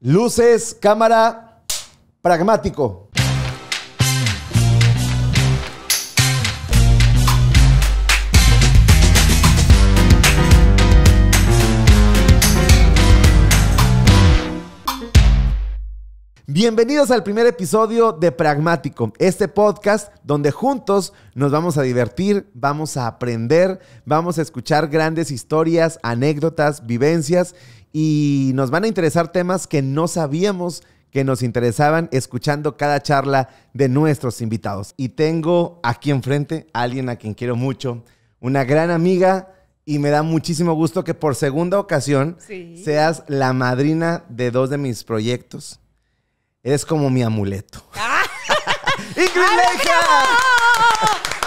Luces, cámara, pragmático. Bienvenidos al primer episodio de Pragmático, este podcast donde juntos nos vamos a divertir, vamos a aprender, vamos a escuchar grandes historias, anécdotas, vivencias y nos van a interesar temas que no sabíamos que nos interesaban escuchando cada charla de nuestros invitados. Y tengo aquí enfrente a alguien a quien quiero mucho, una gran amiga y me da muchísimo gusto que por segunda ocasión seas la madrina de dos de mis proyectos. Es como mi amuleto. ¡Ah!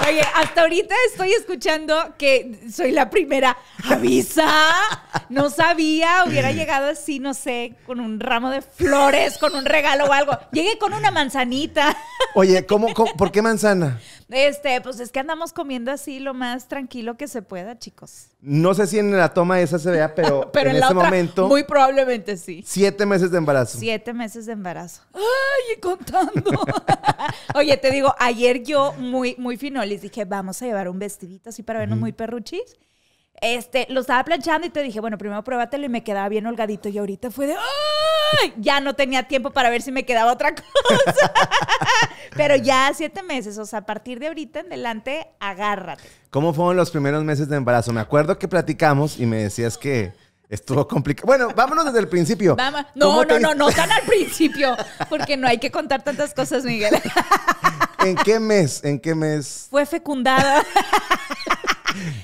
Oye, hasta ahorita estoy escuchando que soy la primera. ¡Avisa! No sabía, hubiera llegado así, no sé, con un ramo de flores, con un regalo o algo. Llegué con una manzanita. Oye, por qué manzana? Este, pues es que andamos comiendo así lo más tranquilo que se pueda, chicos. No sé si en la toma esa se vea, pero, pero en, la este momento. Muy probablemente sí. Siete meses de embarazo. Siete meses de embarazo. Ay, contando. Oye, te digo, ayer yo muy, muy finolis dije, vamos a llevar un vestidito así para vernos muy perruchis este, lo estaba planchando y te dije, bueno, primero pruébatelo y me quedaba bien holgadito. Y ahorita fue de, ¡ay! Ya no tenía tiempo para ver si me quedaba otra cosa. Pero ya siete meses, o sea, a partir de ahorita en adelante, agárrate. ¿Cómo fueron los primeros meses de embarazo? Me acuerdo que platicamos y me decías que... Estuvo complicado. Bueno, vámonos desde el principio. No, no, no, no, no tan al principio, porque no hay que contar tantas cosas, Miguel. ¿En qué mes? ¿En qué mes? Fue fecundada.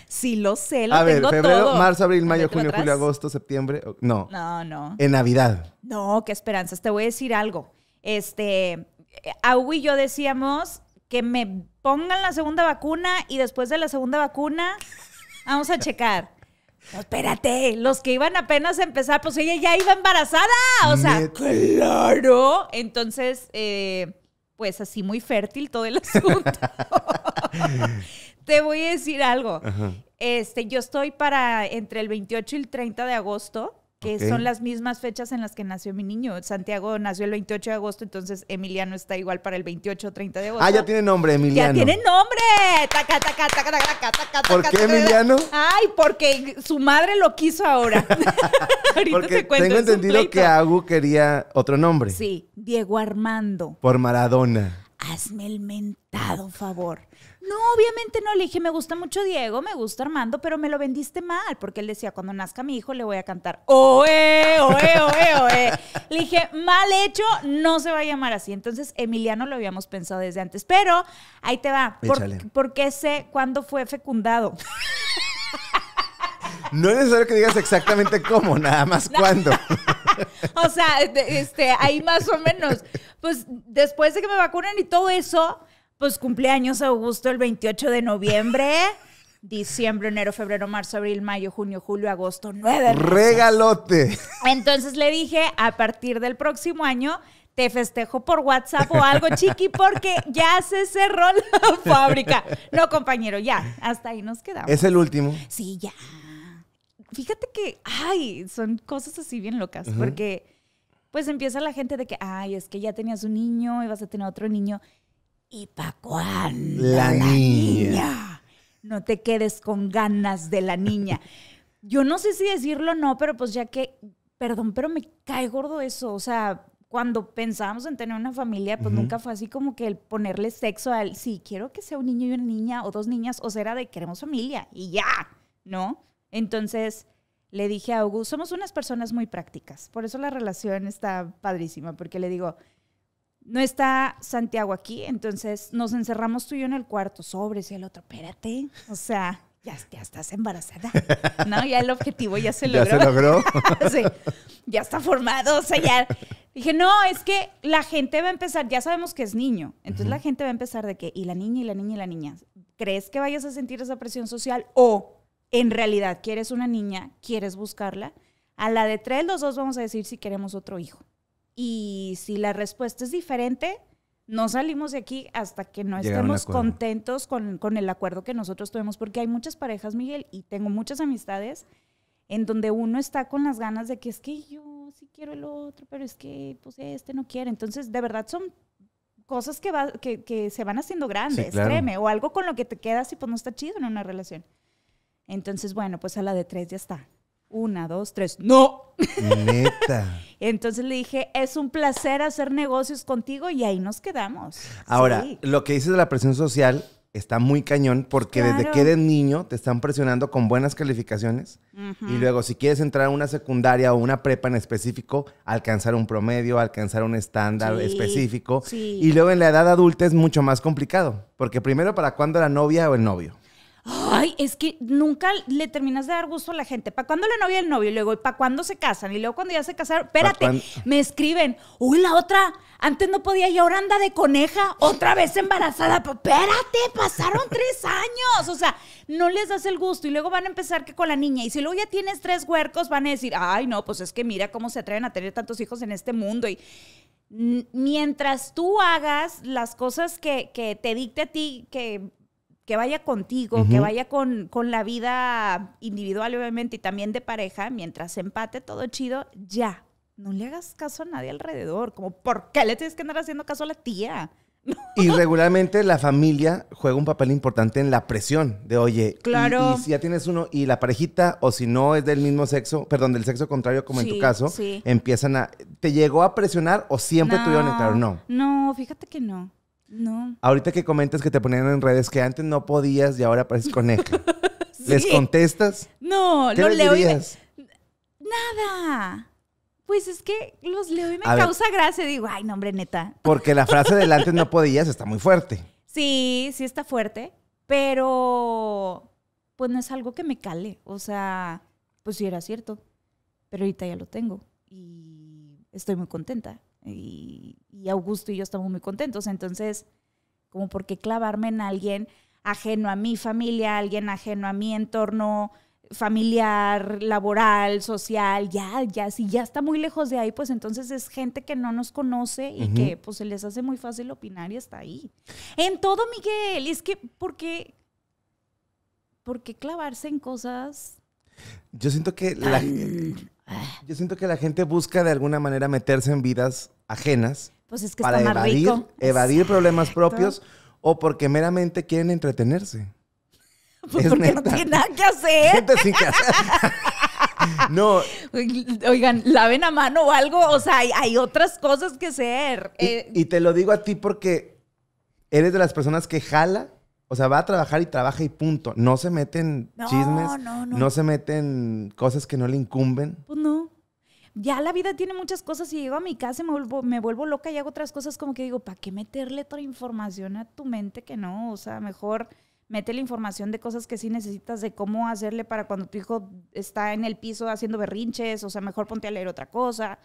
sí, lo sé, lo A ver, febrero, marzo, abril, mayo, junio, julio, agosto, septiembre. No. No, no. En Navidad. No, qué esperanzas. Te voy a decir algo. Este, agui y yo decíamos que me pongan la segunda vacuna y después de la segunda vacuna vamos a checar. espérate, los que iban apenas a empezar, pues ella ya iba embarazada. O sea, claro. Entonces, eh, pues así muy fértil todo el asunto. te voy a decir algo. Este, yo estoy para entre el 28 y el 30 de agosto, que son las mismas fechas en las que nació mi niño. Santiago nació el 28 de agosto, entonces Emiliano está igual para el 28 o 30 de agosto. Ah, ya tiene nombre, Emiliano. Ya tiene nombre. ¿Por qué Emiliano? Ay, porque su madre lo quiso ahora. Ahorita porque te Tengo entendido que Agu quería otro nombre. Sí, Diego Armando. Por Maradona hazme el mentado favor. No, obviamente no, le dije, me gusta mucho Diego, me gusta Armando, pero me lo vendiste mal, porque él decía, cuando nazca mi hijo le voy a cantar, oe, oe, oe, oe. le dije, mal hecho, no se va a llamar así. Entonces, Emiliano lo habíamos pensado desde antes, pero ahí te va, por, qué sé cuándo fue fecundado. No es necesario que digas exactamente cómo, nada más cuándo. o sea, este, ahí más o menos. Pues después de que me vacunen y todo eso, pues cumpleaños Augusto el 28 de noviembre. Diciembre, enero, febrero, marzo, abril, mayo, junio, julio, agosto, nueve. Regalote. Entonces le dije, a partir del próximo año te festejo por WhatsApp o algo, chiqui, porque ya se cerró la fábrica. No, compañero, ya, hasta ahí nos quedamos. ¿Es el último? Sí, ya fíjate que, ay, son cosas así bien locas, porque pues empieza la gente de que, ay, es que ya tenías un niño y vas a tener otro niño. ¿Y pa' cuándo? La, niña. No te quedes con ganas de la niña. Yo no sé si decirlo o no, pero pues ya que, perdón, pero me cae gordo eso. O sea, cuando pensábamos en tener una familia, pues nunca fue así como que el ponerle sexo al, sí, quiero que sea un niño y una niña o dos niñas, o será de queremos familia y ya, ¿no? Entonces le dije a August, somos unas personas muy prácticas, por eso la relación está padrísima, porque le digo, no está Santiago aquí, entonces nos encerramos tú y yo en el cuarto, sobres y el otro, espérate, o sea, ya, estás embarazada, ¿no? Ya el objetivo ya se logró. Ya se logró. ya está formado, o sea, ya. Dije, no, es que la gente va a empezar, ya sabemos que es niño, entonces la gente va a empezar de que, y la niña, y la niña, y la niña, ¿crees que vayas a sentir esa presión social o en realidad quieres una niña, quieres buscarla, a la de tres los dos vamos a decir si queremos otro hijo. Y si la respuesta es diferente, no salimos de aquí hasta que no estemos contentos con, el acuerdo que nosotros tuvimos, porque hay muchas parejas, Miguel, y tengo muchas amistades en donde uno está con las ganas de que es que yo sí quiero el otro, pero es que pues este no quiere. Entonces, de verdad son cosas que, se van haciendo grandes, créeme, o algo con lo que te quedas y pues no está chido en una relación. Entonces, bueno, pues a la de tres ya está. Una, dos, tres. ¡No! Neta. Entonces le dije, es un placer hacer negocios contigo y ahí nos quedamos. Ahora, lo que dices de la presión social está muy cañón porque desde que eres niño te están presionando con buenas calificaciones y luego si quieres entrar a una secundaria o una prepa en específico, alcanzar un promedio, alcanzar un estándar específico y luego en la edad adulta es mucho más complicado porque primero para cuándo la novia o el novio ay, es que nunca le terminas de dar gusto a la gente. ¿Para cuándo la novia y el novio? Y luego, ¿y para cuándo se casan? Y luego cuando ya se casaron, espérate, me escriben, uy, la otra, antes no podía y ahora anda de coneja, otra vez embarazada. Pero espérate, pasaron tres años. O sea, no les das el gusto y luego van a empezar que con la niña. Y si luego ya tienes tres huercos, van a decir, ay, no, pues es que mira cómo se atreven a tener tantos hijos en este mundo. Y mientras tú hagas las cosas que, que, te dicte a ti que que vaya contigo, que vaya con, la vida individual, obviamente, y también de pareja, mientras empate todo chido, ya. No le hagas caso a nadie alrededor. Como, ¿por qué le tienes que andar haciendo caso a la tía? Y regularmente la familia juega un papel importante en la presión de, oye, claro. y, si ya tienes uno y la parejita, o si no es del mismo sexo, perdón, del sexo contrario como en tu caso, empiezan a, ¿te llegó a presionar o siempre no, tuvieron o No. No, fíjate que no. No. Ahorita que comentas que te ponían en redes que antes no podías y ahora apareces con ¿Les contestas? No, ¿Qué leo y Nada. Pues es que los leo y me causa gracia. Digo, ay, no, hombre, neta. Porque la frase del antes no podías está muy fuerte. Sí, sí está fuerte, pero pues no es algo que me cale. O sea, pues sí era cierto, pero ahorita ya lo tengo y estoy muy contenta. Y, Augusto y yo estamos muy contentos. Entonces, como por qué clavarme en alguien ajeno a mi familia, alguien ajeno a mi entorno familiar, laboral, social, ya, ya, si ya está muy lejos de ahí, pues entonces es gente que no nos conoce y que pues se les hace muy fácil opinar y está ahí. En todo, Miguel, es que, ¿por qué, clavarse en cosas? Yo siento que Yo siento que la gente busca de alguna manera meterse en vidas ajenas pues para evadir, problemas propios o porque meramente quieren entretenerse. Pues porque no tienen nada que hacer. no. Oigan, laven a mano o algo. O sea, hay, otras cosas que hacer. Eh, y, te lo digo a ti porque eres de las personas que jala. O sea, va a trabajar y trabaja y punto. No se meten chismes. No, no se meten cosas que no le incumben. Pues no ya la vida tiene muchas cosas y llego a mi casa me vuelvo, me vuelvo loca y hago otras cosas como que digo, ¿para qué meterle otra información a tu mente que no? O sea, mejor mete la información de cosas que sí necesitas, de cómo hacerle para cuando tu hijo está en el piso haciendo berrinches, o sea, mejor ponte a leer otra cosa.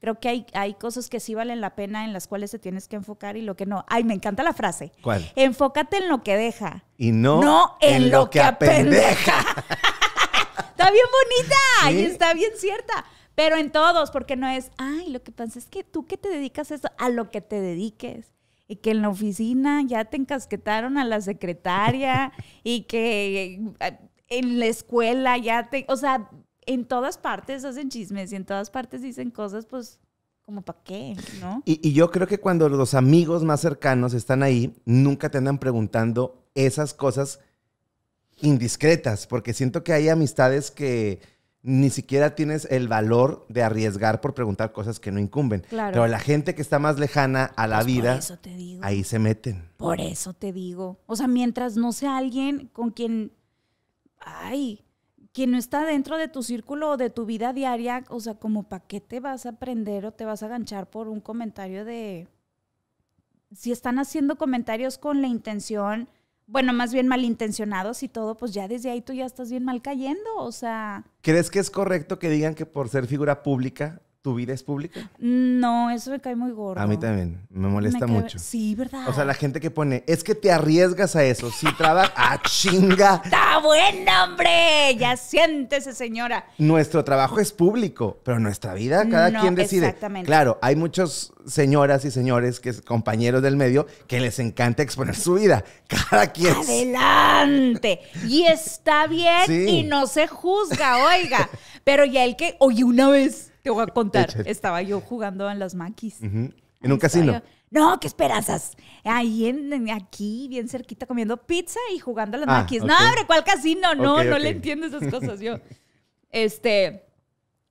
Creo que hay, hay cosas que sí valen la pena en las cuales te tienes que enfocar y lo que no. Ay, me encanta la frase. ¿Cuál? Enfócate en lo que deja. Y no, no en, lo, que apendeja. está bien bonita y está bien cierta. Pero en todos, porque no es, ay, lo que pasa es que tú que te dedicas a eso, a lo que te dediques. Y que en la oficina ya te encasquetaron a la secretaria y que eh, en la escuela ya te, o sea, en todas partes hacen chismes y en todas partes dicen cosas, pues, como para qué, ¿no? Y, y, yo creo que cuando los amigos más cercanos están ahí, nunca te andan preguntando esas cosas indiscretas, porque siento que hay amistades que ni siquiera tienes el valor de arriesgar por preguntar cosas que no incumben. Pero la gente que está más lejana a la pues vida, ahí se meten. Por eso te digo. O sea, mientras no sea alguien con quien, ay, quien no está dentro de tu círculo o de tu vida diaria, o sea, como para qué te vas a aprender o te vas a ganchar por un comentario de... Si están haciendo comentarios con la intención bueno, más bien malintencionados y todo, pues ya desde ahí tú ya estás bien mal cayendo, o sea... ¿Crees que es correcto que digan que por ser figura pública ¿Tu vida es pública? No, eso me cae muy gordo. A mí también, me molesta mucho. Sí, ¿verdad? O sea, la gente que pone, es que te arriesgas a eso, si trabaja, ¡a ah, chinga! ¡Está buen hombre! Ya siéntese, señora. Nuestro trabajo es público, pero nuestra vida, cada quien decide. Exactamente. Claro, hay muchos señoras y señores, que compañeros del medio, que les encanta exponer su vida. Cada quien. ¡Adelante! Y está bien y no se juzga, oiga. Pero ya el que, hoy una vez, te voy a contar, estaba yo jugando en las maquis. ¿En un casino? no, qué esperanzas. Ahí en, aquí, bien cerquita, comiendo pizza y jugando a las ah, maquis. No, hombre, ¿cuál casino? No, no le entiendo esas cosas yo. Este,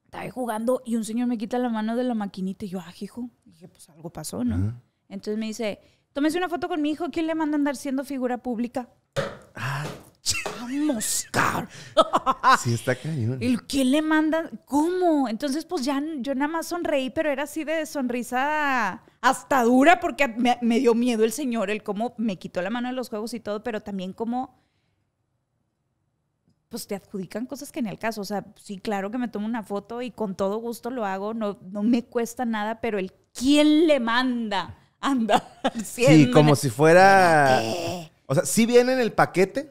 estaba jugando y un señor me quita la mano de la maquinita y yo, ah, hijo, dije, pues algo pasó, ¿no? Entonces me dice, tómese una foto con mi hijo, ¿quién le manda andar siendo figura pública? Ah, Vamos, Sí, está cañón. ¿El quién le manda ¿Cómo? Entonces, pues ya yo nada más sonreí, pero era así de sonrisa hasta dura porque me, dio miedo el señor, el cómo me quitó la mano de los juegos y todo, pero también como pues te adjudican cosas que en el caso. O sea, sí, claro que me tomo una foto y con todo gusto lo hago, no, no me cuesta nada, pero el quién le manda anda. Sí, como si fuera. O sea, si viene en el paquete,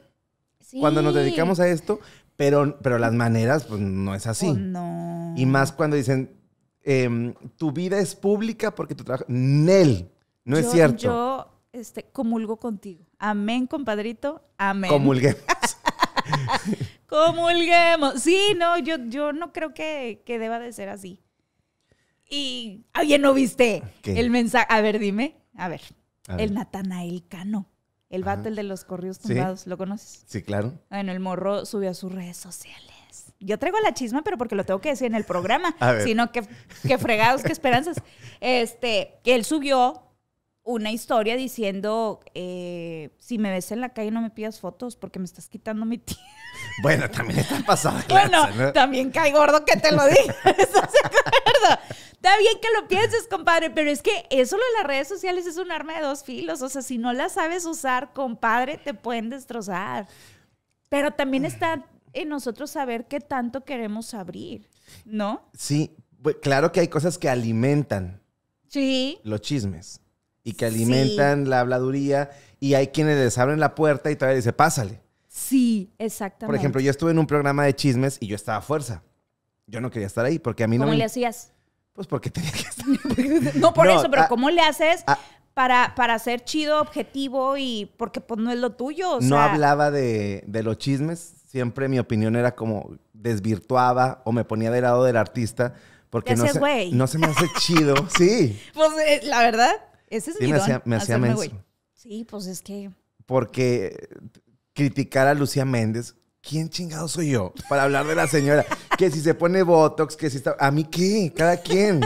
cuando nos dedicamos a esto, pero, pero las maneras, pues no es así. Oh, no. Y más cuando dicen, em, tu vida es pública porque tu trabajo. Nel, no es cierto. Yo este, comulgo contigo. Amén, compadrito. Amén. Comulguemos. Comulguemos. Sí, no, yo, yo no creo que, deba de ser así. Y, ¿alguien ¿no viste el mensaje? A ver, dime. A ver. A ver. El Natanael Cano. El battle de los corridos tumbados, ¿lo conoces? Sí, claro. Bueno, el morro subió a sus redes sociales. Yo traigo la chisma, pero porque lo tengo que decir en el programa, sino que, que fregados, que esperanzas. Este, que él subió una historia diciendo, eh, si me ves en la calle no me pidas fotos porque me estás quitando mi tiempo. Bueno, también está pasado. bueno, también cae gordo que te lo diga, Está bien que lo pienses, compadre, pero es que eso de las redes sociales es un arma de dos filos. O sea, si no la sabes usar, compadre, te pueden destrozar. Pero también está en nosotros saber qué tanto queremos abrir, ¿no? Sí, claro que hay cosas que alimentan. Sí. Los chismes y que alimentan la habladuría y hay quienes les abren la puerta y todavía dice, pásale. Sí, exactamente. Por ejemplo, yo estuve en un programa de chismes y yo estaba a fuerza. Yo no quería estar ahí porque a mí ¿Cómo no... ¿Cómo le hacías? Pues porque tenía que estar. no por eso, pero ah, ¿cómo le haces ah, para, para ser chido, objetivo y porque pues no es lo tuyo? no hablaba de, de los chismes, siempre mi opinión era como desvirtuaba o me ponía del lado del artista porque no se, no se me hace chido, sí. Pues eh, la verdad. Ese es el. me Sí, pues es que... Porque criticar a Lucía Méndez, ¿quién chingado soy yo para hablar de la señora? que si se pone Botox, que si está... ¿A mí qué? Cada quien.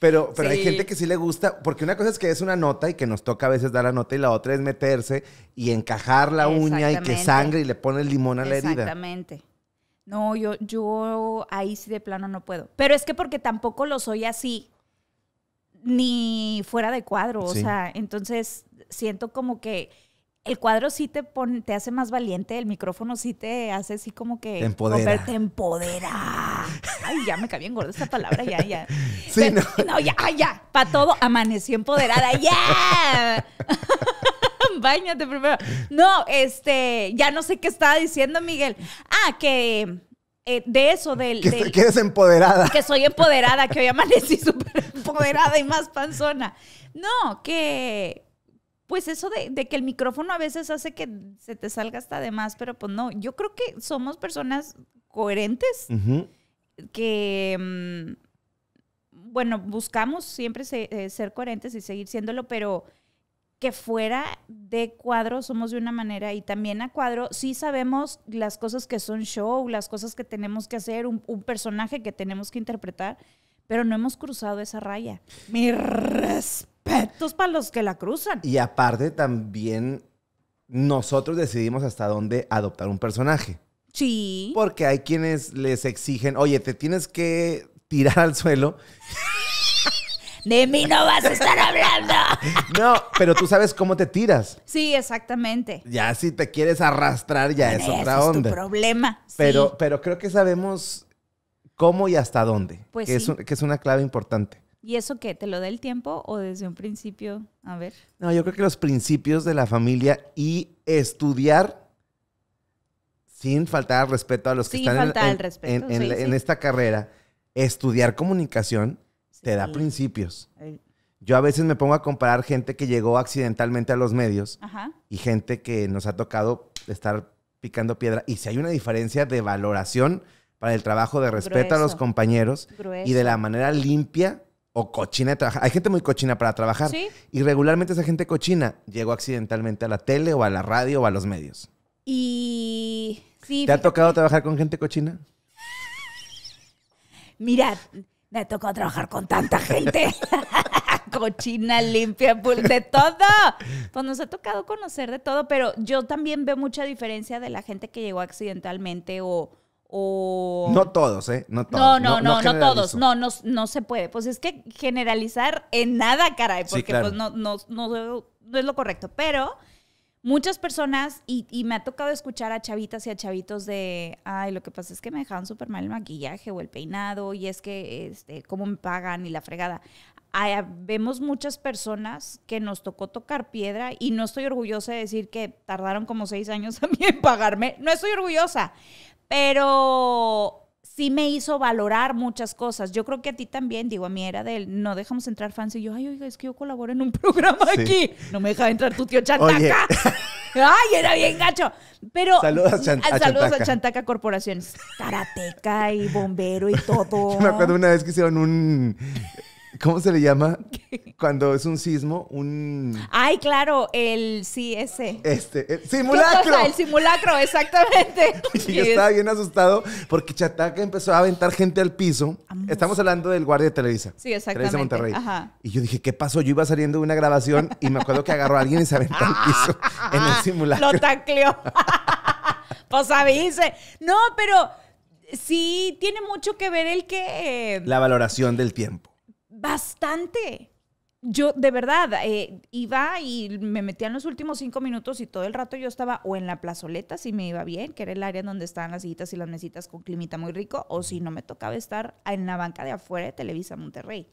Pero, pero hay gente que sí le gusta, porque una cosa es que es una nota y que nos toca a veces dar la nota y la otra es meterse y encajar la uña y que sangre y le pone el limón a la herida. Exactamente. No, yo, yo ahí sí de plano no puedo. Pero es que porque tampoco lo soy así ni fuera de cuadro. O sea, entonces siento como que el cuadro sí te pone, te hace más valiente, el micrófono sí te hace así como que te empodera. Ay, ya me cae bien gorda esta palabra, ya, ya. Sí, no. no. ya, ya. pa' todo, amaneció empoderada, ya. Yeah. Báñate primero. No, este, ya no sé qué estaba diciendo, Miguel. Ah, que eh, de eso, del... Que, del, empoderada. Que soy empoderada, que hoy amanecí súper empoderada y más panzona. No, que pues eso de, que el micrófono a veces hace que se te salga hasta de más, pero pues no, yo creo que somos personas coherentes que, mm, bueno, buscamos siempre eh, ser coherentes y seguir siéndolo, pero que fuera de cuadro somos de una manera y también a cuadro sí sabemos las cosas que son show, las cosas que tenemos que hacer, un, personaje que tenemos que interpretar, pero no hemos cruzado esa raya. Mi respetos para los que la cruzan. Y aparte también nosotros decidimos hasta dónde adoptar un personaje. Sí. Porque hay quienes les exigen, oye, te tienes que tirar al suelo de mí no vas a estar hablando. No, pero tú sabes cómo te tiras. Sí, exactamente. Ya si te quieres arrastrar, ya es otra onda. Es tu problema. Pero, pero creo que sabemos cómo y hasta dónde. Pues que, es que es una clave importante. ¿Y eso qué? ¿Te lo da el tiempo o desde un principio? A ver. No, yo creo que los principios de la familia y estudiar sin faltar respeto a los que están en, esta carrera, estudiar comunicación te da principios. Yo a veces me pongo a comparar gente que llegó accidentalmente a los medios y gente que nos ha tocado estar picando piedra. Y si hay una diferencia de valoración para el trabajo, de respeto a los compañeros y de la manera limpia o cochina de trabajar. Hay gente muy cochina para trabajar. Y regularmente esa gente cochina llegó accidentalmente a la tele o a la radio o a los medios. Y... Sí, ¿Te ha tocado trabajar con gente cochina? Mira, me tocado trabajar con tanta gente. Cochina, limpia, de todo. Pues nos ha tocado conocer de todo, pero yo también veo mucha diferencia de la gente que llegó accidentalmente o... No todos, ¿eh? No todos. No, no, no, no, todos. No, no, no se puede. Pues es que generalizar en nada, caray, porque pues no, no, no es lo correcto. Pero muchas personas, y, me ha tocado escuchar a chavitas y a chavitos de, ay, lo que pasa es que me dejaban súper mal el maquillaje o el peinado, y es que, este, cómo me pagan y la fregada. vemos muchas personas que nos tocó tocar piedra y no estoy orgullosa de decir que tardaron como seis años a en pagarme, no estoy orgullosa, pero sí me hizo valorar muchas cosas. Yo creo que a ti también, digo, a mí era de él no dejamos entrar fans y yo, ay, oiga, es que yo colaboro en un programa aquí. No me deja entrar tu tío Chantaca. ay, era bien gacho. Pero saludos a, saludos Chantaca. a Chantaca Karateca y bombero y todo. me acuerdo una vez que hicieron un ¿Cómo se le llama? Cuando es un sismo, un... Ay, claro, el sí, ese. Este, el simulacro. el simulacro, exactamente. y yo estaba bien asustado porque Chataca empezó a aventar gente al piso. Ah, Estamos hablando del guardia de Televisa. Sí, exactamente. Televisa Monterrey. Y yo dije, ¿qué pasó? Yo iba saliendo de una grabación y me acuerdo que agarró a alguien y se aventó al piso ah, en el simulacro. Lo tacleó. pues avise. No, pero sí tiene mucho que ver el que... La valoración del tiempo. Bastante. Yo, de verdad, eh, iba y me metía en los últimos cinco minutos y todo el rato yo estaba o en la plazoleta, si me iba bien, que era el área donde estaban las sillitas y las mesitas con climita muy rico, o si no me tocaba estar en la banca de afuera de Televisa Monterrey.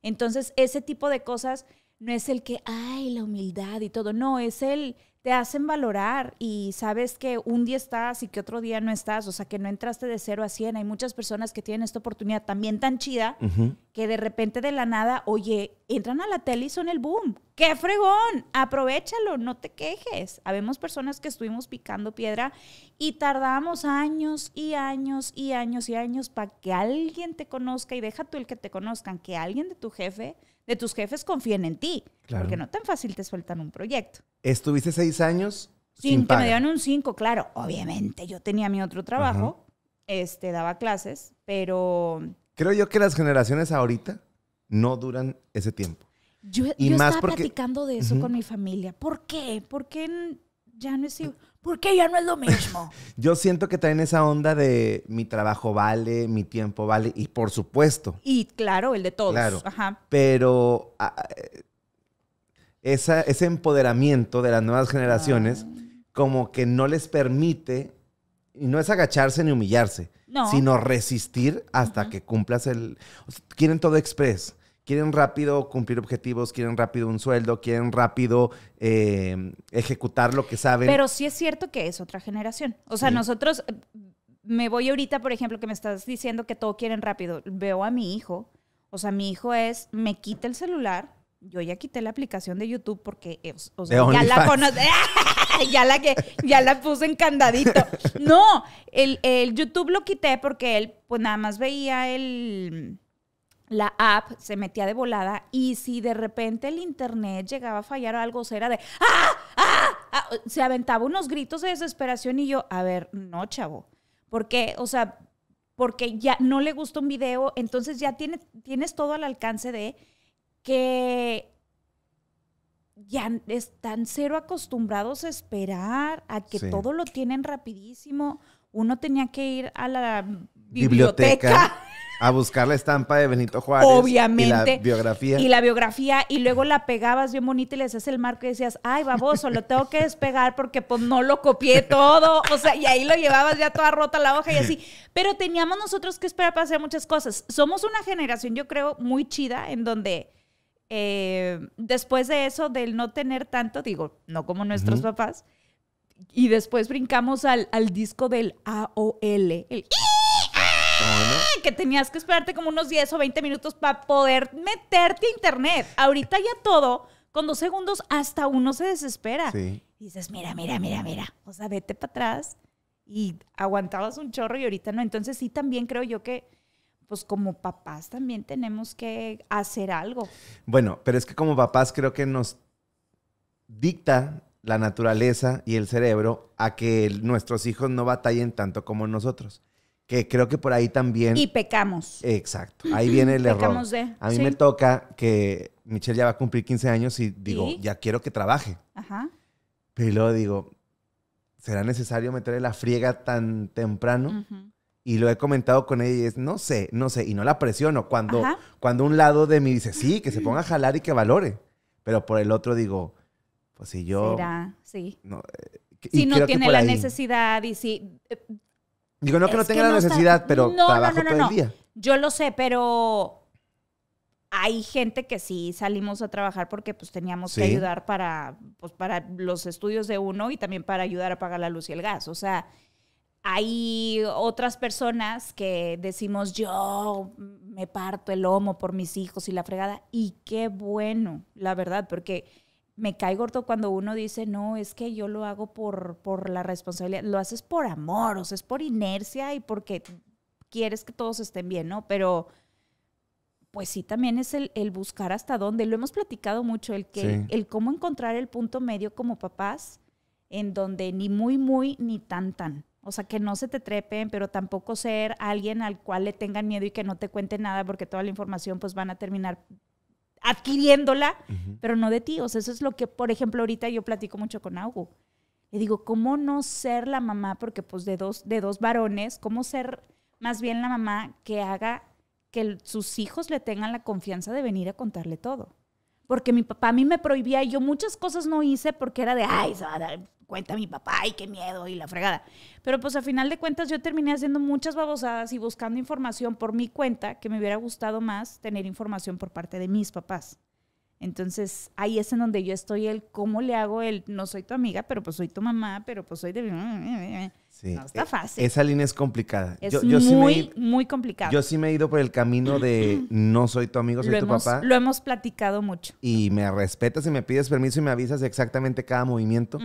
Entonces, ese tipo de cosas no es el que, ay, la humildad y todo, no, es el, te hacen valorar y sabes que un día estás y que otro día no estás, o sea, que no entraste de cero a cien. Hay muchas personas que tienen esta oportunidad también tan chida que de repente de la nada, oye, entran a la tele y son el boom. ¡Qué fregón! Aprovechalo, no te quejes. Habemos personas que estuvimos picando piedra y tardamos años y años y años y años para que alguien te conozca y deja tú el que te conozcan, que alguien de tu jefe de tus jefes confíen en ti, porque no tan fácil te sueltan un proyecto. Estuviste seis años sin, que me un cinco, claro. Obviamente, yo tenía mi otro trabajo, este, daba clases, pero... Creo yo que las generaciones ahorita no duran ese tiempo. Yo, estaba platicando de eso con mi familia. ¿Por qué? ¿Por qué ya no es ¿Por qué ya no es lo mismo? Yo siento que traen esa onda de mi trabajo vale, mi tiempo vale, y por supuesto. Y claro, el de todos. Pero ah, eh, ese empoderamiento de las nuevas generaciones, ah. como que no les permite, y no es agacharse ni humillarse, sino resistir hasta que cumplas el. quieren todo express quieren rápido cumplir objetivos, quieren rápido un sueldo, quieren rápido eh, ejecutar lo que saben. Pero sí es cierto que es otra generación. O sea, nosotros, eh, me voy ahorita, por ejemplo, que me estás diciendo que todo quieren rápido. Veo a mi hijo, o sea, mi hijo es, me quita el celular, yo ya quité la aplicación de YouTube porque eh, o ya la ya la que ya la puse en candadito. No, el, el, YouTube lo quité porque él pues nada más veía el la app se metía de volada y si de repente el internet llegaba a fallar o algo, era de ¡Ah! ¡Ah! ah" se aventaba unos gritos de desesperación y yo, a ver, no, chavo. Porque, o sea, porque ya no le gusta un video, entonces ya tiene, tienes todo al alcance de que ya están cero acostumbrados a esperar, a que todo lo tienen rapidísimo. Uno tenía que ir a la biblioteca a buscar la estampa de Benito Juárez. Obviamente. Y la biografía. Y la biografía. Y luego la pegabas bien bonita y le hacías el marco y decías, ay, baboso, lo tengo que despegar porque pues no lo copié todo. O sea, y ahí lo llevabas ya toda rota la hoja y así. Pero teníamos nosotros que esperar para hacer muchas cosas. Somos una generación, yo creo, muy chida en donde... Eh, después de eso, del no tener tanto, digo, no como nuestros papás, y después brincamos al, al disco del AOL, el Ah, que tenías que esperarte como unos 10 o 20 minutos para poder meterte a internet. Ahorita ya todo, con dos segundos, hasta uno se desespera. Sí. Y dices, mira, mira, mira, mira. O sea, vete para atrás y aguantabas un chorro y ahorita no. Entonces sí, también creo yo que, pues como papás también tenemos que hacer algo. Bueno, pero es que como papás creo que nos dicta la naturaleza y el cerebro a que nuestros hijos no batallen tanto como nosotros que creo que por ahí también... Y pecamos. Exacto, ahí viene el error. A mí me toca que Michelle ya va a cumplir 15 años y digo, ya quiero que trabaje. Ajá. Pero luego digo, ¿será necesario meterle la friega tan temprano? Y lo he comentado con ella y es, no sé, no sé, y no la presiono. Cuando, cuando un lado de mí dice, sí, que se ponga a jalar y que valore. Pero por el otro digo, pues si yo... Será, sí. Eh, si no tiene la necesidad y si eh, Digo, no que no tenga la necesidad, pero trabajo todo el día. Yo lo sé, pero hay gente que sí salimos a trabajar porque pues teníamos que ayudar para, pues, para los estudios de uno y también para ayudar a pagar la luz y el gas. O sea, hay otras personas que decimos, yo me parto el lomo por mis hijos y la fregada. Y qué bueno, la verdad, porque me cae gordo cuando uno dice, no, es que yo lo hago por, por la responsabilidad, lo haces por amor, o sea, es por inercia y porque quieres que todos estén bien, ¿no? Pero pues sí, también es el, buscar hasta dónde, lo hemos platicado mucho, el, que, el cómo encontrar el punto medio como papás, en donde ni muy, muy, ni tan, tan. O sea, que no se te trepen, pero tampoco ser alguien al cual le tengan miedo y que no te cuente nada, porque toda la información pues van a terminar adquiriéndola, pero no de ti. eso es lo que, por ejemplo, ahorita yo platico mucho con Augu. Le digo, ¿cómo no ser la mamá? Porque pues de dos, de dos varones, ¿cómo ser más bien la mamá que haga que sus hijos le tengan la confianza de venir a contarle todo? porque mi papá a mí me prohibía y yo muchas cosas no hice porque era de, ay, se va a dar cuenta mi papá, ay, qué miedo y la fregada. Pero pues a final de cuentas yo terminé haciendo muchas babosadas y buscando información por mi cuenta que me hubiera gustado más tener información por parte de mis papás. Entonces ahí es en donde yo estoy el cómo le hago el, no soy tu amiga, pero pues soy tu mamá, pero pues soy de... No eh, Esa línea es complicada. Es yo, muy, sí me, muy complicada. Yo sí me he ido por el camino de no soy tu amigo, soy tu papá. Lo hemos platicado mucho. Y me respetas y me pides permiso y me avisas exactamente cada movimiento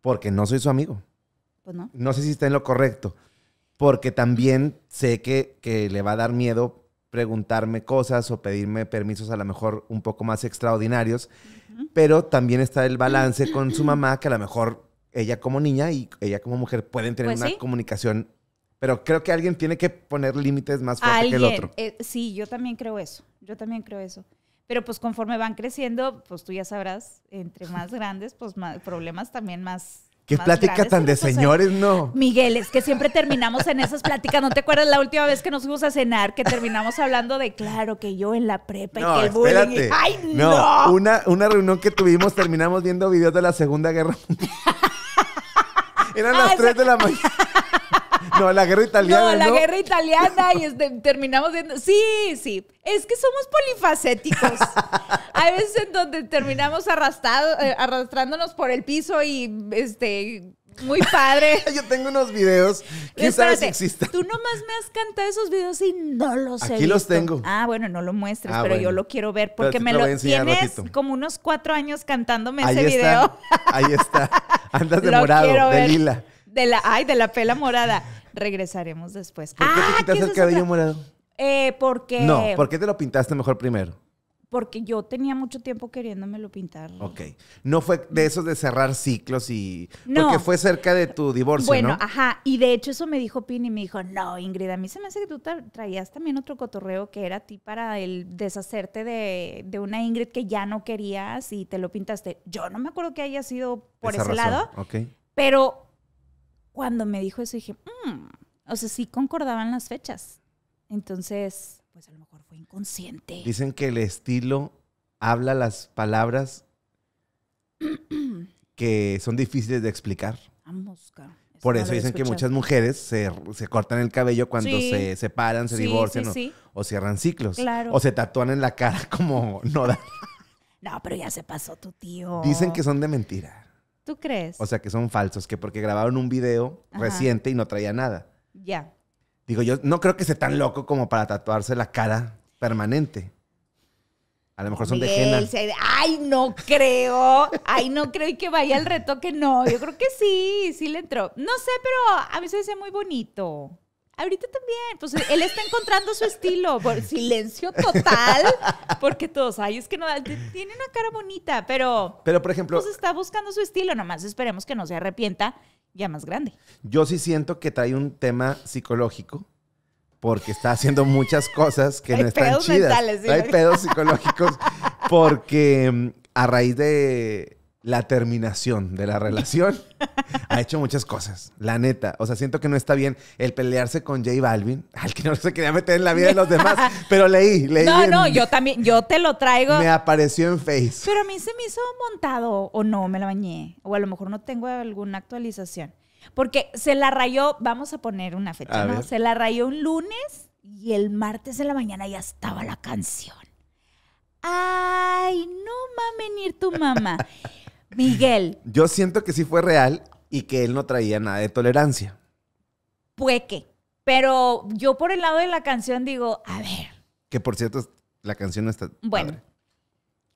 porque no soy su amigo. Pues no. No sé si está en lo correcto. Porque también sé que, le va a dar miedo preguntarme cosas o pedirme permisos a lo mejor un poco más extraordinarios. Pero también está el balance con su mamá que a lo mejor ella como niña y ella como mujer pueden tener pues una comunicación, pero creo que alguien tiene que poner límites más fuertes que el otro. Eh, sí, yo también creo eso, yo también creo eso. Pero pues conforme van creciendo, pues tú ya sabrás, entre más grandes, pues más problemas también más... Qué plática tan de señores, ¿no? Miguel, es que siempre terminamos en esas pláticas. ¿No te acuerdas la última vez que nos fuimos a cenar que terminamos hablando de, claro, que yo en la prepa y que el Espérate. no! Una, una reunión que tuvimos terminamos viendo videos de la Segunda Guerra Mundial. Eran ah, las 3 de la mañana. No, la guerra italiana. No, la guerra italiana y este, terminamos viendo. Sí, sí. Es que somos polifacéticos. Hay veces en donde terminamos arrastrado, eh, arrastrándonos por el piso y este muy padre. Yo tengo unos videos. ¿Quién sabe si existen? Tú nomás me has cantado esos videos y no los Aquí he Aquí los tengo. Ah, bueno, no lo muestres, ah, pero yo lo quiero ver porque me lo, tienes como unos cuatro años cantándome ese video. Ahí está. Andas de morado, de lila. De la, ay, de la pela morada. Regresaremos después. ¿Por qué te quitas ah, el cabello morado? Eh, porque. No, ¿por qué te lo pintaste mejor primero? porque yo tenía mucho tiempo queriéndomelo pintar. Ok. No fue de esos de cerrar ciclos y... No. Porque fue cerca de tu divorcio, Bueno, ajá. Y de hecho eso me dijo Pini, me dijo, no, Ingrid, a mí se me hace que tú traías también otro cotorreo que era a ti para el deshacerte de, una Ingrid que ya no querías y te lo pintaste. Yo no me acuerdo que haya sido por ese lado. Ok. Pero cuando me dijo eso dije, mmm, o sea, sí concordaban las fechas. Entonces, pues a lo mejor consciente. Dicen que el estilo habla las palabras que son difíciles de explicar. Ah, Por eso dicen que muchas mujeres se, cortan el cabello cuando se separan, se divorcian o, cierran ciclos. O se tatúan en la cara como no da. No, pero ya se pasó tu tío. Dicen que son de mentira. ¿Tú crees? O sea, que son falsos, que porque grabaron un video reciente y no traía nada. Ya. Digo, yo no creo que sea tan loco como para tatuarse la cara permanente. A lo mejor son de Ay, no creo. Ay, no creo y que vaya al retoque. No, yo creo que sí, sí le entró. No sé, pero a mí se hace muy bonito. Ahorita también, pues él está encontrando su estilo por silencio total, porque todos, ay, es que no, tiene una cara bonita, pero... Pero, por ejemplo... Pues está buscando su estilo, nomás esperemos que no se arrepienta ya más grande. Yo sí siento que trae un tema psicológico porque está haciendo muchas cosas que no están chidas. Mentales, Hay pedos psicológicos porque mm, a raíz de la terminación de la relación ha hecho muchas cosas, la neta. O sea, siento que no está bien el pelearse con J Balvin, al que no se quería meter en la vida de los demás, pero leí, leí. No, no, yo también, yo te lo traigo. Me apareció en Face. Pero a mí se me hizo montado o no, me la bañé. O a lo mejor no tengo alguna actualización. Porque se la rayó, vamos a poner una fecha, ¿no? Se la rayó un lunes y el martes de la mañana ya estaba la canción. Ay, no a ir tu mamá. Miguel. Yo siento que sí fue real y que él no traía nada de tolerancia. que, Pero yo por el lado de la canción digo, a ver. Que por cierto, la canción no está. Bueno,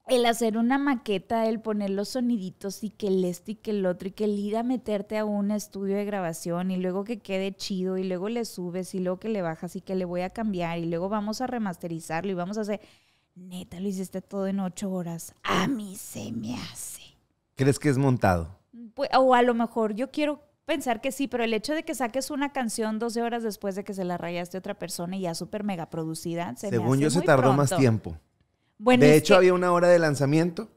el hacer una maqueta, el poner los soniditos y que el este y que el otro y que el ir a meterte a un estudio de grabación y luego que quede chido y luego le subes y luego que le bajas y que le voy a cambiar y luego vamos a remasterizarlo y vamos a hacer... Neta, lo hiciste todo en ocho horas. A mí se me hace. ¿Crees que es montado? Pues, o a lo mejor yo quiero pensar que sí, pero el hecho de que saques una canción 12 horas después de que se la rayaste a otra persona y ya súper mega producida, se Según me hace yo se tardó más tiempo de hecho, había una hora de lanzamiento.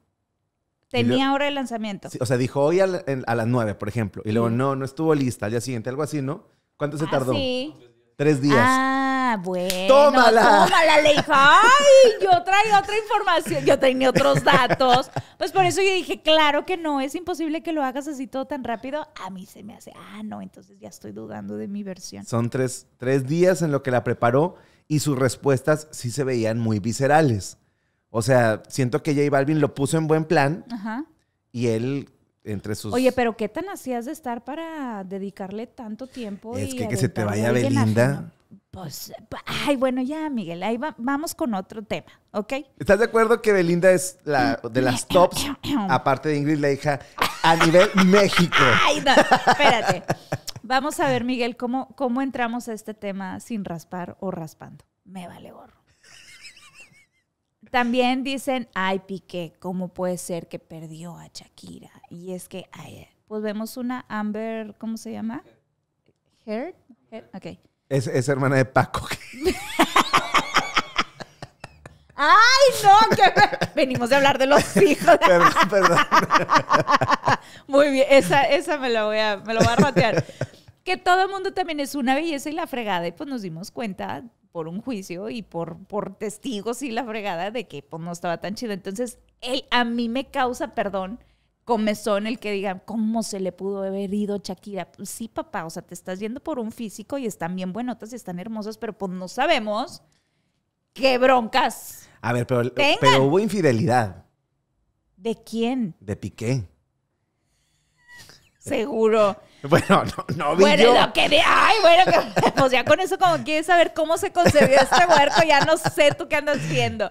Tenía hora de lanzamiento. o sea, dijo hoy a, las 9, por ejemplo. Y luego, no, no estuvo lista al día siguiente, algo así, ¿no? ¿Cuánto se ah, tardó? Sí. Tres días. Ah, bueno. ¡Tómala! Tómala, le dijo! ay, yo traía otra información, yo tenía otros datos. Pues por eso yo dije, claro que no, es imposible que lo hagas así todo tan rápido. A mí se me hace, ah, no, entonces ya estoy dudando de mi versión. Son tres, tres días en lo que la preparó y sus respuestas sí se veían muy viscerales. O sea, siento que Jay Balvin lo puso en buen plan Ajá. y él entre sus... Oye, pero ¿qué tan hacías de estar para dedicarle tanto tiempo? Es que que se te vaya Belinda. Pues, ay, bueno, ya, Miguel, ahí vamos con otro tema, ¿ok? ¿Estás de acuerdo que Belinda es la de las tops, aparte de Ingrid, la hija, a nivel México? Ay, no, espérate. Vamos a ver, Miguel, cómo, cómo entramos a este tema sin raspar o raspando. Me vale gorro. También dicen, ay, Piqué, ¿cómo puede ser que perdió a Shakira? Y es que, ay, pues vemos una Amber, ¿cómo se llama? Heard. Ok. Es, hermana de Paco. ¡Ay, no! venimos de hablar de los hijos. perdón, Muy bien, esa, me, la voy a, me lo voy a rotear. Que todo el mundo también es una belleza y la fregada. Y pues nos dimos cuenta por un juicio y por, por testigos y la fregada de que pues, no estaba tan chido. Entonces, él, a mí me causa, perdón, comezón el que digan, ¿cómo se le pudo haber ido Shakira? Pues, sí, papá, o sea, te estás viendo por un físico y están bien buenotas y están hermosas, pero pues no sabemos qué broncas. A ver, pero, pero hubo infidelidad. ¿De quién? De Piqué. Seguro. Bueno, no, no vi bueno, Lo que de, ay, bueno, pues ya con eso como quieres saber cómo se concebió este huerto, ya no sé tú qué andas haciendo.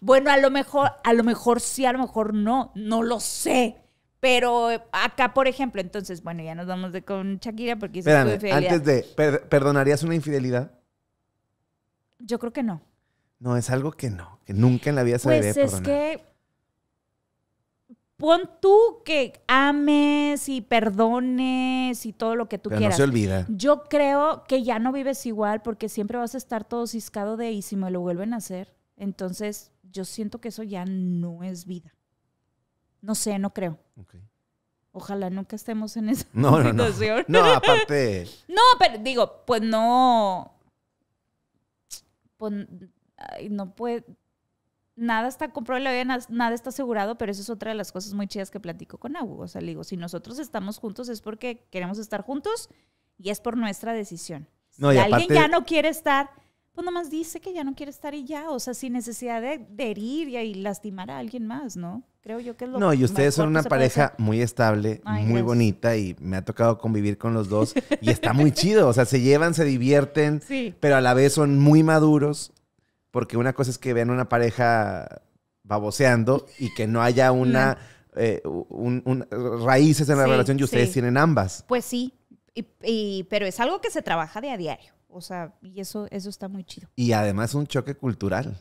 Bueno, a lo mejor, a lo mejor sí, a lo mejor no, no lo sé. Pero acá, por ejemplo, entonces, bueno, ya nos vamos de con Shakira porque hizo infidelidad. Antes de, ¿perdonarías una infidelidad? Yo creo que no. No, es algo que no, que nunca en la vida se pues debe perdonar. Pues es que pon tú que ames y perdones y todo lo que tú Pero quieras. No se olvida. Yo creo que ya no vives igual porque siempre vas a estar todo ciscado de y si me lo vuelven a hacer. Entonces, yo siento que eso ya no es vida. No sé, no creo. Ojalá nunca estemos en esa situación. No, no. no, aparte. no, pero digo, pues no. Pues, no puede nada está comprobado, nada está asegurado, pero eso es otra de las cosas muy chidas que platico con Agu. O sea, le digo, si nosotros estamos juntos es porque queremos estar juntos y es por nuestra decisión. si alguien ya no quiere estar, pues nomás dice que ya no quiere estar y ya, o sea, sin necesidad de, herir y, lastimar a alguien más, ¿no? Creo yo que es lo No, y ustedes son una pareja muy estable, muy bonita y me ha tocado convivir con los dos y está muy chido, o sea, se llevan, se divierten, pero a la vez son muy maduros porque una cosa es que vean una pareja baboseando y que no haya una, eh, raíces en la relación y ustedes tienen ambas. Pues sí, y, pero es algo que se trabaja de a diario. O sea, y eso, eso está muy chido. Y además un choque cultural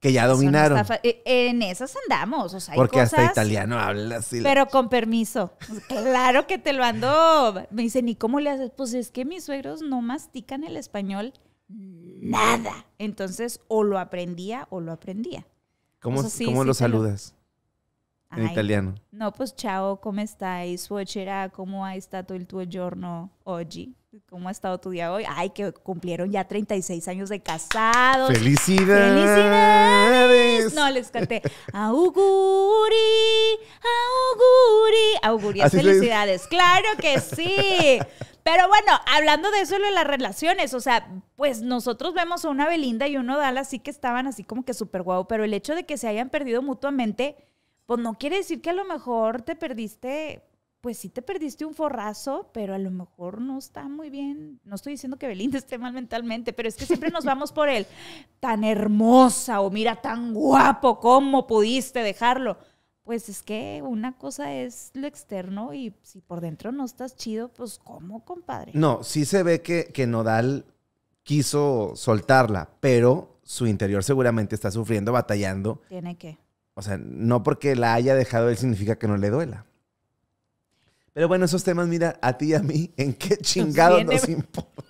que ya dominaron. E, en esas andamos, o sea, Porque hasta italiano hablas. así. Pero con permiso. Claro que te lo ando. Me dicen, ¿y cómo le haces? Pues es que mis suegros no mastican el español nada. Entonces, o lo aprendía o lo aprendía. ¿Cómo, lo saludas? En italiano. No, pues chao, ¿cómo estáis? Suocera, ¿cómo ha estado el tuo giorno ¿Cómo ha estado tu día hoy? Ay, que cumplieron ya 36 años de casados. ¡Felicidades! ¡Felicidades! No, les canté. Auguri, auguri. Augurias, felicidades. Claro que sí. Pero bueno, hablando de eso, de las relaciones, o sea, pues nosotros vemos a una Belinda y uno Odal así que estaban así como que súper guau, pero el hecho de que se hayan perdido mutuamente, pues no quiere decir que a lo mejor te perdiste, pues sí te perdiste un forrazo, pero a lo mejor no está muy bien. No estoy diciendo que Belinda esté mal mentalmente, pero es que siempre nos vamos por él, tan hermosa o mira tan guapo, ¿cómo pudiste dejarlo? pues es que una cosa es lo externo y si por dentro no estás chido, pues ¿cómo, compadre? No, sí se ve que, Nodal quiso soltarla, pero su interior seguramente está sufriendo, batallando. Tiene que. O sea, no porque la haya dejado él significa que no le duela. Pero bueno, esos temas, mira, a ti y a mí, ¿en qué chingado nos importa?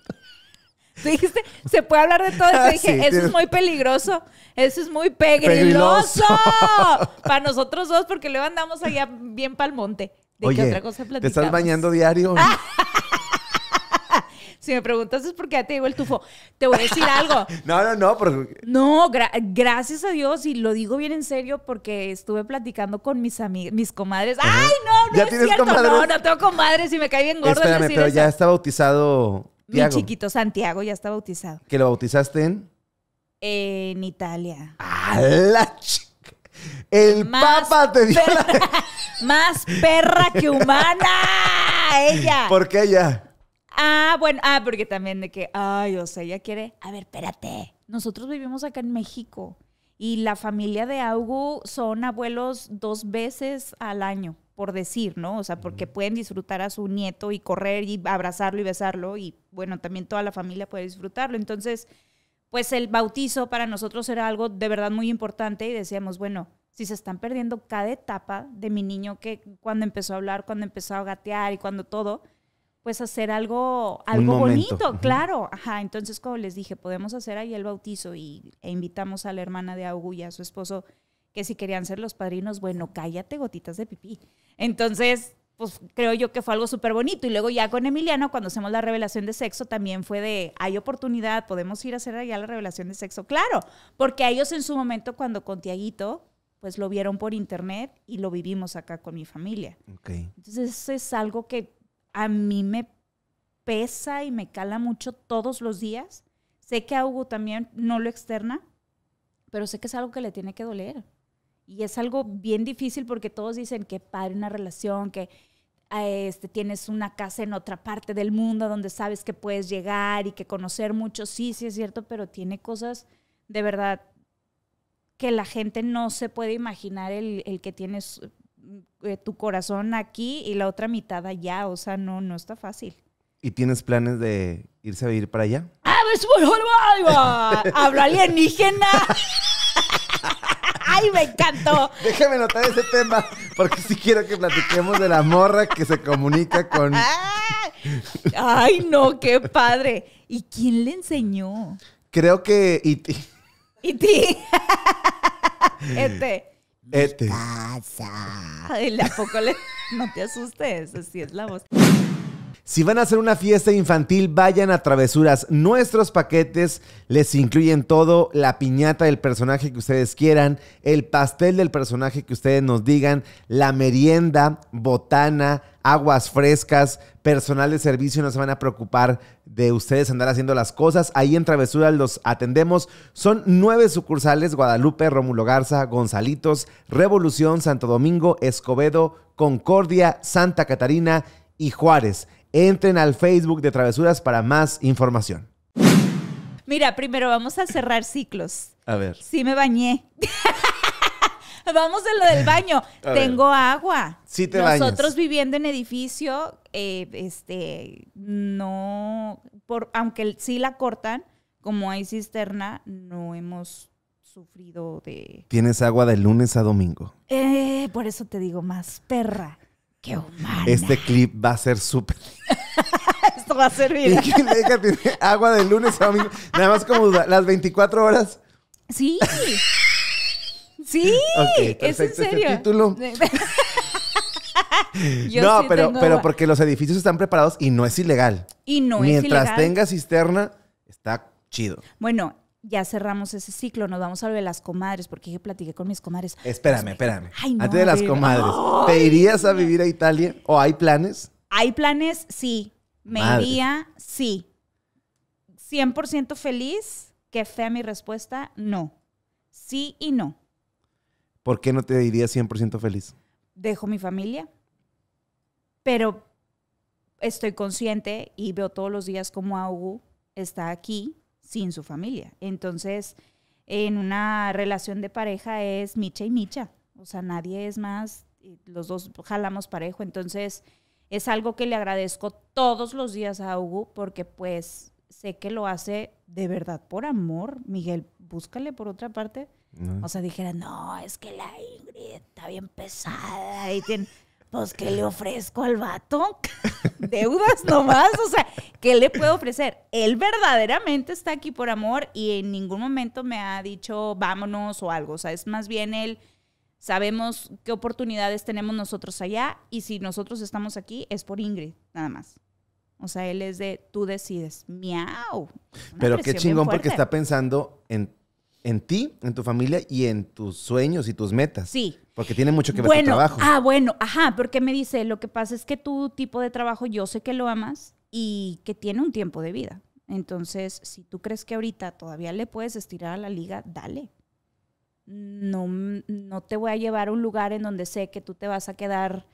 dijiste, se puede hablar de todo. eso? Ah, dije, eso es muy peligroso. Eso es muy peligroso Para nosotros dos, porque luego andamos allá bien pa'l monte. ¿De qué otra cosa platicamos? ¿Te estás bañando diario? si me preguntas es porque ya te digo el tufo. Te voy a decir algo. no, no, no. No, gracias a Dios, y lo digo bien en serio porque estuve platicando con mis amigas, mis comadres. ¡Ay, no! No es cierto, no, no tengo comadres y me cae bien gordo Espérame, pero ya está bautizado mi chiquito Santiago ya está bautizado. ¿Que lo bautizaste en? En Italia. ¡A la chica! El Papa te dio Más perra que humana. ella. ¿Por qué ella? Ah, bueno, ah, porque también de que, ay, o sea, ella quiere. A ver, espérate. Nosotros vivimos acá en México y la familia de Augu son abuelos dos veces al año por decir, ¿no? O sea, porque pueden disfrutar a su nieto y correr y abrazarlo y besarlo y bueno, también toda la familia puede disfrutarlo. Entonces, pues el bautizo para nosotros era algo de verdad muy importante y decíamos, bueno, si se están perdiendo cada etapa de mi niño que cuando empezó a hablar, cuando empezó a gatear y cuando todo, pues hacer algo, algo bonito, claro. Ajá, entonces como les dije, podemos hacer ahí el bautizo y, e invitamos a la hermana de Augu a su esposo que si querían ser los padrinos, bueno, cállate gotitas de pipí. Entonces, pues creo yo que fue algo súper bonito. Y luego ya con Emiliano, cuando hacemos la revelación de sexo, también fue de, hay oportunidad, podemos ir a hacer allá la revelación de sexo. Claro, porque ellos en su momento, cuando con Tiaguito, pues lo vieron por internet y lo vivimos acá con mi familia. Entonces eso es algo que a mí me pesa y me cala mucho todos los días. Sé que a Hugo también no lo externa, pero sé que es algo que le tiene que doler. Y es algo bien difícil porque todos dicen que padre una relación, que eh, este, tienes una casa en otra parte del mundo donde sabes que puedes llegar y que conocer mucho. Sí, sí es cierto, pero tiene cosas de verdad que la gente no se puede imaginar el, que tienes mm, eh, tu corazón aquí y la otra mitad allá. O sea, no, no está fácil. ¿Y tienes planes de irse a vivir para allá? ¡Ah, pues, Hablo alienígena. ¡Ay, me encantó! Déjeme notar ese tema, porque sí quiero que platiquemos de la morra que se comunica con. ¡Ay, no, qué padre! ¿Y quién le enseñó? Creo que. Y ti. Y ti. este. Este. Ay, poco No te asustes, así es la voz. Si van a hacer una fiesta infantil, vayan a Travesuras. Nuestros paquetes les incluyen todo, la piñata del personaje que ustedes quieran, el pastel del personaje que ustedes nos digan, la merienda, botana, aguas frescas, personal de servicio, no se van a preocupar de ustedes andar haciendo las cosas. Ahí en Travesuras los atendemos. Son nueve sucursales, Guadalupe, Rómulo Garza, Gonzalitos, Revolución, Santo Domingo, Escobedo, Concordia, Santa Catarina y Juárez. Entren al Facebook de Travesuras para más información. Mira, primero vamos a cerrar ciclos. A ver. Sí me bañé. vamos a lo del baño. Tengo agua. Sí te Nosotros viviendo en edificio, eh, este, no, por, aunque sí la cortan, como hay cisterna, no hemos sufrido de... Tienes agua de lunes a domingo. Eh, por eso te digo más, perra. ¡Qué este humana! Este clip va a ser súper. Esto va a servir. Y que agua de lunes a mí? Nada más como las 24 horas. Sí. Sí. Okay, es en este serio. Este título. no, pero, pero porque los edificios están preparados y no es ilegal. Y no es ilegal. Mientras tenga cisterna, está chido. Bueno, ya cerramos ese ciclo, nos vamos a lo de las comadres, porque yo platiqué con mis comadres. Espérame, espérame. Ay, Antes de las comadres, ¿te irías a vivir a Italia o hay planes? Hay planes, sí. Me iría, sí. 100% feliz, que fea mi respuesta, no. Sí y no. ¿Por qué no te irías 100% feliz? Dejo mi familia, pero estoy consciente y veo todos los días Cómo Augu está aquí sin su familia. Entonces, en una relación de pareja es micha y micha, o sea, nadie es más, los dos jalamos parejo, entonces es algo que le agradezco todos los días a Hugo porque pues sé que lo hace de verdad por amor, Miguel, búscale por otra parte. O sea, dijera, no, es que la Ingrid está bien pesada y tiene pues, ¿qué le ofrezco al vato? Deudas nomás, o sea, ¿qué le puedo ofrecer? Él verdaderamente está aquí por amor y en ningún momento me ha dicho vámonos o algo, o sea, es más bien él, sabemos qué oportunidades tenemos nosotros allá y si nosotros estamos aquí es por Ingrid, nada más. O sea, él es de tú decides, miau. Pero qué chingón porque está pensando en en ti, en tu familia y en tus sueños y tus metas. Sí. Porque tiene mucho que ver con tu trabajo. Ah, bueno, ajá, porque me dice, lo que pasa es que tu tipo de trabajo yo sé que lo amas y que tiene un tiempo de vida. Entonces, si tú crees que ahorita todavía le puedes estirar a la liga, dale. No, no te voy a llevar a un lugar en donde sé que tú te vas a quedar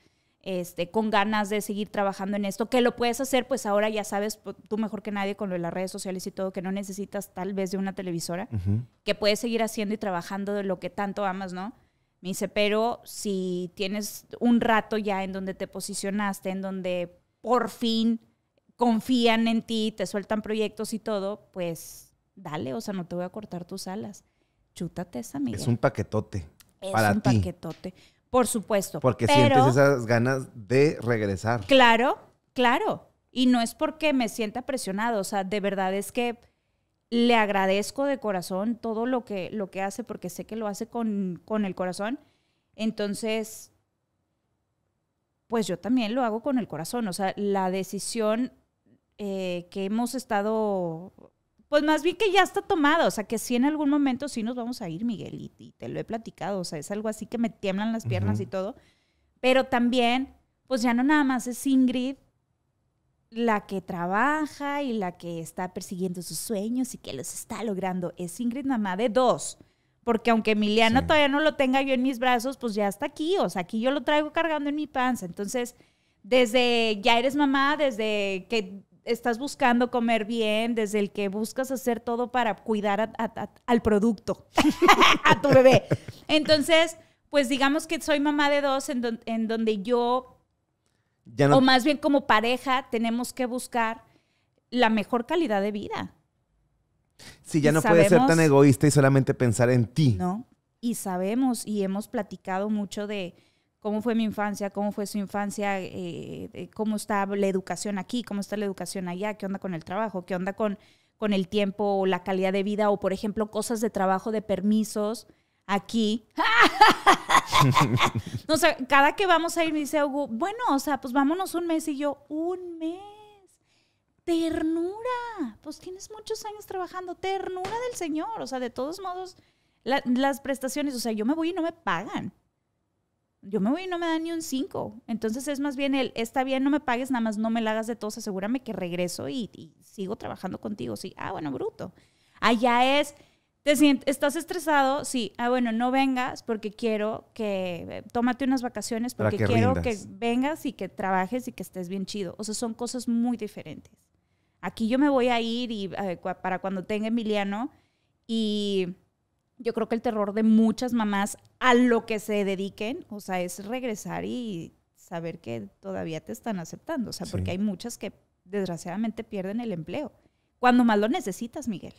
este, con ganas de seguir trabajando en esto, que lo puedes hacer, pues ahora ya sabes, pues, tú mejor que nadie con lo de las redes sociales y todo, que no necesitas tal vez de una televisora, que puedes seguir haciendo y trabajando de lo que tanto amas, ¿no? Me dice, pero si tienes un rato ya en donde te posicionaste, en donde por fin confían en ti, te sueltan proyectos y todo, pues dale, o sea, no te voy a cortar tus alas. Chútate esa, amiga. Es un paquetote. Es un ti. paquetote. Por supuesto. Porque sientes esas ganas de regresar. Claro, claro. Y no es porque me sienta presionado, o sea, de verdad es que le agradezco de corazón todo lo que, lo que hace, porque sé que lo hace con, con el corazón. Entonces, pues yo también lo hago con el corazón. O sea, la decisión eh, que hemos estado pues más bien que ya está tomada, o sea, que sí en algún momento sí nos vamos a ir, Miguel, y, te lo he platicado, o sea, es algo así que me tiemblan las piernas y todo, pero también, pues ya no nada más es Ingrid la que trabaja y la que está persiguiendo sus sueños y que los está logrando, es Ingrid mamá de dos. Porque aunque Emiliano todavía no lo tenga yo en mis brazos, pues ya está aquí, o sea, aquí yo lo traigo cargando en mi panza. Entonces, desde ya eres mamá, desde que estás buscando comer bien, desde el que buscas hacer todo para cuidar al producto, a tu bebé. Entonces, pues digamos que soy mamá de dos en, donde yo, o más bien como pareja, tenemos que buscar la mejor calidad de vida. Sí, ya no puedes ser tan egoísta y solamente pensar en ti. No, y sabemos y hemos platicado mucho de cómo fue mi infancia, cómo fue su infancia, eh, eh, cómo está la educación aquí, cómo está la educación allá, qué onda con el trabajo, qué onda con, con el tiempo o la calidad de vida o, por ejemplo, cosas de trabajo, de permisos aquí. no, sé, cada que vamos a ir me dice Hugo, bueno, o sea, pues vámonos un mes y yo, un mes. Ternura, pues tienes muchos años trabajando, ternura del Señor, o sea, de todos modos, las prestaciones, o sea, yo me voy y no me pagan yo me voy y no me dan ni un cinco. Entonces es más bien el, está bien, no me pagues, nada más no me la hagas de todos, asegúrame que regreso y, sigo trabajando contigo. Sí, ah, bueno, bruto. Allá es, te sientes, estás estresado, sí, ah, bueno, no vengas porque quiero que, eh, tómate unas vacaciones porque quiero que vengas y que trabajes y que estés bien chido. O sea, son cosas muy diferentes. Aquí yo me voy a ir y eh, para cuando tenga Emiliano y yo creo que el terror de muchas mamás a lo que se dediquen, o sea, es regresar y saber que todavía te están aceptando, o sea, porque hay muchas que desgraciadamente pierden el empleo, cuando más lo necesitas, Miguel.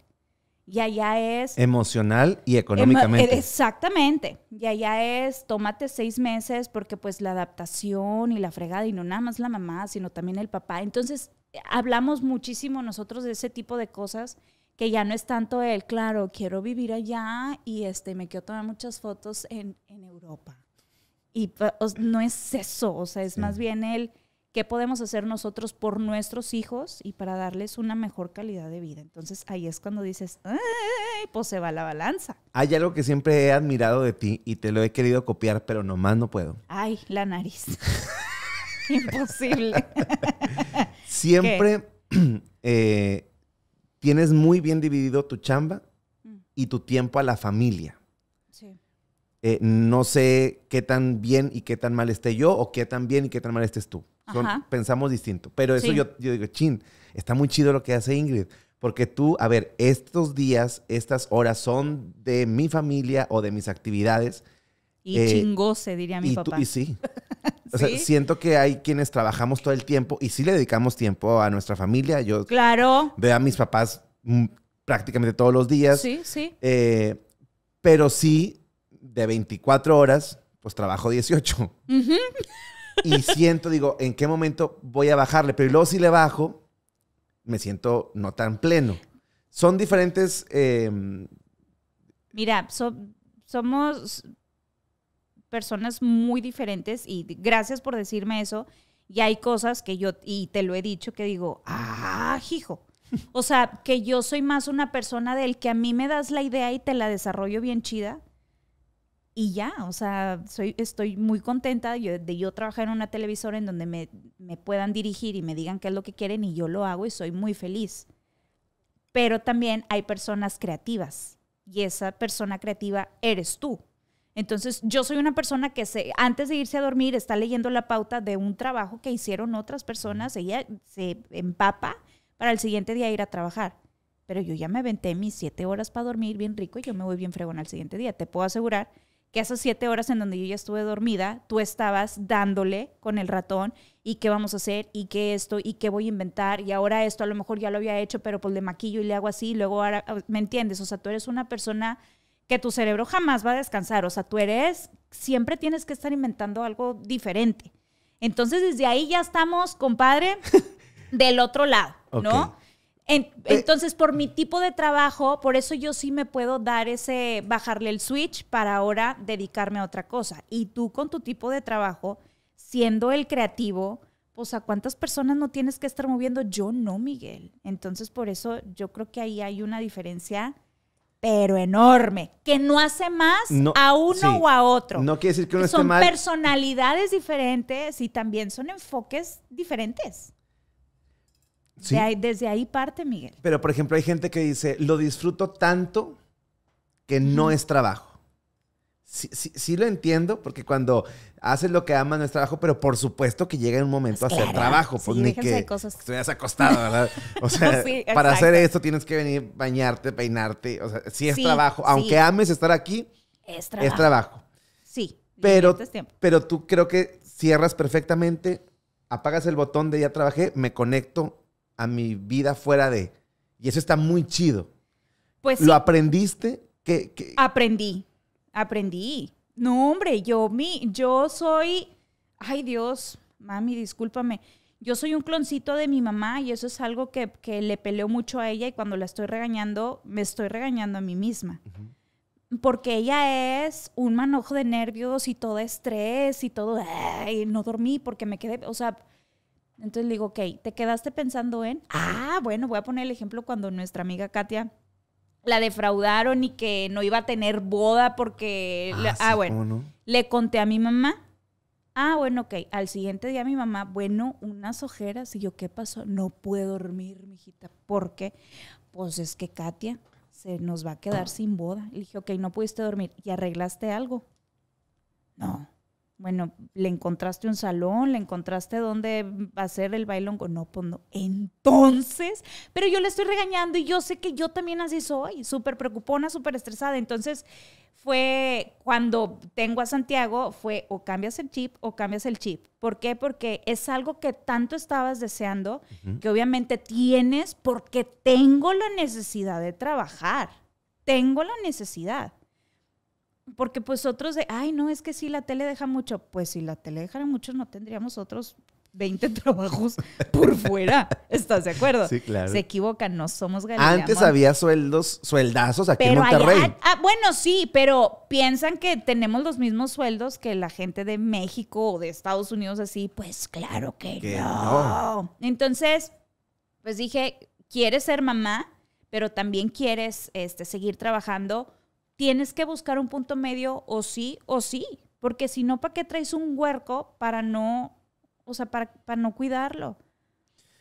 Y allá es... Emocional y económicamente. exactamente. Y allá es, tómate seis meses porque pues la adaptación y la fregada, y no nada más la mamá, sino también el papá. Entonces, eh, hablamos muchísimo nosotros de ese tipo de cosas que ya no es tanto él, claro, quiero vivir allá y este, me quiero tomar muchas fotos en, Europa. Y pues, no es eso, o sea, es más bien el qué podemos hacer nosotros por nuestros hijos y para darles una mejor calidad de vida. Entonces ahí es cuando dices, Ay, pues se va la balanza. Hay algo que siempre he admirado de ti y te lo he querido copiar, pero nomás no puedo. Ay, la nariz. Imposible. siempre eh, tienes muy bien dividido tu chamba mm. y tu tiempo a la familia. Sí. Eh, no sé qué tan bien y qué tan mal esté yo o qué tan bien y qué tan mal estés tú. pensamos distinto. Pero eso yo, yo digo, chin, está muy chido lo que hace Ingrid. Porque tú, a ver, estos días, estas horas son de mi familia o de mis actividades y eh, chingose, diría mi y papá. y sí. O sea, siento que hay quienes trabajamos todo el tiempo y sí le dedicamos tiempo a nuestra familia. Yo claro. veo a mis papás mm, prácticamente todos los días. Sí, sí. Eh, pero sí, de 24 horas, pues trabajo 18. Y siento, digo, ¿en qué momento voy a bajarle? Pero luego si le bajo, me siento no tan pleno. Son diferentes... Em, Mira, somos personas muy diferentes y gracias por decirme eso. Y hay cosas que yo, y te lo he dicho, que digo, ah, hijo. O sea, que yo soy más una persona del que a mí me das la idea y te la desarrollo bien chida. Y ya, o sea, soy, estoy muy contenta de, yo trabajar en una televisora en donde me, me puedan dirigir y me digan qué es lo que quieren y yo lo hago y soy muy feliz. Pero también hay personas creativas y esa persona creativa eres tú. Entonces, yo soy una persona que se, antes de irse a dormir está leyendo la pauta de un trabajo que hicieron otras personas, ella se empapa para el siguiente día ir a trabajar. Pero yo ya me aventé mis siete horas para dormir bien rico y yo me voy bien fregón al siguiente día. Te puedo asegurar que esas siete horas en donde yo ya estuve dormida, tú estabas dándole con el ratón y qué vamos a hacer y qué esto y qué voy a inventar y ahora esto a lo mejor ya lo había hecho, pero pues le maquillo y le hago así, luego ahora, ah, ¿me entiendes? O sea, tú eres una persona que tu cerebro jamás va a descansar. O sea, tú eres, siempre tienes que estar inventando algo diferente. Entonces, desde ahí ya estamos, compadre, del otro lado, ¿no? Eh, entonces, por mi tipo de trabajo, por eso yo sí me puedo dar ese, bajarle el switch para ahora dedicarme a otra cosa. Y tú con tu tipo de trabajo, siendo el creativo, pues a cuántas personas no tienes que estar moviendo, yo no, Miguel. Entonces, por eso yo creo que ahí hay una diferencia pero enorme, que no hace más a uno o a otro. No quiere decir que uno son esté mal. Son personalidades diferentes y también son enfoques diferentes. desde ahí parte, Miguel. Pero, por ejemplo, hay gente que dice, lo disfruto tanto que no es trabajo. Sí, lo entiendo, porque cuando haces lo que amas no es trabajo, pero por supuesto que llega un momento a hacer trabajo, pues ni que cosas. estuvieras acostado, ¿verdad? O sea, para hacer esto tienes que venir, bañarte, peinarte, o sea, sí es trabajo, aunque ames estar aquí, es trabajo. Sí, pero, pero tú creo que cierras perfectamente, apagas el botón de ya trabajé, me conecto a mi vida fuera de, y eso está muy chido. Pues ¿Lo aprendiste? qué? Aprendí aprendí. No, hombre, yo, mi, yo soy, ay Dios, mami, discúlpame. Yo soy un cloncito de mi mamá y eso es algo que, le peleo mucho a ella y cuando la estoy regañando, me estoy regañando a mí misma. porque ella es un manojo de nervios y todo estrés y todo, ay, no dormí porque me quedé, o sea, entonces le digo, ok, te quedaste pensando en, ah, bueno, voy a poner el ejemplo cuando nuestra amiga Katia la defraudaron y que no iba a tener boda porque... Ah, ah bueno. Le conté a mi mamá. Ah, bueno, ok. Al siguiente día mi mamá, bueno, unas ojeras. Y yo, ¿qué pasó? No puedo dormir, mijita. ¿Por qué? Pues es que Katia se nos va a quedar sin boda. Le dije, ok, no pudiste dormir. ¿Y arreglaste algo? No. Bueno, ¿le encontraste un salón? ¿Le encontraste dónde hacer el bailón? No, pues no. Entonces, pero yo le estoy regañando y yo sé que yo también así soy, súper preocupona, súper estresada. Entonces, fue cuando tengo a Santiago, fue o cambias el chip o cambias el chip. ¿Por qué? Porque es algo que tanto estabas deseando, que obviamente tienes porque tengo la necesidad de trabajar. Tengo la necesidad porque pues otros de, ay, no, es que si la tele deja mucho, pues si la tele dejara mucho no tendríamos otros 20 trabajos por fuera. ¿Estás de acuerdo? Sí, claro. Se equivocan, no somos galerías. Antes había sueldos, sueldazos aquí en Monterrey. Ah, ah, bueno, sí, pero piensan que tenemos los mismos sueldos que la gente de México o de Estados Unidos así, pues claro que, no. Entonces, pues dije, ¿quieres ser mamá? Pero también quieres este, seguir trabajando tienes que buscar un punto medio o sí o sí, porque si no, ¿para qué traes un huerco para no, o sea, para, no cuidarlo?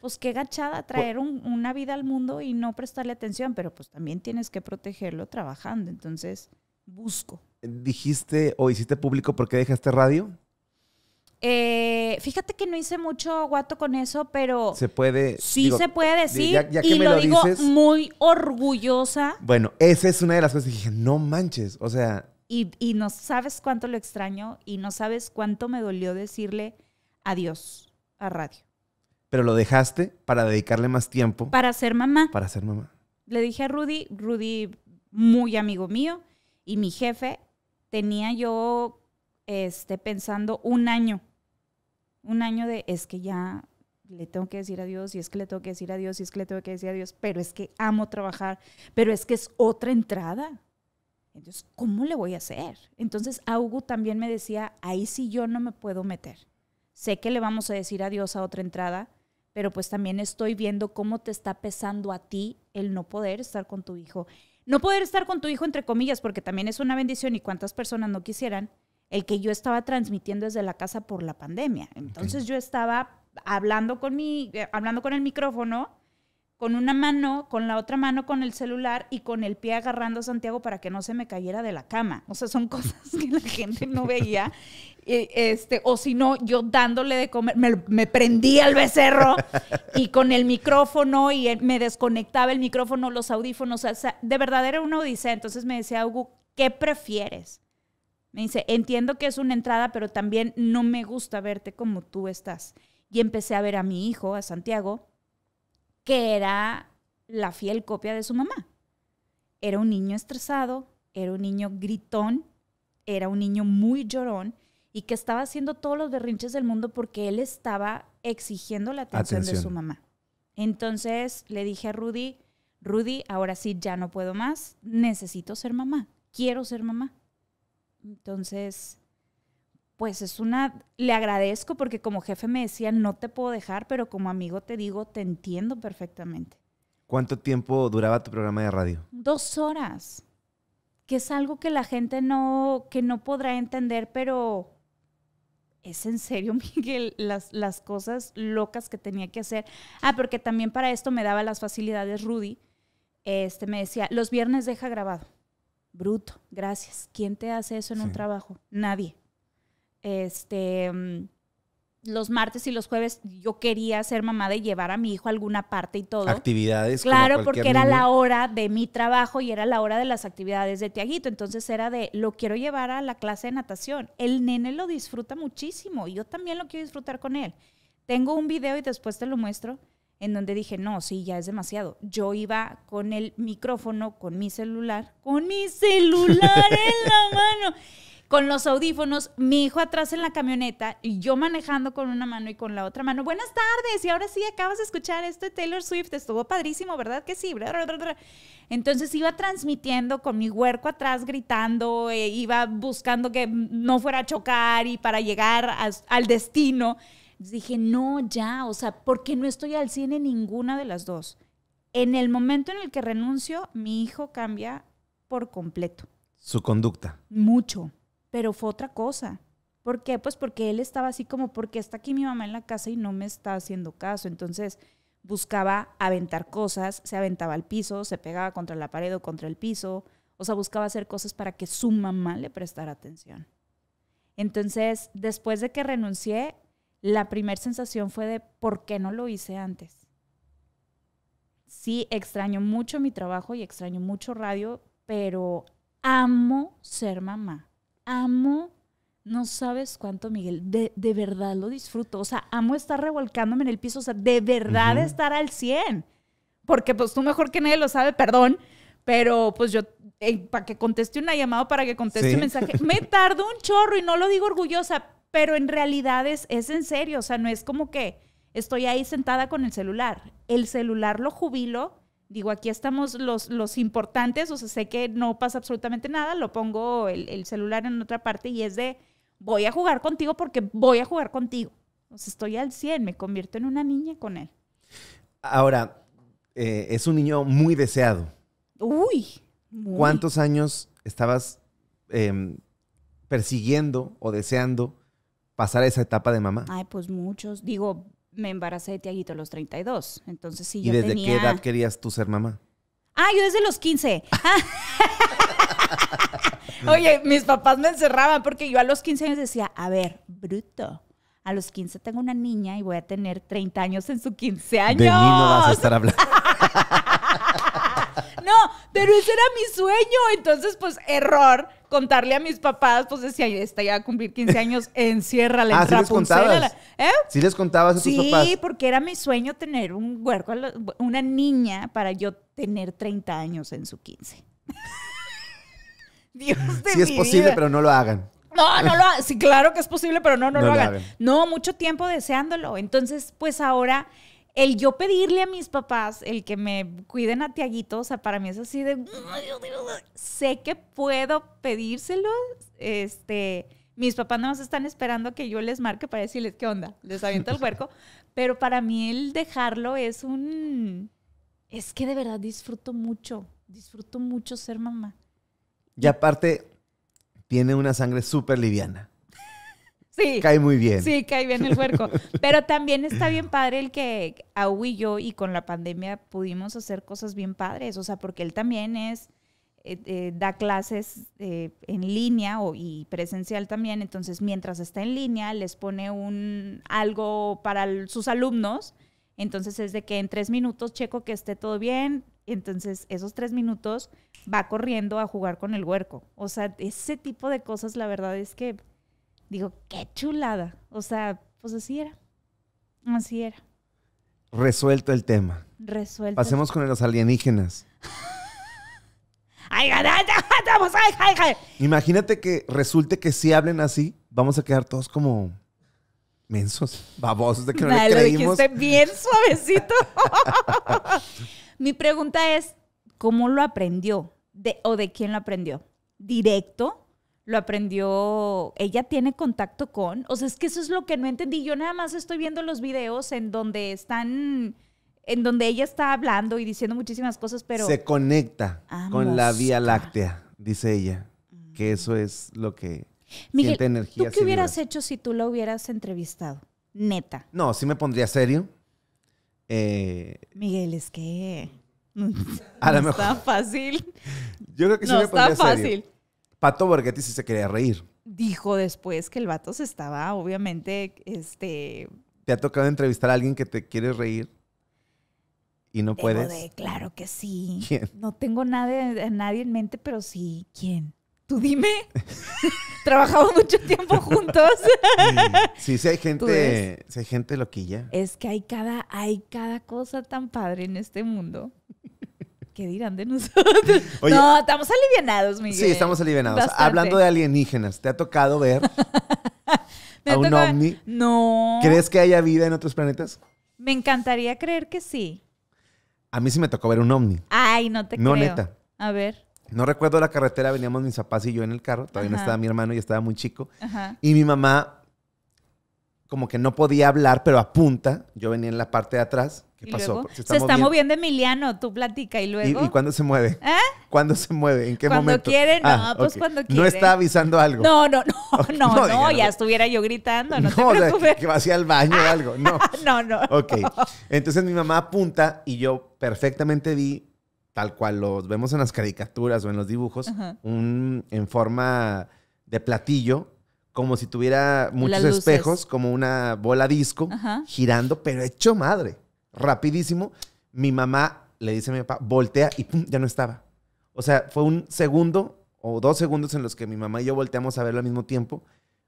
Pues qué gachada pues traer una vida al mundo y no prestarle atención, pero pues también tienes que protegerlo trabajando, entonces busco. Dijiste o hiciste público por qué dejaste radio? Eh, fíjate que no hice mucho guato con eso, pero. Se puede. Sí, se puede decir. y lo, digo muy orgullosa. Bueno, esa es una de las cosas que dije, no manches. O sea. Y, y no sabes cuánto lo extraño y no sabes cuánto me dolió decirle adiós a radio. Pero lo dejaste para dedicarle más tiempo. Para ser mamá. Para ser mamá. Le dije a Rudy, Rudy, muy amigo mío, y mi jefe, tenía yo esté pensando un año, un año de es que ya le tengo que decir adiós y es que le tengo que decir adiós y es que le tengo que decir adiós, pero es que amo trabajar, pero es que es otra entrada. Entonces, ¿cómo le voy a hacer? Entonces, Augu también me decía, ahí sí yo no me puedo meter. Sé que le vamos a decir adiós a otra entrada, pero pues también estoy viendo cómo te está pesando a ti el no poder estar con tu hijo. No poder estar con tu hijo, entre comillas, porque también es una bendición y cuántas personas no quisieran, el que yo estaba transmitiendo desde la casa por la pandemia. Entonces yo estaba hablando con mi, eh, hablando con el micrófono, con una mano, con la otra mano con el celular y con el pie agarrando a Santiago para que no se me cayera de la cama. O sea, son cosas que la gente no veía. Este, o si no, yo dándole de comer, me, me prendía el becerro y con el micrófono y me desconectaba el micrófono, los audífonos. O sea, de verdad era una odisea. Entonces me decía, Hugo, ¿qué prefieres? Me dice, entiendo que es una entrada, pero también no me gusta verte como tú estás. Y empecé a ver a mi hijo, a Santiago, que era la fiel copia de su mamá. Era un niño estresado, era un niño gritón, era un niño muy llorón y que estaba haciendo todos los berrinches del mundo porque él estaba exigiendo la atención, de su mamá. Entonces le dije a Rudy, Rudy, ahora sí ya no puedo más, necesito ser mamá, quiero ser mamá. Entonces, pues es una, le agradezco porque como jefe me decía, no te puedo dejar, pero como amigo te digo, te entiendo perfectamente. ¿Cuánto tiempo duraba tu programa de radio? Dos horas, que es algo que la gente no, que no podrá entender, pero es en serio, Miguel, las, las cosas locas que tenía que hacer. Ah, porque también para esto me daba las facilidades Rudy. Este me decía, los viernes deja grabado bruto, gracias. ¿Quién te hace eso en un trabajo? Nadie. Este, mm, los martes y los jueves yo quería ser mamá de llevar a mi hijo a alguna parte y todo. Actividades. Claro, porque era la hora de mi trabajo y era la hora de las actividades de Tiaguito. Entonces era de, lo quiero llevar a la clase de natación. El nene lo disfruta muchísimo y yo también lo quiero disfrutar con él. Tengo un video y después te lo muestro en donde dije, no, sí, ya es demasiado. Yo iba con el micrófono, con mi celular, con mi celular en la mano, con los audífonos, mi hijo atrás en la camioneta y yo manejando con una mano y con la otra mano. Buenas tardes, y ahora sí acabas de escuchar esto de Taylor Swift, estuvo padrísimo, ¿verdad que sí? Entonces iba transmitiendo con mi huerco atrás gritando, eh, iba buscando que no fuera a chocar y para llegar al destino dije, no, ya, o sea, porque no estoy al 100 en ninguna de las dos. En el momento en el que renuncio, mi hijo cambia por completo. Su conducta. Mucho, pero fue otra cosa. ¿Por qué? Pues porque él estaba así como, porque está aquí mi mamá en la casa y no me está haciendo caso. Entonces buscaba aventar cosas, se aventaba al piso, se pegaba contra la pared o contra el piso. O sea, buscaba hacer cosas para que su mamá le prestara atención. Entonces, después de que renuncié, la primera sensación fue de, ¿por qué no lo hice antes? Sí, extraño mucho mi trabajo y extraño mucho radio, pero amo ser mamá. Amo, no sabes cuánto, Miguel, de, verdad lo disfruto. O sea, amo estar revolcándome en el piso, o sea, de verdad estar al 100. Porque pues tú mejor que nadie lo sabe, perdón, pero pues yo, eh, para que conteste una llamada, para que conteste un mensaje, me tardo un chorro y no lo digo orgullosa, pero en realidad es, en serio, o sea, no es como que estoy ahí sentada con el celular. El celular lo jubilo, digo, aquí estamos los, los importantes, o sea, sé que no pasa absolutamente nada, lo pongo el, celular en otra parte y es de, voy a jugar contigo porque voy a jugar contigo. O sea, estoy al 100, me convierto en una niña con él. Ahora, eh, es un niño muy deseado. Uy. ¿Cuántos años estabas em, persiguiendo o deseando pasar esa etapa de mamá? Ay, pues muchos. Digo, me embaracé de Tiaguito a los 32. Entonces, sí, ¿Y desde qué edad querías tú ser mamá? Ah, yo desde los 15. Oye, mis papás me encerraban porque yo a los 15 años decía, a ver, bruto. A los 15 tengo una niña y voy a tener 30 años en su 15 años. De mí no vas a estar hablando. No, pero ese era mi sueño. Entonces, pues, error. Contarle a mis papás, pues decía, está ya a cumplir 15 años, enciérrala, ah, ¿sí les contabas? ¿eh? ¿Sí les a tus Sí, porque era mi sueño tener un huerco, una niña para yo tener 30 años en su 15. Dios de Sí es posible, pero no lo hagan. No, no lo hagan. Sí, claro que es posible, pero no, no, lo, hagan. No, mucho tiempo deseándolo. Entonces, pues ahora el yo pedirle a mis papás el que me cuiden a Tiaguito, o sea, para mí es así de, sé que puedo pedírselo, este, mis papás nada más están esperando que yo les marque para decirles qué onda, les aviento el cuerpo. pero para mí el dejarlo es un, es que de verdad disfruto mucho, disfruto mucho ser mamá. Y aparte, tiene una sangre súper liviana. Sí. Cae muy bien. Sí, cae bien el huerco. Pero también está bien padre el que Au y yo y con la pandemia pudimos hacer cosas bien padres. O sea, porque él también es, eh, eh, da clases eh, en línea y presencial también. Entonces, mientras está en línea, les pone un algo para sus alumnos. Entonces es de que en tres minutos checo que esté todo bien. Entonces, esos tres minutos va corriendo a jugar con el huerco. O sea, ese tipo de cosas, la verdad es que digo, qué chulada. O sea, pues así era. Así era. Resuelto el tema. Resuelto. Pasemos con los alienígenas. Imagínate que resulte que si hablen así, vamos a quedar todos como mensos, babosos de que no creímos. bien suavecito. Mi pregunta es, ¿cómo lo aprendió? ¿O de quién lo aprendió? ¿Directo? lo aprendió, ella tiene contacto con, o sea, es que eso es lo que no entendí, yo nada más estoy viendo los videos en donde están, en donde ella está hablando y diciendo muchísimas cosas, pero... Se conecta con la Vía ah. Láctea, dice ella, que mm. eso es lo que... Miguel, siente energía ¿tú qué hubieras hecho si tú la hubieras entrevistado? Neta. No, sí me pondría serio. Eh, Miguel, es que... Está fácil. Yo creo que sí serio. está fácil. Pato Borghetti sí se quería reír. Dijo después que el vato se estaba, obviamente, este... ¿Te ha tocado entrevistar a alguien que te quiere reír? ¿Y no puedes? claro que sí. No tengo nadie, nadie en mente, pero sí. ¿Quién? Tú dime. Trabajamos mucho tiempo juntos. sí, sí hay gente, hay gente loquilla. Es que hay cada, hay cada cosa tan padre en este mundo. ¿qué dirán de nosotros? no, estamos alivianados, Miguel. Sí, estamos alivianados. Hablando de alienígenas, ¿te ha tocado ver a un ovni? No. ¿Crees que haya vida en otros planetas? Me encantaría creer que sí. A mí sí me tocó ver un ovni. Ay, no te creo. No, neta. A ver. No recuerdo la carretera, veníamos mis papás y yo en el carro. Todavía estaba mi hermano y estaba muy chico. Y mi mamá como que no podía hablar, pero apunta. Yo venía en la parte de atrás. ¿Qué pasó? se, está, moviendo. Emiliano, tú platica y luego. ¿Y, cuándo se mueve? ¿Eh? ¿Cuándo se mueve? ¿En qué momento? Cuando quiere, no, ah, pues cuando quiere. No está avisando algo. No, no, no, no, no, ya estuviera yo gritando, no, te que va hacia el baño o ah, algo, no. no, no. Ok. Entonces mi mamá apunta y yo perfectamente vi, tal cual los vemos en las caricaturas o en los dibujos, un, en forma de platillo como si tuviera muchos espejos, como una bola disco, girando, pero hecho madre, rapidísimo. Mi mamá le dice a mi papá, voltea y ya no estaba. O sea, fue un segundo o dos segundos en los que mi mamá y yo volteamos a verlo al mismo tiempo.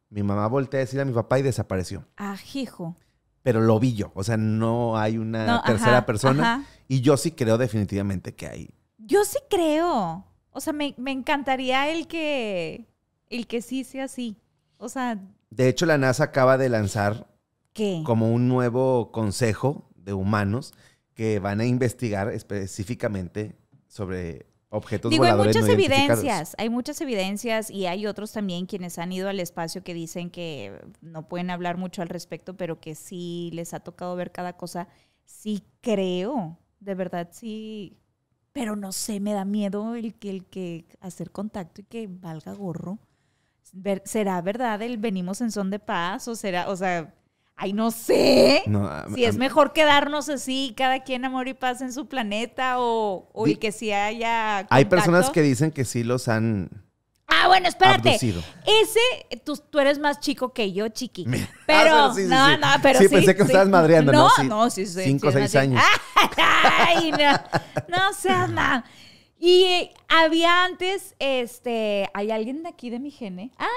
Mi mamá voltea a decirle a mi papá y desapareció. Ajijo. Ah, pero lo vi yo. O sea, no hay una tercera persona. Y yo sí creo definitivamente que hay. Yo sí creo. O sea, me, me encantaría el que, el que sí sea así. De hecho, la NASA acaba de lanzar como un nuevo consejo de humanos que van a investigar específicamente sobre objetos Digo, voladores hay muchas evidencias, hay muchas evidencias y hay otros también quienes han ido al espacio que dicen que no pueden hablar mucho al respecto, pero que sí les ha tocado ver cada cosa. Sí creo, de verdad sí, pero no sé, me da miedo el que el que hacer contacto y que valga gorro. ¿será verdad el venimos en son de paz? O será, o sea, ay, no sé si es mejor quedarnos así, cada quien amor y paz en su planeta, o, o y que si haya. Hay personas que dicen que sí los han. Ah, bueno, espérate. Ese, tú, eres más chico que yo, chiqui. Ah, pero, no, no, pero sí. pensé que estabas madreando, ¿no? No, sí, sí. Cinco o seis años. Ay, no, no seas nada. Y eh, había antes, este, hay alguien de aquí de mi gene. Ah,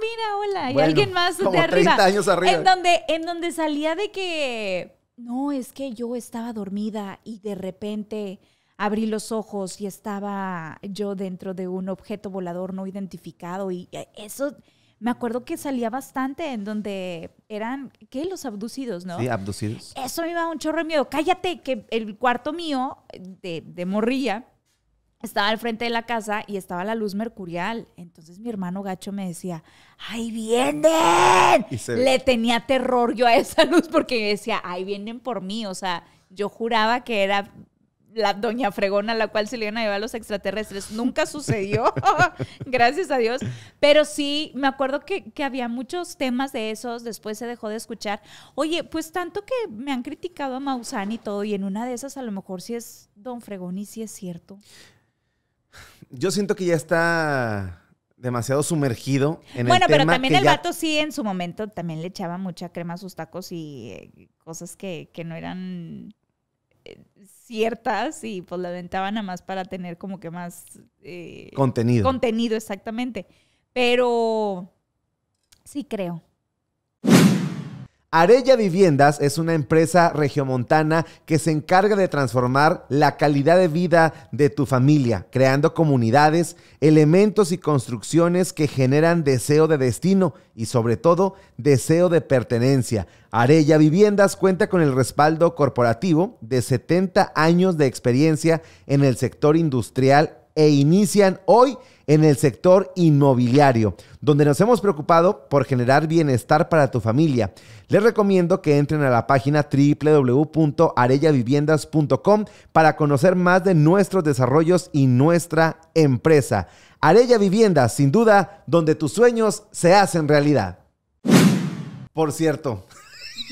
mira, hola. Hay alguien más de arriba. 30 años En donde, en donde salía de que, no, es que yo estaba dormida y de repente abrí los ojos y estaba yo dentro de un objeto volador no identificado y eh, eso me acuerdo que salía bastante en donde eran, ¿qué? Los abducidos, ¿no? Sí, abducidos. Eso me iba a un chorro de miedo. Cállate, que el cuarto mío eh, de, de morrilla estaba al frente de la casa y estaba la luz mercurial. Entonces mi hermano gacho me decía, ¡ahí vienen! Le tenía terror yo a esa luz porque decía, ¡ahí vienen por mí! O sea, yo juraba que era la doña fregona a la cual se le iban a llevar los extraterrestres. Nunca sucedió, gracias a Dios. Pero sí, me acuerdo que, había muchos temas de esos, después se dejó de escuchar. Oye, pues tanto que me han criticado a Maussan y todo, y en una de esas a lo mejor sí es don fregón y sí es cierto yo siento que ya está demasiado sumergido en bueno, el tema. Bueno, pero también el vato sí en su momento también le echaba mucha crema a sus tacos y eh, cosas que, no eran eh, ciertas y pues la aventaban nada más para tener como que más... Eh, contenido. Contenido, exactamente. Pero sí creo. Arella Viviendas es una empresa regiomontana que se encarga de transformar la calidad de vida de tu familia, creando comunidades, elementos y construcciones que generan deseo de destino y sobre todo deseo de pertenencia. Arella Viviendas cuenta con el respaldo corporativo de 70 años de experiencia en el sector industrial e inician hoy en el sector inmobiliario, donde nos hemos preocupado por generar bienestar para tu familia. Les recomiendo que entren a la página www.arellaviviendas.com para conocer más de nuestros desarrollos y nuestra empresa. Arella Viviendas, sin duda, donde tus sueños se hacen realidad. Por cierto,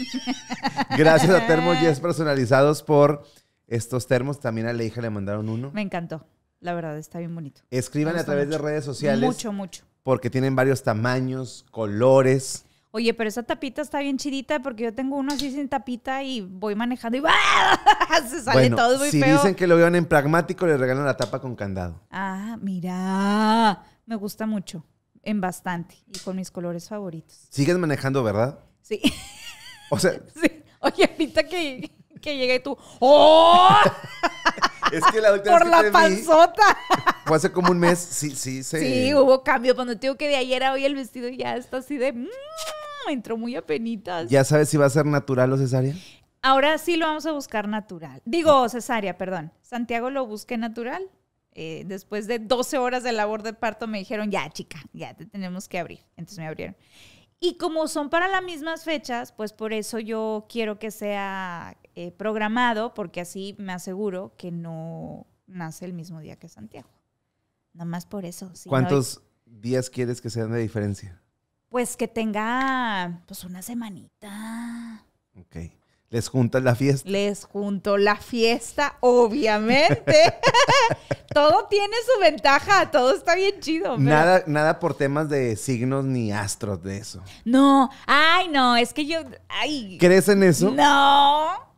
gracias a Termos Yes Personalizados por estos termos. También a la hija le mandaron uno. Me encantó. La verdad, está bien bonito. Escriban a través de redes sociales. Mucho, mucho. Porque tienen varios tamaños, colores. Oye, pero esa tapita está bien chidita porque yo tengo uno así sin tapita y voy manejando y ¡ah! se sale todo muy si dicen que lo vean en pragmático, le regalan la tapa con candado. Ah, mira, me gusta mucho, en bastante y con mis colores favoritos. Sigues manejando, ¿verdad? Sí. O sea. Sí. Oye, ahorita que que llega tú, ¡oh! es que la doctora Por vez Por la panzota. fue hace como un mes, sí, sí, sí. Sí, hubo cambio. Cuando te digo que de ayer a hoy el vestido ya está así de. Mmm, entró muy apenitas. ¿Ya sabes si va a ser natural o cesárea? Ahora sí lo vamos a buscar natural. Digo, cesárea, perdón. Santiago lo busqué natural. Eh, después de 12 horas de labor de parto me dijeron, ya chica, ya te tenemos que abrir. Entonces me abrieron. Y como son para las mismas fechas, pues por eso yo quiero que sea eh, programado, porque así me aseguro que no nace el mismo día que Santiago. Nada más por eso. ¿Cuántos días quieres que sean de diferencia? Pues que tenga, pues una semanita. Ok. Les juntas la fiesta. Les junto la fiesta, obviamente. todo tiene su ventaja, todo está bien chido. Nada, nada por temas de signos ni astros de eso. No, ay, no, es que yo, ay. ¿Crees en eso? No.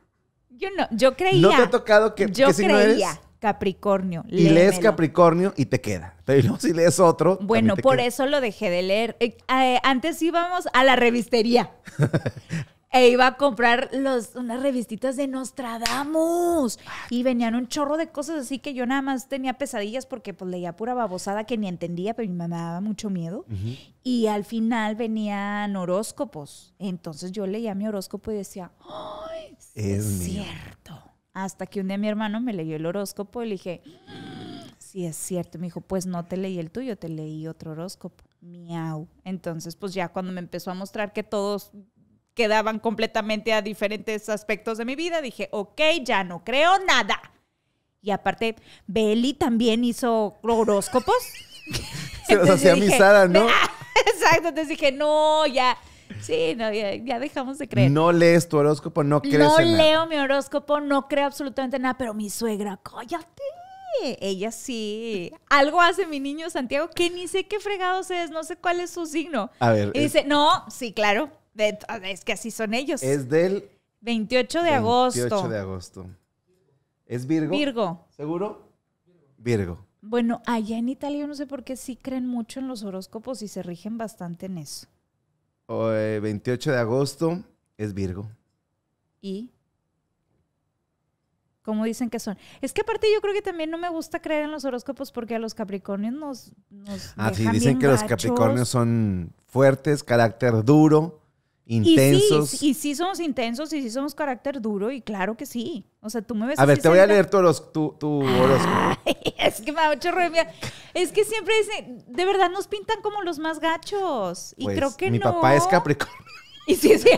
Yo no, yo creía. ¿No te ha tocado que, yo creía. Capricornio. Y lees Capricornio y te queda. Pero si lees otro. Bueno, por eso lo dejé de leer. Eh, eh, antes íbamos a la revistería. e iba a comprar los, unas revistitas de Nostradamus. Y venían un chorro de cosas así que yo nada más tenía pesadillas porque pues leía pura babosada que ni entendía, pero me daba mucho miedo. Y al final venían horóscopos. Entonces yo leía mi horóscopo y decía, ¡Ah! es, cierto. Hasta que un día mi hermano me leyó el horóscopo y le dije, sí es cierto. Me dijo, pues no te leí el tuyo, te leí otro horóscopo. Miau. Entonces, pues ya cuando me empezó a mostrar que todos quedaban completamente a diferentes aspectos de mi vida, dije, ok, ya no creo nada. Y aparte, Beli también hizo horóscopos. Se los hacía ¿no? Exacto, entonces dije, no, ya Sí, no, ya, dejamos de creer. No lees tu horóscopo, no crees. No leo mi horóscopo, no creo absolutamente nada, pero mi suegra, cállate. Ella sí. Algo hace mi niño Santiago que ni sé qué fregados es, no sé cuál es su signo. A ver. dice, no, sí, claro. Es que así son ellos. Es del 28 de agosto. 28 de agosto. ¿Es Virgo? Virgo. ¿Seguro? Virgo. Bueno, allá en Italia yo no sé por qué sí creen mucho en los horóscopos y se rigen bastante en eso. 28 eh, de agosto es Virgo. ¿Y? como dicen que son. Es que aparte yo creo que también no me gusta creer en los horóscopos porque a los Capricornios nos... nos ah, sí, dicen que los Capricornios son fuertes, carácter duro, intensos. Y sí, somos intensos y sí somos carácter duro y claro que sí. O sea, tú me ves. A ver, te voy a leer todos tu, horóscopo. es que me ha hecho Es que siempre dicen, de verdad nos pintan como los más gachos. Y pues, creo que mi no. Mi papá es Capricornio. Y sí, sí.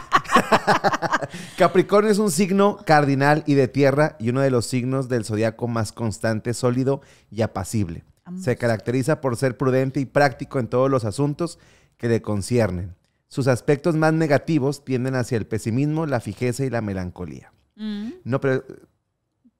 Capricornio es un signo cardinal y de tierra y uno de los signos del zodiaco más constante, sólido y apacible. Se caracteriza por ser prudente y práctico en todos los asuntos que le conciernen sus aspectos más negativos tienden hacia el pesimismo, la fijeza y la melancolía. Mm. No, pero...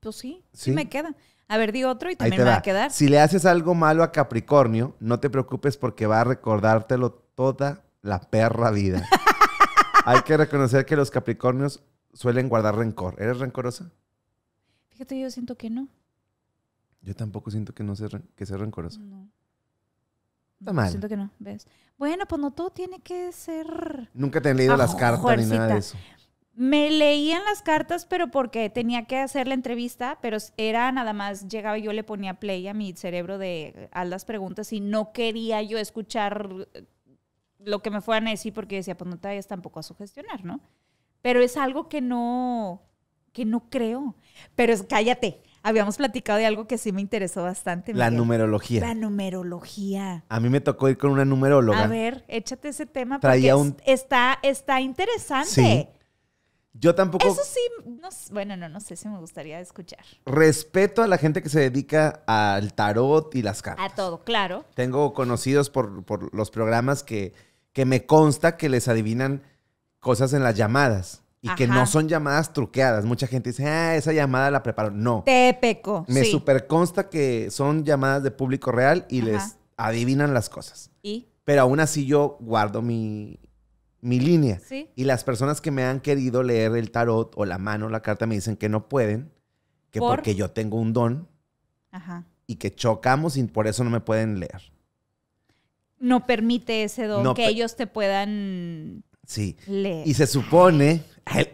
Pues sí, sí, me queda. A ver, di otro y también me va. a quedar. Si le haces algo malo a Capricornio, no te preocupes porque va a recordártelo toda la perra vida. Hay que reconocer que los Capricornios suelen guardar rencor. ¿Eres rencorosa? Fíjate, yo siento que no. Yo tampoco siento que no sea, que sea rencorosa. No. Siento que no, ¿ves? Bueno, pues no todo tiene que ser... Nunca te han leído las cartas ni nada de eso. Me leían las cartas, pero porque tenía que hacer la entrevista, pero era nada más, llegaba y yo le ponía play a mi cerebro de a las preguntas y no quería yo escuchar eh, lo que me fueran a decir porque decía, pues no te vayas tampoco a sugestionar, ¿no? Pero es algo que no, que no creo. Pero cállate, habíamos platicado de algo que sí me interesó bastante. La numerología. La numerología. A mí me tocó ir con una numeróloga. A ver, échate ese tema porque está, está interesante. Yo tampoco. Eso sí, bueno, no, no sé si me gustaría escuchar. Respeto a la gente que se dedica al tarot y las cartas. A todo, claro. Tengo conocidos por, los programas que, que me consta que les adivinan cosas en las llamadas. Y que no son llamadas truqueadas. Mucha gente dice, ah, esa llamada la preparo. No. Te peco. Me super consta que son llamadas de público real y les adivinan las cosas. Pero aún así yo guardo mi, línea. Y las personas que me han querido leer el tarot o la mano o la carta me dicen que no pueden, que porque yo tengo un don Ajá. y que chocamos y por eso no me pueden leer. No permite ese don que ellos te puedan Sí. Leer. Y se supone,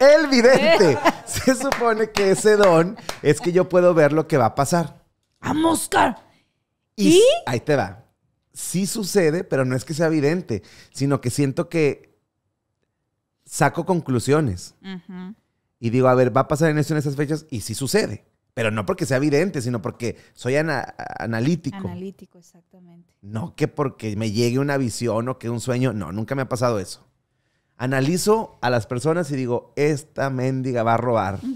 el, vidente. Se supone que ese don es que yo puedo ver lo que va a pasar. ¡A Oscar! Y, ahí te va. Sí sucede, pero no es que sea vidente, sino que siento que saco conclusiones. Y digo, a ver, va a pasar en eso en esas fechas y sí sucede. Pero no porque sea vidente, sino porque soy analítico. Analítico, exactamente. No que porque me llegue una visión o que un sueño. No, nunca me ha pasado eso analizo a las personas y digo, esta mendiga va a robar.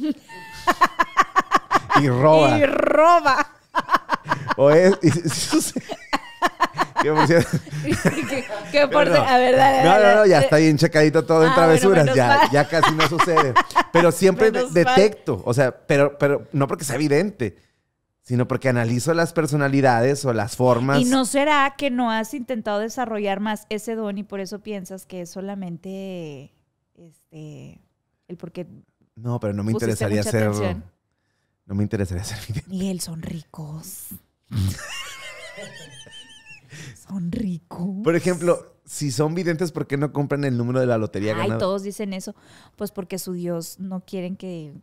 y roba. Y roba. o es... qué por cierto. por no. No, no, ya está bien checadito todo en ah, travesuras. ya, ya casi no sucede. Pero siempre detecto. O sea, pero, pero no porque sea evidente sino porque analizo las personalidades o las formas. ¿Y no será que no has intentado desarrollar más ese don y por eso piensas que es solamente este el porque No, pero no me interesaría ser No me interesaría ser Miguel, son ricos. son ricos. Por ejemplo, si son videntes, ¿por qué no compran el número de la lotería Ay, todos dicen eso. Pues porque su Dios no quieren que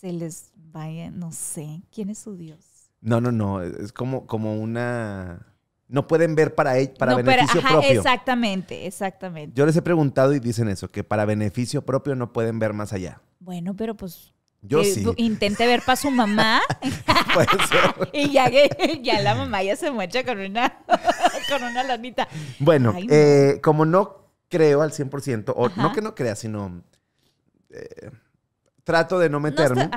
se les vaya, no sé, ¿quién es su Dios? No, no, no, e, es como, como una... No pueden ver para, e, para beneficio propio. Exactamente, exactamente. Yo les he preguntado y dicen eso, que para beneficio propio no pueden ver más allá. Bueno, pero pues yo eh, sí. Intente ver para su mamá. y ya, ya la mamá ya se muecha con una, con una Bueno, eh, como no creo al 100%, o no que no crea, sino... Eh, trato de no meterme.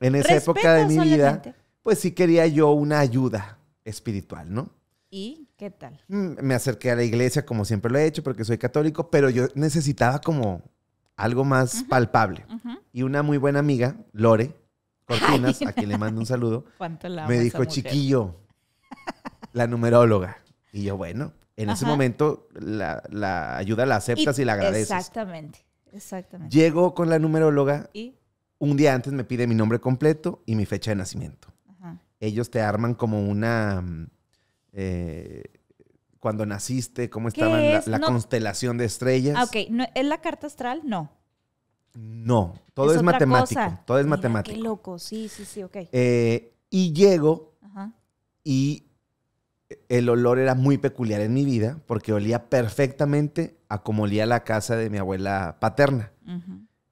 en esa época de mi vida, pues sí quería yo una ayuda espiritual, ¿no? ¿Y qué tal? Mm, me acerqué a la iglesia, como siempre lo he hecho, porque soy católico, pero yo necesitaba como algo más palpable. Y una muy buena amiga, Lore Cortinas, a quien le mando un saludo, me dijo, chiquillo, la numeróloga. Y yo, bueno, en ese momento la, ayuda la aceptas y, la agradeces. Exactamente, exactamente. Llego con la numeróloga y un día antes me pide mi nombre completo y mi fecha de nacimiento. Ellos te arman como una... Mm, eh, cuando naciste, cómo estaba la, constelación de estrellas. Ah, ok. ¿Es la carta astral? No. No, todo es, matemático. Todo es matemático. Qué loco, sí, sí, sí, ok. Eh, y llego y el olor era muy peculiar en mi vida porque olía perfectamente a como olía la casa de mi abuela paterna.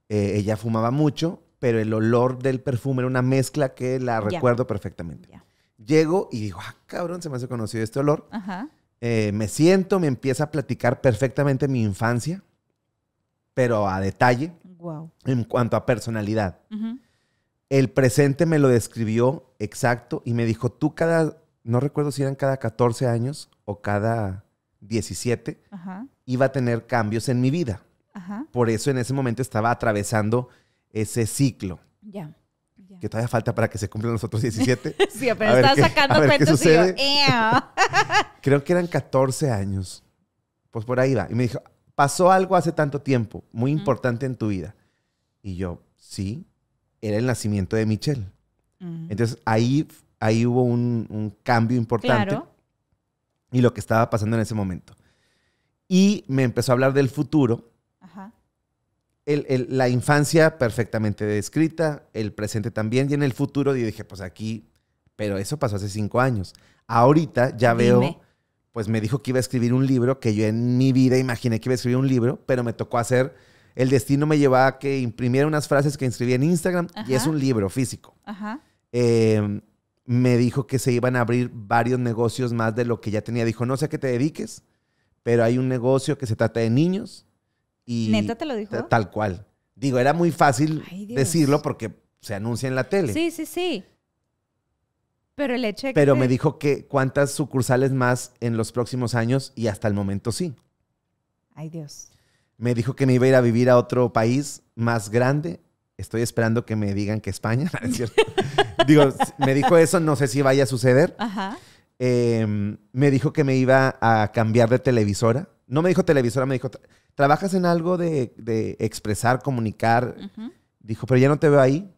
Eh, ella fumaba mucho pero el olor del perfume era una mezcla que la recuerdo perfectamente. Llego y digo, ah, cabrón, se me hace conocido este olor. Eh, me siento, me empieza a platicar perfectamente mi infancia, pero a detalle en cuanto a personalidad. El presente me lo describió exacto y me dijo, tú cada, no recuerdo si eran cada 14 años o cada 17, iba a tener cambios en mi vida. Por eso en ese momento estaba atravesando ese ciclo. Ya. Que todavía falta para que se cumplan los otros 17. sí, pero estaba sacando cuentas Creo que eran 14 años. Pues por ahí va. Y me dijo, pasó algo hace tanto tiempo, muy importante en tu vida. Y yo, sí, era el nacimiento de Michelle. Entonces ahí, ahí hubo un, un cambio importante. Claro. Y lo que estaba pasando en ese momento. Y me empezó a hablar del futuro la infancia perfectamente descrita, el presente también, y en el futuro dije, pues aquí, pero eso pasó hace cinco años. Ahorita ya veo, pues me dijo que iba a escribir un libro, que yo en mi vida imaginé que iba a escribir un libro, pero me tocó hacer, el destino me llevaba a que imprimiera unas frases que inscribí en Instagram, y es un libro físico. Em, me dijo que se iban a abrir varios negocios más de lo que ya tenía. Dijo, no sé a qué te dediques, pero hay un negocio que se trata de niños y ¿Neta te lo dijo? Tal cual. Digo, era muy fácil decirlo porque se anuncia en la tele. Sí, sí, sí. Pero el hecho Pero me dijo que cuántas sucursales más en los próximos años y hasta el momento sí. Ay, Dios. Me dijo que me iba a ir a vivir a otro país más grande. Estoy esperando que me digan que España, ¿es cierto? Digo, me dijo eso, no sé si vaya a suceder. Ajá. Em, me dijo que me iba a cambiar de televisora. No me dijo televisora, me dijo, ¿trabajas en algo de, expresar, comunicar? Dijo, pero ya no te veo ahí.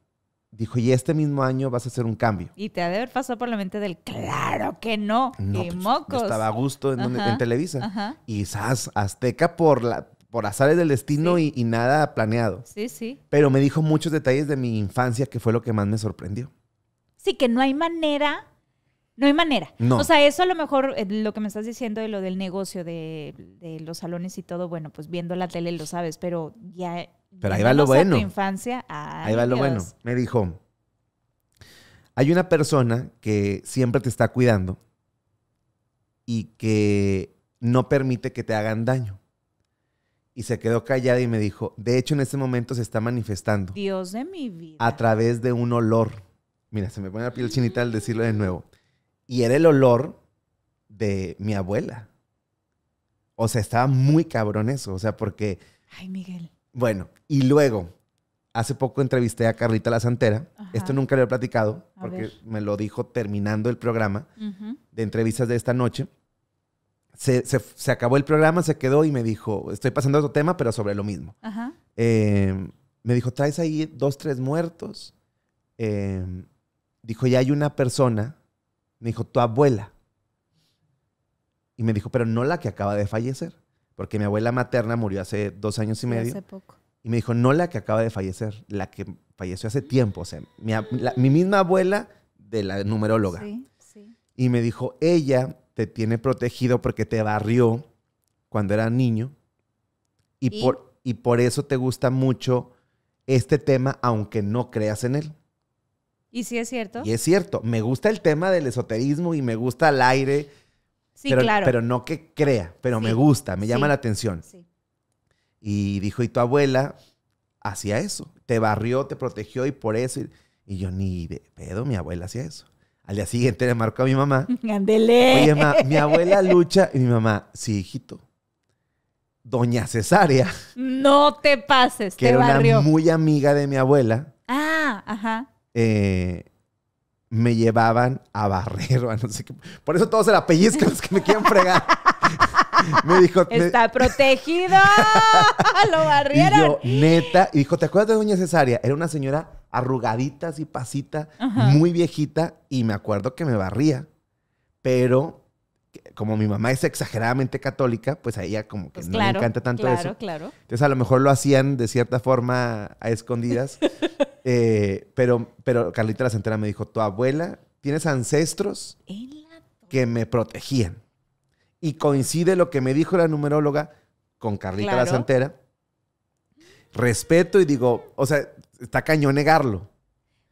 Dijo, y este mismo año vas a hacer un cambio. Y te ha de haber pasado por la mente del, claro que no, no pues, mocos. Estaba a gusto en, en Televisa. Y sas, Azteca por, la, por azares del destino y, y, nada planeado. Sí, sí. Pero me dijo muchos detalles de mi infancia que fue lo que más me sorprendió. Sí, que no hay manera no hay manera. No. O sea, eso a lo mejor, eh, lo que me estás diciendo de lo del negocio, de, los salones y todo, bueno, pues viendo la tele lo sabes, pero ya... Pero ahí va lo bueno. Tu infancia, ahí va lo bueno. Me dijo, hay una persona que siempre te está cuidando y que no permite que te hagan daño. Y se quedó callada y me dijo, de hecho en este momento se está manifestando. Dios de mi vida. A través de un olor. Mira, se me pone la piel chinita al decirlo de nuevo y era el olor de mi abuela. O sea, estaba muy cabrón eso. O sea, porque. Ay, Miguel. Bueno, y luego, hace poco entrevisté a Carlita La Santera. Esto nunca lo he platicado, porque me lo dijo terminando el programa de entrevistas de esta noche. Se, acabó el programa, se quedó y me dijo: Estoy pasando otro tema, pero sobre lo mismo. Eh, me dijo: Traes ahí dos, tres muertos. Eh, dijo: Ya hay una persona me dijo, tu abuela. Y me dijo, pero no la que acaba de fallecer, porque mi abuela materna murió hace dos años y medio. Hace poco. Y me dijo, no la que acaba de fallecer, la que falleció hace tiempo, o sea, mi, misma abuela de la numeróloga. Sí, sí. Y me dijo, ella te tiene protegido porque te barrió cuando era niño Por, y por eso te gusta mucho este tema, aunque no creas en él. Y sí es cierto. Y es cierto. Me gusta el tema del esoterismo y me gusta el aire. Sí, pero, claro. Pero no que crea, pero me gusta, me llama la atención. Sí. Y dijo, y tu abuela hacía eso. Te barrió, te protegió y por eso. Y yo ni de pedo, mi abuela hacía eso. Al día siguiente le marcó a mi mamá. ¡Ándele! Oye, mi abuela lucha. Y mi mamá, sí, hijito. Doña Cesárea. No te pases, que te era muy amiga de mi abuela. Ah, ajá. Eh, me llevaban a barrer no sé qué. Por eso todos se la pellizcan los que me quieren fregar. me dijo. ¡Está protegido! ¡Lo barrieron! Y yo, neta. Y dijo, ¿te acuerdas de Doña Cesaria? Era una señora arrugadita, así pasita, muy viejita. Y me acuerdo que me barría. Pero como mi mamá es exageradamente católica, pues a ella como que pues no le encanta tanto eso. Claro, claro. Entonces a lo mejor lo hacían de cierta forma a escondidas, eh, pero, pero Carlita la Santera me dijo, tu abuela, tienes ancestros que me protegían. Y coincide lo que me dijo la numeróloga con Carlita la Santera. Respeto y digo, o sea, está cañón negarlo.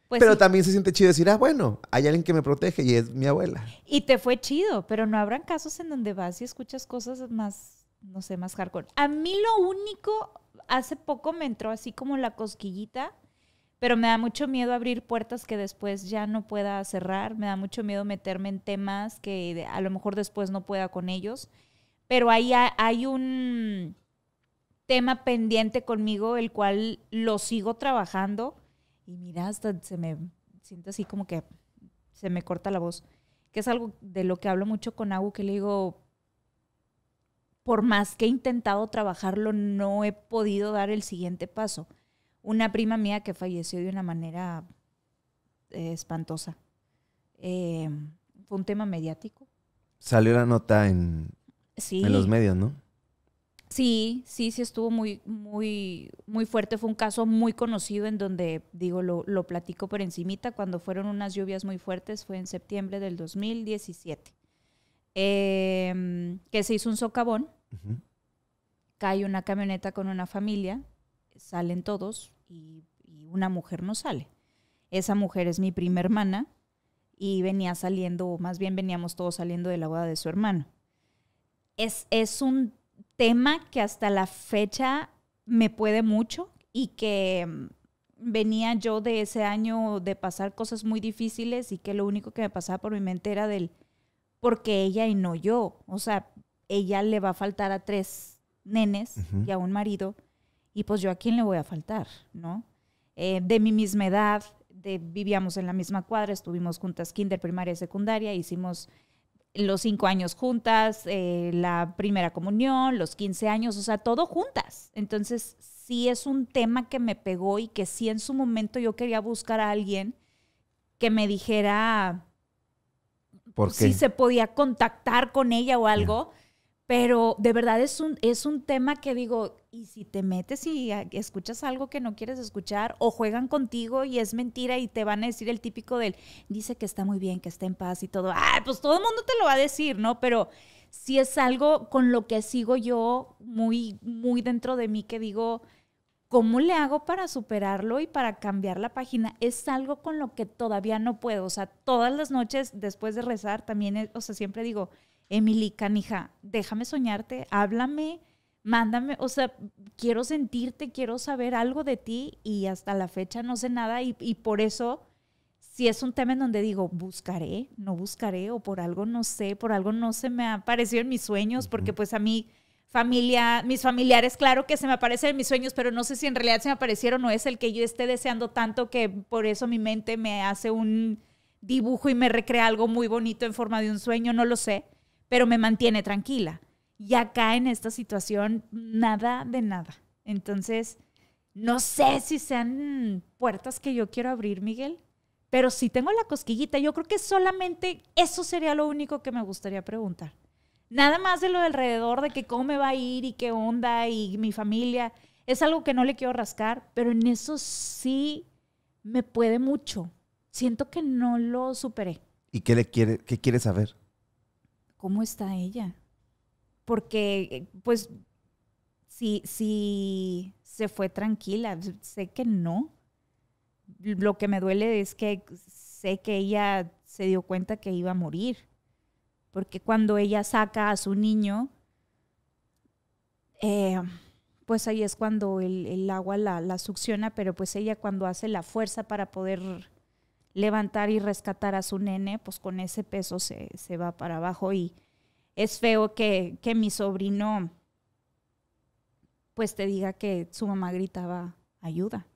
Pues pero también se siente chido decir, ah, bueno, hay alguien que me protege y es mi abuela. Y te fue chido, pero no habrán casos en donde vas y escuchas cosas más, no sé, más hardcore. A mí lo único, hace poco me entró así como la cosquillita pero me da mucho miedo abrir puertas que después ya no pueda cerrar, me da mucho miedo meterme en temas que a lo mejor después no pueda con ellos, pero ahí hay un tema pendiente conmigo, el cual lo sigo trabajando y mira, hasta se me siento así como que se me corta la voz, que es algo de lo que hablo mucho con Agu, que le digo, por más que he intentado trabajarlo, no he podido dar el siguiente paso una prima mía que falleció de una manera eh, espantosa. Eh, fue un tema mediático. Salió la nota en, los medios, ¿no? Sí, sí, sí estuvo muy, muy, muy fuerte. Fue un caso muy conocido en donde, digo, lo, platico por encimita, cuando fueron unas lluvias muy fuertes, fue en septiembre del 2017, em, que se hizo un socavón, cae una camioneta con una familia, salen todos y, una mujer no sale. Esa mujer es mi prima hermana y venía saliendo, o más bien veníamos todos saliendo de la boda de su hermano. Es, es un tema que hasta la fecha me puede mucho y que mm, venía yo de ese año de pasar cosas muy difíciles y que lo único que me pasaba por mi mente era del porque ella y no yo. O sea, ella le va a faltar a tres nenes y a un marido y pues yo a quién le voy a faltar, ¿no? Eh, de mi misma edad, vivíamos en la misma cuadra, estuvimos juntas kinder, primaria, y secundaria, hicimos los cinco años juntas, eh, la primera comunión, los 15 años, o sea, todo juntas. Entonces, sí es un tema que me pegó y que sí en su momento yo quería buscar a alguien que me dijera si se podía contactar con ella o algo. Pero de verdad es un, es un tema que digo, y si te metes y escuchas algo que no quieres escuchar, o juegan contigo y es mentira y te van a decir el típico del, dice que está muy bien, que está en paz y todo, ah, pues todo el mundo te lo va a decir, ¿no? Pero si es algo con lo que sigo yo muy, muy dentro de mí que digo, ¿cómo le hago para superarlo y para cambiar la página? Es algo con lo que todavía no puedo, o sea, todas las noches después de rezar también, eh, o sea, siempre digo, Emily Canija, déjame soñarte, háblame, mándame, o sea, quiero sentirte, quiero saber algo de ti y hasta la fecha no sé nada y, por eso, si es un tema en donde digo, buscaré, no buscaré o por algo no sé, por algo no se me ha aparecido en mis sueños, porque pues a mi familia, mis familiares, claro que se me aparecen en mis sueños, pero no sé si en realidad se me aparecieron o es el que yo esté deseando tanto que por eso mi mente me hace un dibujo y me recrea algo muy bonito en forma de un sueño, no lo sé pero me mantiene tranquila. Y acá en esta situación, nada de nada. Entonces, no sé si sean puertas que yo quiero abrir, Miguel, pero sí tengo la cosquillita. Yo creo que solamente eso sería lo único que me gustaría preguntar. Nada más de lo alrededor, de que cómo me va a ir y qué onda y mi familia. Es algo que no le quiero rascar, pero en eso sí me puede mucho. Siento que no lo superé. ¿Y qué le quiere, qué quiere saber? ¿cómo está ella? Porque, pues, si, si se fue tranquila, sé que no. Lo que me duele es que sé que ella se dio cuenta que iba a morir. Porque cuando ella saca a su niño, eh, pues ahí es cuando el, agua la, succiona, pero pues ella cuando hace la fuerza para poder levantar y rescatar a su nene, pues con ese peso se, va para abajo y es feo que, que, mi sobrino pues te diga que su mamá gritaba ayuda.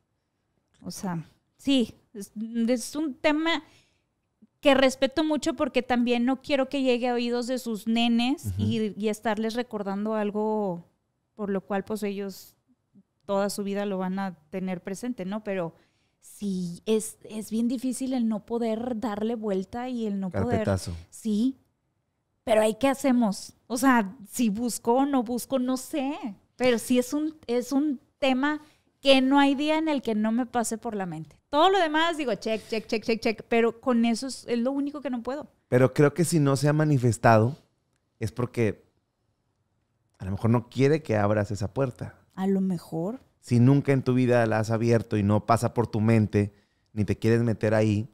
O sea, sí, es, un tema que respeto mucho porque también no quiero que llegue a oídos de sus nenes y, y, estarles recordando algo por lo cual pues ellos toda su vida lo van a tener presente, ¿no? Pero sí, es, es bien difícil el no poder darle vuelta y el no Carpetazo. poder. Sí. Pero ¿hay qué hacemos. O sea, si busco o no busco, no sé. Pero sí es un, es un tema que no hay día en el que no me pase por la mente. Todo lo demás digo, check, check, check, check, check. Pero con eso es lo único que no puedo. Pero creo que si no se ha manifestado, es porque a lo mejor no quiere que abras esa puerta. A lo mejor si nunca en tu vida la has abierto y no pasa por tu mente, ni te quieres meter ahí,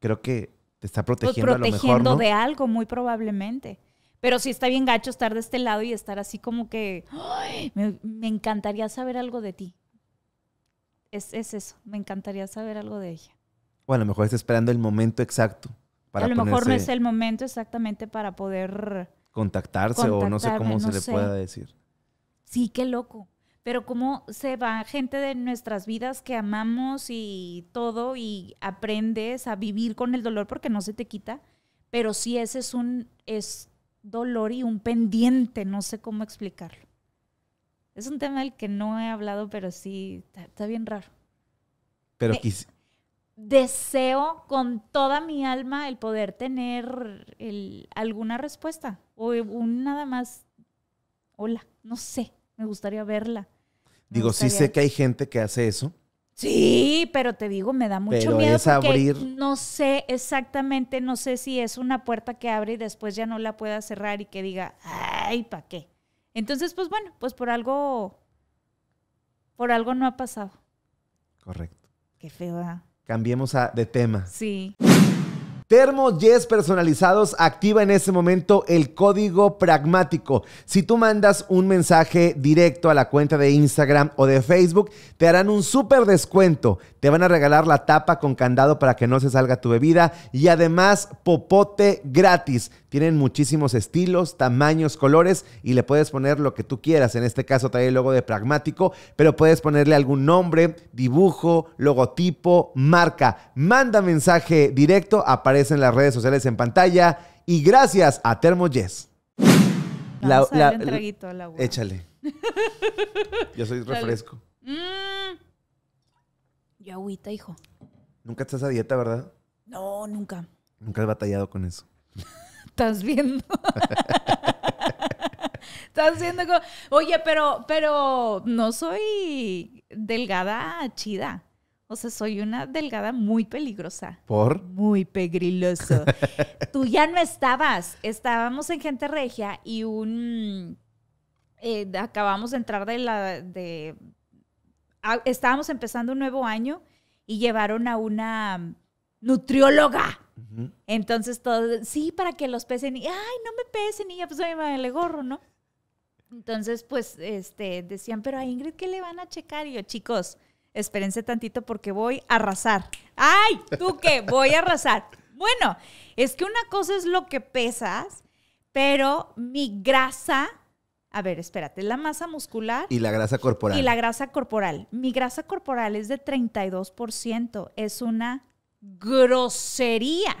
creo que te está protegiendo, pues protegiendo a lo mejor, ¿no? de algo, muy probablemente. Pero si está bien gacho estar de este lado y estar así como que, Me, encantaría saber algo de ti. Es, es eso, me encantaría saber algo de ella. bueno a lo mejor está esperando el momento exacto. Para a lo mejor no es el momento exactamente para poder... Contactarse o no sé cómo se le pueda decir. Sí, qué loco pero cómo se va gente de nuestras vidas que amamos y todo y aprendes a vivir con el dolor porque no se te quita, pero sí ese es un es dolor y un pendiente, no sé cómo explicarlo. Es un tema del que no he hablado, pero sí está, bien raro. Pero deseo con toda mi alma el poder tener alguna respuesta o un nada más hola, no sé, me gustaría verla. Digo, sí sé que hay gente que hace eso. Sí, pero te digo, me da mucho miedo es abrir... no sé exactamente, no sé si es una puerta que abre y después ya no la pueda cerrar y que diga, ay, ¿para qué? Entonces, pues bueno, pues por algo, por algo no ha pasado. Correcto. Qué feo. Cambiemos de tema. Sí. Termo Yes personalizados activa en ese momento el código pragmático. Si tú mandas un mensaje directo a la cuenta de Instagram o de Facebook, te harán un súper descuento. Te van a regalar la tapa con candado para que no se salga tu bebida y además popote gratis. Tienen muchísimos estilos, tamaños, colores y le puedes poner lo que tú quieras. En este caso trae el logo de Pragmático, pero puedes ponerle algún nombre, dibujo, logotipo, marca. Manda mensaje directo, aparece en las redes sociales en pantalla y gracias a Thermoyes. Vamos la, Échale. Yo soy refresco. Ya mm. Yo agüita, hijo. Nunca estás a dieta, ¿verdad? No, nunca. Nunca he batallado con eso estás viendo. estás viendo oye, pero, pero no soy delgada chida. O sea, soy una delgada muy peligrosa. ¿Por? Muy pegriloso. Tú ya no estabas. Estábamos en Gente Regia y un... Eh, acabamos de entrar de la... De, estábamos empezando un nuevo año y llevaron a una nutrióloga entonces todo sí, para que los pesen. Y, ay, no me pesen. Y ya, pues a mí me gorro, ¿no? Entonces, pues, este, decían, pero a Ingrid, ¿qué le van a checar? Y yo, chicos, espérense tantito porque voy a arrasar. ¡Ay! ¿Tú qué? Voy a arrasar. Bueno, es que una cosa es lo que pesas, pero mi grasa a ver, espérate, la masa muscular. Y la grasa corporal. Y la grasa corporal. Mi grasa corporal es de 32%. Es una grosería.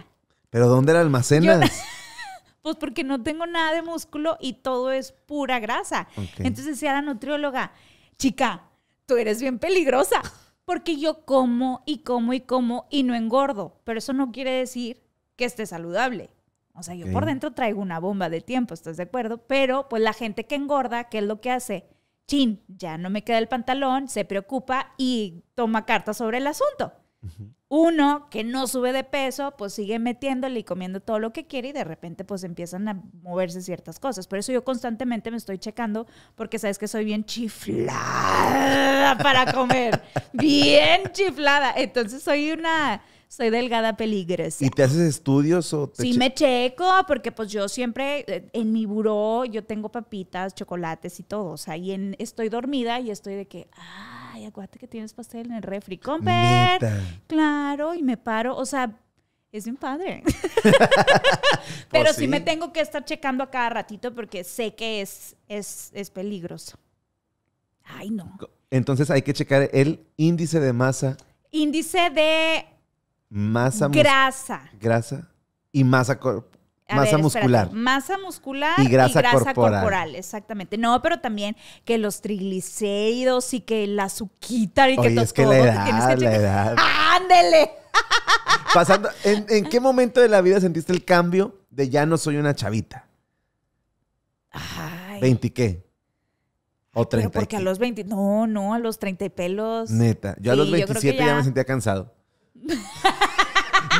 ¿Pero dónde la almacenas? pues porque no tengo nada de músculo y todo es pura grasa. Entonces decía la nutrióloga, chica, tú eres bien peligrosa. Porque yo como y como y como y no engordo. Pero eso no quiere decir que esté saludable. O sea, yo por dentro traigo una bomba de tiempo, ¿estás de acuerdo? Pero pues la gente que engorda, ¿qué es lo que hace? Chin, ya no me queda el pantalón, se preocupa y toma cartas sobre el asunto. Uno que no sube de peso, pues sigue metiéndole y comiendo todo lo que quiere y de repente pues empiezan a moverse ciertas cosas. Por eso yo constantemente me estoy checando porque sabes que soy bien chiflada para comer. bien chiflada. Entonces soy una... Soy delgada peligrosa. ¿Y te haces estudios o Sí, me checo, porque pues yo siempre eh, en mi buró yo tengo papitas, chocolates y todo. O sea, y en, estoy dormida y estoy de que, que tienes pastel en el refri. Claro, y me paro. O sea, es un padre. Pues Pero si sí. me tengo que estar checando a cada ratito porque sé que es, es, peligroso. Ay, no. Entonces hay que checar el índice de masa. Índice de masa. Grasa. Grasa y masa masa muscular. Masa muscular y grasa, corporal. Exactamente. No, pero también que los triglicéridos y que la azuquita y que todo. Es que la que la ¡Ándele! Pasando, ¿en, qué momento de la vida sentiste el cambio de ya no soy una chavita? Ay. ¿20 qué? ¿O 30? porque a los 20. No, no, a los 30 y pelos. Neta. Yo a los 27 ya me sentía cansado.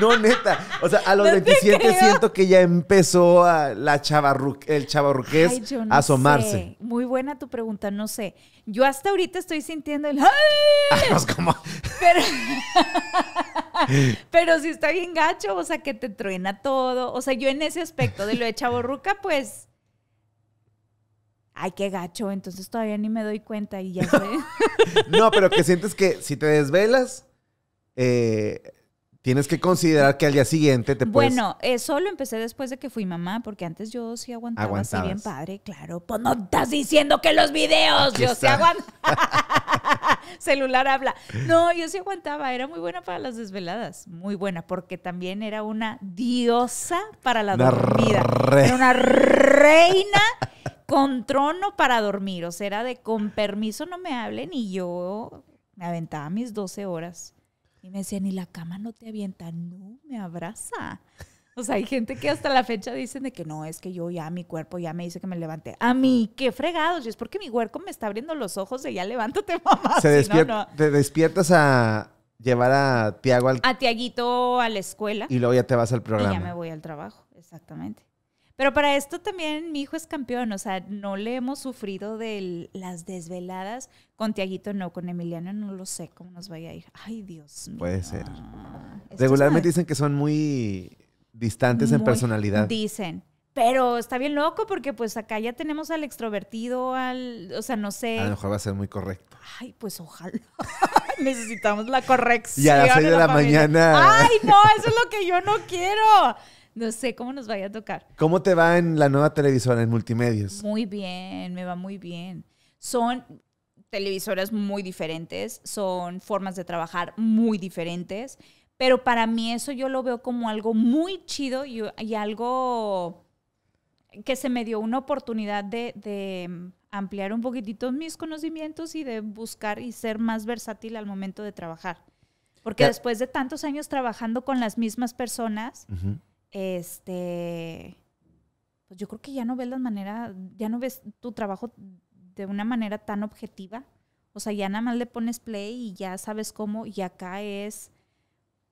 No, neta. O sea, a los 27 siento que ya empezó la chavarru el chavarruqués a asomarse. Muy buena tu pregunta, no sé. Yo hasta ahorita estoy sintiendo el... ¡Ay! Pues, pero... Pero si está bien gacho, o sea, que te truena todo. O sea, yo en ese aspecto de lo de chavarruca, pues... Ay, qué gacho, entonces todavía ni me doy cuenta y ya sé. no, pero que sientes que si te desvelas, eh, Tienes que considerar que al día siguiente te puedes... Bueno, eso lo empecé después de que fui mamá, porque antes yo sí aguantaba Aguantabas. bien padre, claro. Pues no estás diciendo que los videos, yo sí aguantaba. Celular habla. No, yo sí aguantaba, era muy buena para las desveladas, muy buena, porque también era una diosa para la dormida. Era una reina con trono para dormir, o sea, era de con permiso no me hablen y yo me aventaba mis 12 horas y me decían, ¿y la cama no te avienta? No, me abraza. O sea, hay gente que hasta la fecha dicen de que no, es que yo ya, mi cuerpo ya me dice que me levante. A mí, qué fregados. Y es porque mi cuerpo me está abriendo los ojos de ya levántate, mamá. Se Te despiertas a llevar a Tiago A Tiaguito a la escuela. Y luego ya te vas al programa. Y ya me voy al trabajo, exactamente. Pero para esto también mi hijo es campeón, o sea, no le hemos sufrido de las desveladas. Con Tiaguito no, con Emiliano no lo sé cómo nos vaya a ir. Ay, Dios mío. Puede ser. Regularmente dicen que son muy distantes en personalidad. Dicen. Pero está bien loco porque pues acá ya tenemos al extrovertido, al, o sea, no sé. A lo mejor va a ser muy correcto. Ay, pues ojalá. Necesitamos la corrección. Y a las seis de la mañana. Ay, no, eso es lo que yo no quiero no sé cómo nos vaya a tocar. ¿Cómo te va en la nueva televisora, en multimedios? Muy bien, me va muy bien. Son televisoras muy diferentes, son formas de trabajar muy diferentes, pero para mí eso yo lo veo como algo muy chido y, algo que se me dio una oportunidad de, mm, ampliar un poquitito mis conocimientos y de buscar y ser más versátil al momento de trabajar. Porque después de tantos años trabajando con las mismas personas, este, pues yo creo que ya no ves las manera, ya no ves tu trabajo de una manera tan objetiva. O sea, ya nada más le pones play y ya sabes cómo, y acá es,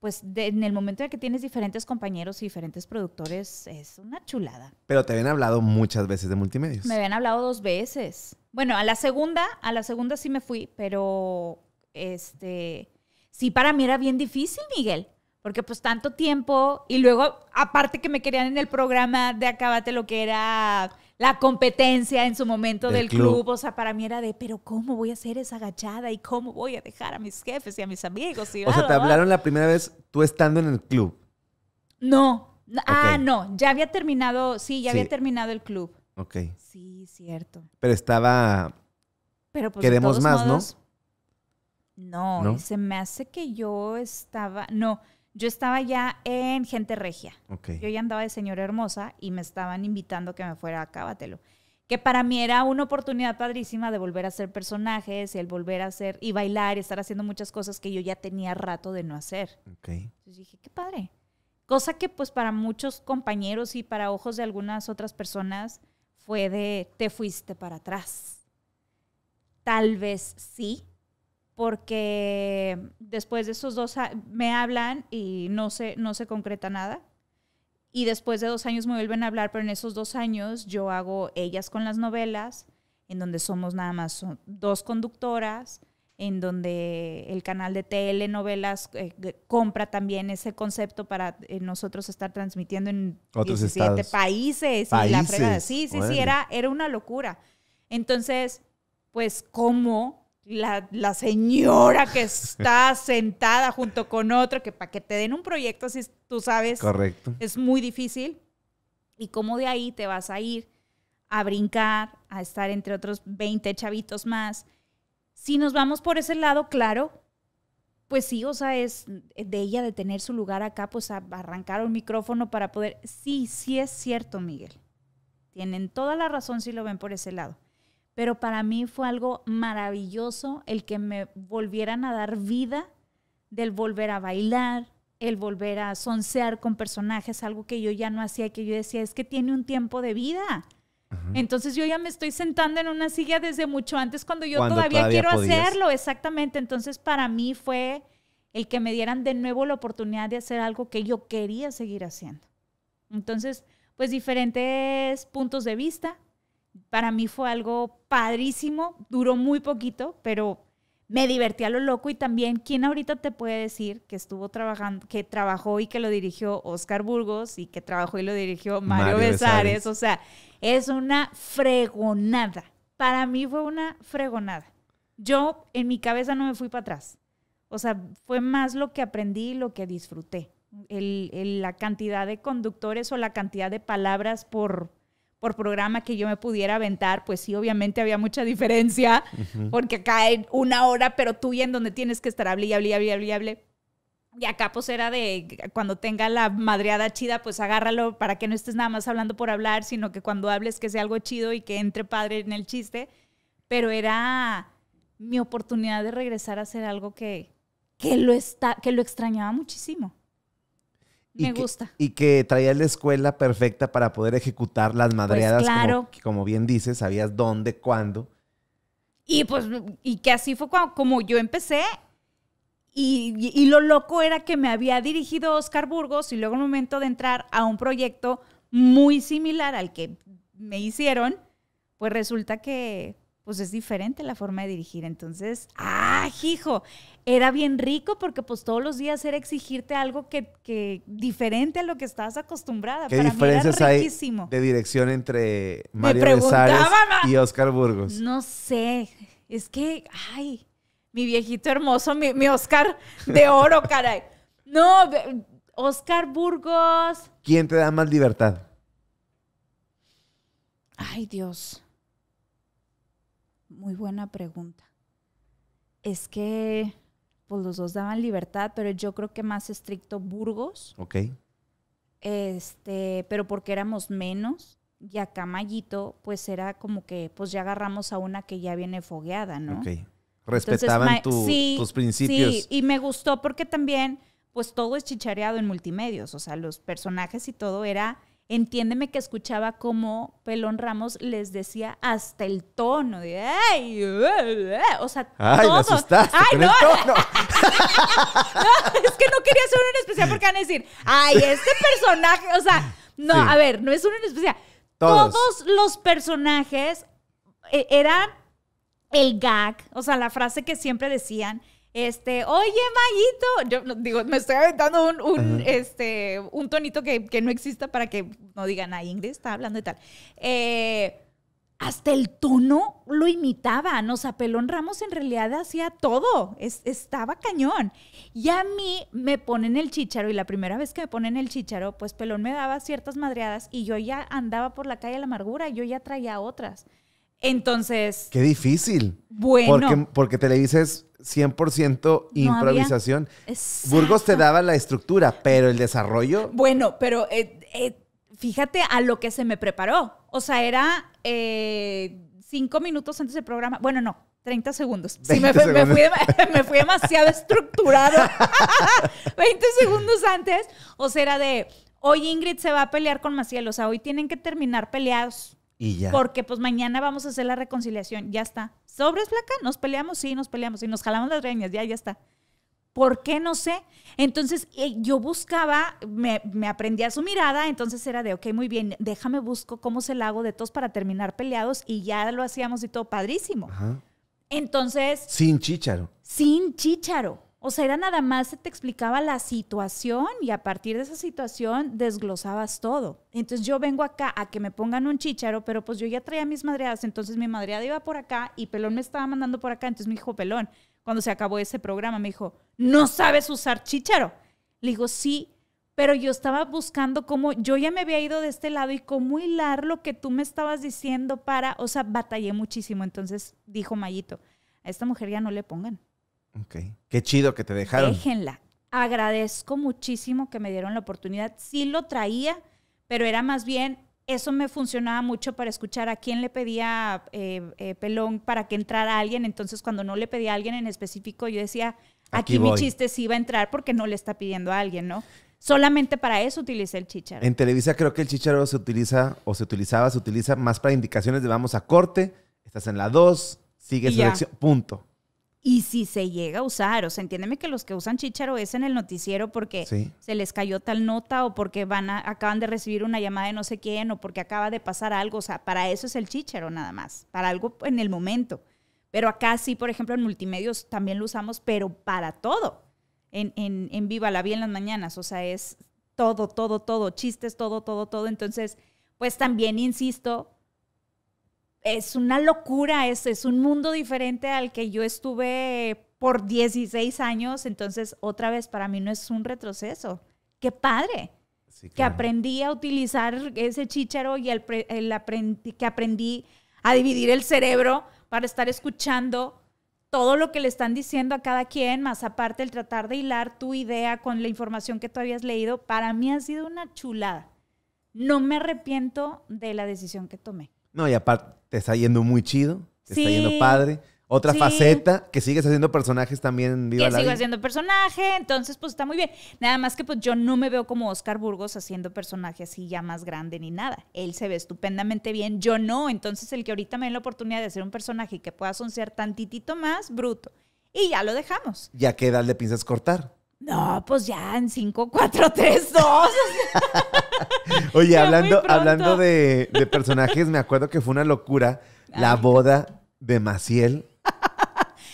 pues en el momento en que tienes diferentes compañeros y diferentes productores, es una chulada. Pero te habían hablado muchas veces de multimedios. Me habían hablado dos veces. Bueno, a la segunda, a la segunda sí me fui, pero este, sí para mí era bien difícil, Miguel. Porque pues tanto tiempo y luego aparte que me querían en el programa de Acabate lo que era la competencia en su momento del, club. o sea, para mí era de, pero ¿cómo voy a hacer esa agachada y cómo voy a dejar a mis jefes y a mis amigos? o sea, ¿te hablaron la primera vez tú estando en el club? No, ah, no, ya había terminado, sí, ya había terminado el club. Ok. Sí, cierto. Pero estaba... Pero pues Queremos más, No, ¿no? se me hace que yo estaba, no, yo estaba ya en Gente Regia. Yo ya andaba de señora hermosa y me estaban invitando que me fuera a Cábatelo. Que para mí era una oportunidad padrísima de volver a hacer personajes, el volver a hacer y bailar, y estar haciendo muchas cosas que yo ya tenía rato de no hacer. Entonces dije, qué padre. Cosa que pues para muchos compañeros y para ojos de algunas otras personas fue de, te fuiste para atrás. Tal vez sí, porque después de esos dos me hablan y no se, no se concreta nada. Y después de dos años me vuelven a hablar, pero en esos dos años yo hago ellas con las novelas, en donde somos nada más dos conductoras, en donde el canal de telenovelas Novelas eh, compra también ese concepto para eh, nosotros estar transmitiendo en Otros 17 países, países. Sí, sí, sí, era, era una locura. Entonces, pues, ¿cómo la, la, señora que está sentada junto con otro, que para que te den un proyecto, si tú sabes, Correcto. es muy difícil. Y cómo de ahí te vas a ir a brincar, a estar entre otros 20 chavitos más. Si nos vamos por ese lado, claro, pues sí, o sea, es de ella de tener su lugar acá, pues a arrancar un micrófono para poder... Sí, sí es cierto, Miguel. Tienen toda la razón si lo ven por ese lado pero para mí fue algo maravilloso el que me volvieran a dar vida del volver a bailar, el volver a sonsear con personajes, algo que yo ya no hacía, que yo decía, es que tiene un tiempo de vida. Entonces yo ya me estoy sentando en una silla desde mucho antes cuando yo todavía, quiero hacerlo, exactamente. Entonces para mí fue el que me dieran de nuevo la oportunidad de hacer algo que yo quería seguir haciendo. Entonces, pues diferentes puntos de vista, para mí fue algo padrísimo, duró muy poquito, pero me divertí a lo loco y también, ¿quién ahorita te puede decir que estuvo trabajando, que trabajó y que lo dirigió Oscar Burgos y que trabajó y lo dirigió Mario, Besares? O sea, es una fregonada. Para mí fue una fregonada. Yo en mi cabeza no me fui para atrás. O sea, fue más lo que aprendí y lo que disfruté. el, la cantidad de conductores o la cantidad de palabras por, por programa que yo me pudiera aventar, pues sí, obviamente había mucha diferencia, porque acá en una hora, pero tú y en donde tienes que estar, hablé, y hablé, y y acá pues era de cuando tenga la madreada chida, pues agárralo para que no estés nada más hablando por hablar, sino que cuando hables que sea algo chido y que entre padre en el chiste. Pero era mi oportunidad de regresar a hacer algo que, lo, está, que lo extrañaba muchísimo. Me gusta. y que traías la escuela perfecta para poder ejecutar las pues madreadas. Como, como, bien dices, sabías dónde, cuándo. Y pues, y que así fue como, yo empecé. Y, lo loco era que me había dirigido Oscar Burgos y luego el momento de entrar a un proyecto muy similar al que me hicieron, pues resulta que pues es diferente la forma de dirigir. Entonces, ¡ah, hijo! Era bien rico porque pues todos los días era exigirte algo que, diferente a lo que estabas acostumbrada. Para mí era hay de dirección entre Mario Besares ah. y Oscar Burgos? No sé, es que, ay, mi viejito hermoso, mi, mi Oscar de oro, caray. No, Oscar Burgos. ¿Quién te da más libertad? Ay, Dios muy buena pregunta. Es que pues los dos daban libertad, pero yo creo que más estricto Burgos. Ok. Este, pero porque éramos menos y acá Mayito, pues era como que, pues ya agarramos a una que ya viene fogueada, ¿no? Ok. Respetaban tus principios. Sí, y me gustó porque también, pues todo es chichareado en multimedios, o sea, los personajes y todo era Entiéndeme que escuchaba como Pelón Ramos les decía hasta el tono de ay, eh, eh", o sea, es que no quería hacer uno en especial porque van a decir, ay, este personaje, o sea, no, a ver, no es uno en especial. Todos. Todos los personajes eh, eran el gag, o sea, la frase que siempre decían, este, oye, Mayito, yo digo, me estoy aventando un, este, un tonito que, no exista para que no digan, a inglés está hablando y tal. Eh, hasta el tono lo imitaba. o sea, Pelón Ramos en realidad hacía todo, estaba cañón. Y a mí me ponen el chícharo, y la primera vez que me ponen el chicharo, pues Pelón me daba ciertas madreadas y yo ya andaba por la calle la amargura, yo ya traía otras. Entonces... Qué difícil. Bueno. Porque, porque le dices... 100% improvisación. Burgos te daba la estructura, pero el desarrollo. Bueno, pero eh, eh, fíjate a lo que se me preparó. O sea, era eh, cinco minutos antes del programa. Bueno, no, 30 segundos. Sí, me, fui, me, fui, demasiado estructurado. 20 segundos antes. O sea, era de hoy Ingrid se va a pelear con Maciel. O sea, hoy tienen que terminar peleados. Porque pues mañana vamos a hacer la reconciliación, ya está. Sobres flaca, nos peleamos, sí, nos peleamos y nos jalamos las reñas, ya, ya está. ¿Por qué no sé? Entonces eh, yo buscaba, me, aprendí aprendía su mirada, entonces era de, ok, muy bien, déjame busco cómo se la hago de todos para terminar peleados y ya lo hacíamos y todo padrísimo. Entonces... Sin chícharo. Sin chícharo. O sea, era nada más se te explicaba la situación y a partir de esa situación desglosabas todo. Entonces yo vengo acá a que me pongan un chicharo, pero pues yo ya traía mis madreadas, entonces mi madreada iba por acá y Pelón me estaba mandando por acá, entonces me dijo Pelón, cuando se acabó ese programa, me dijo, no sabes usar chicharo. Le digo, sí, pero yo estaba buscando cómo, yo ya me había ido de este lado y cómo hilar lo que tú me estabas diciendo para, o sea, batallé muchísimo. Entonces dijo Mayito, a esta mujer ya no le pongan. Ok. Qué chido que te dejaron. Déjenla. Agradezco muchísimo que me dieron la oportunidad. Sí lo traía, pero era más bien, eso me funcionaba mucho para escuchar a quién le pedía eh, eh, pelón para que entrara alguien. Entonces, cuando no le pedía a alguien en específico, yo decía, aquí, mi chiste sí va a entrar porque no le está pidiendo a alguien, ¿no? Solamente para eso utilicé el chicharo. En Televisa creo que el chicharo se utiliza o se utilizaba, se utiliza más para indicaciones de vamos a corte, estás en la 2, Sigue selección, punto. Y si se llega a usar, o sea, entiéndeme que los que usan chicharo es en el noticiero porque se les cayó tal nota o porque van a, acaban de recibir una llamada de no sé quién o porque acaba de pasar algo, o sea, para eso es el chicharo nada más, para algo en el momento. Pero acá sí, por ejemplo, en multimedios también lo usamos, pero para todo. En, en, en Viva la Vi en las mañanas, o sea, es todo, todo, todo, chistes, todo, todo, todo. Entonces, pues también insisto, es una locura, es, es un mundo diferente al que yo estuve por 16 años, entonces otra vez para mí no es un retroceso. Qué padre. Que aprendí a utilizar ese chícharo y que aprendí a dividir el cerebro para estar escuchando todo lo que le están diciendo a cada quien, más aparte el tratar de hilar tu idea con la información que tú habías leído, para mí ha sido una chulada. No me arrepiento de la decisión que tomé. No, y aparte te está yendo muy chido, te está yendo padre. Otra faceta, que sigues haciendo personajes también. Viva que sigo haciendo personaje, entonces pues está muy bien. Nada más que pues yo no me veo como Oscar Burgos haciendo personajes así ya más grande ni nada. Él se ve estupendamente bien, yo no. Entonces el que ahorita me dé la oportunidad de hacer un personaje y que pueda sonciar tantitito más, bruto. Y ya lo dejamos. ¿Ya qué edad le piensas cortar? No, pues ya en 5, 4, 3, 2. Oye, hablando, hablando de, personajes, me acuerdo que fue una locura la ah. boda de Maciel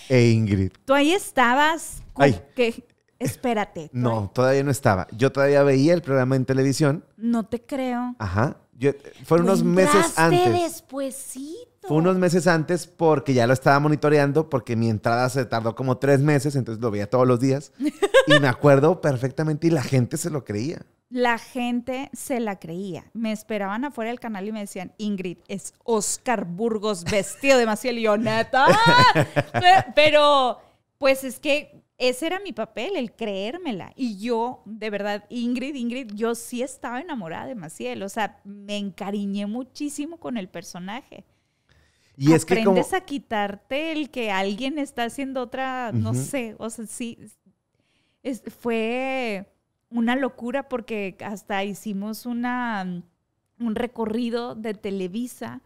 e Ingrid. Tú ahí estabas. Ay. Que, espérate. No, todavía. no estaba. Yo todavía veía el programa en televisión. No te creo. Ajá. Yo, fueron unos meses antes. despuesito. Fue unos meses antes porque ya lo estaba monitoreando porque mi entrada se tardó como tres meses, entonces lo veía todos los días. y me acuerdo perfectamente y la gente se lo creía la gente se la creía. Me esperaban afuera del canal y me decían, Ingrid, es Oscar Burgos vestido de Maciel ¿neta? Pero, pues es que ese era mi papel, el creérmela. Y yo, de verdad, Ingrid, Ingrid, yo sí estaba enamorada de Maciel. O sea, me encariñé muchísimo con el personaje. Y Aprendes es que a quitarte el que alguien está haciendo otra, no sé, o sea, sí, fue una locura porque hasta hicimos una, mm, un recorrido de Televisa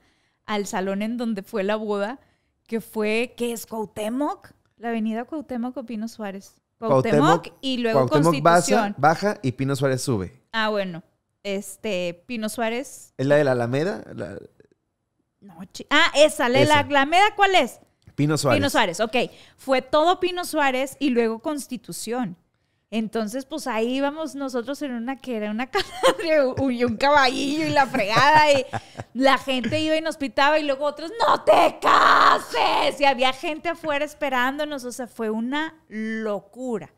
al salón en donde fue la boda, que fue, ¿qué es Cuauhtémoc, la avenida Cautemoc o Pino Suárez. Cuauhtémoc, y luego Constitución. Baja, baja y Pino Suárez sube. Ah, bueno. Este, Pino Suárez. ¿Es la de la Alameda? La... No, ah, esa, la de la Alameda, ¿cuál es? Pino Suárez. Pino Suárez, ok. Fue todo Pino Suárez y luego Constitución. Entonces, pues ahí íbamos nosotros en una que era una y un caballillo y la fregada y la gente iba y nos pitaba y luego otros, no te cases. Y había gente afuera esperándonos, o sea, fue una locura.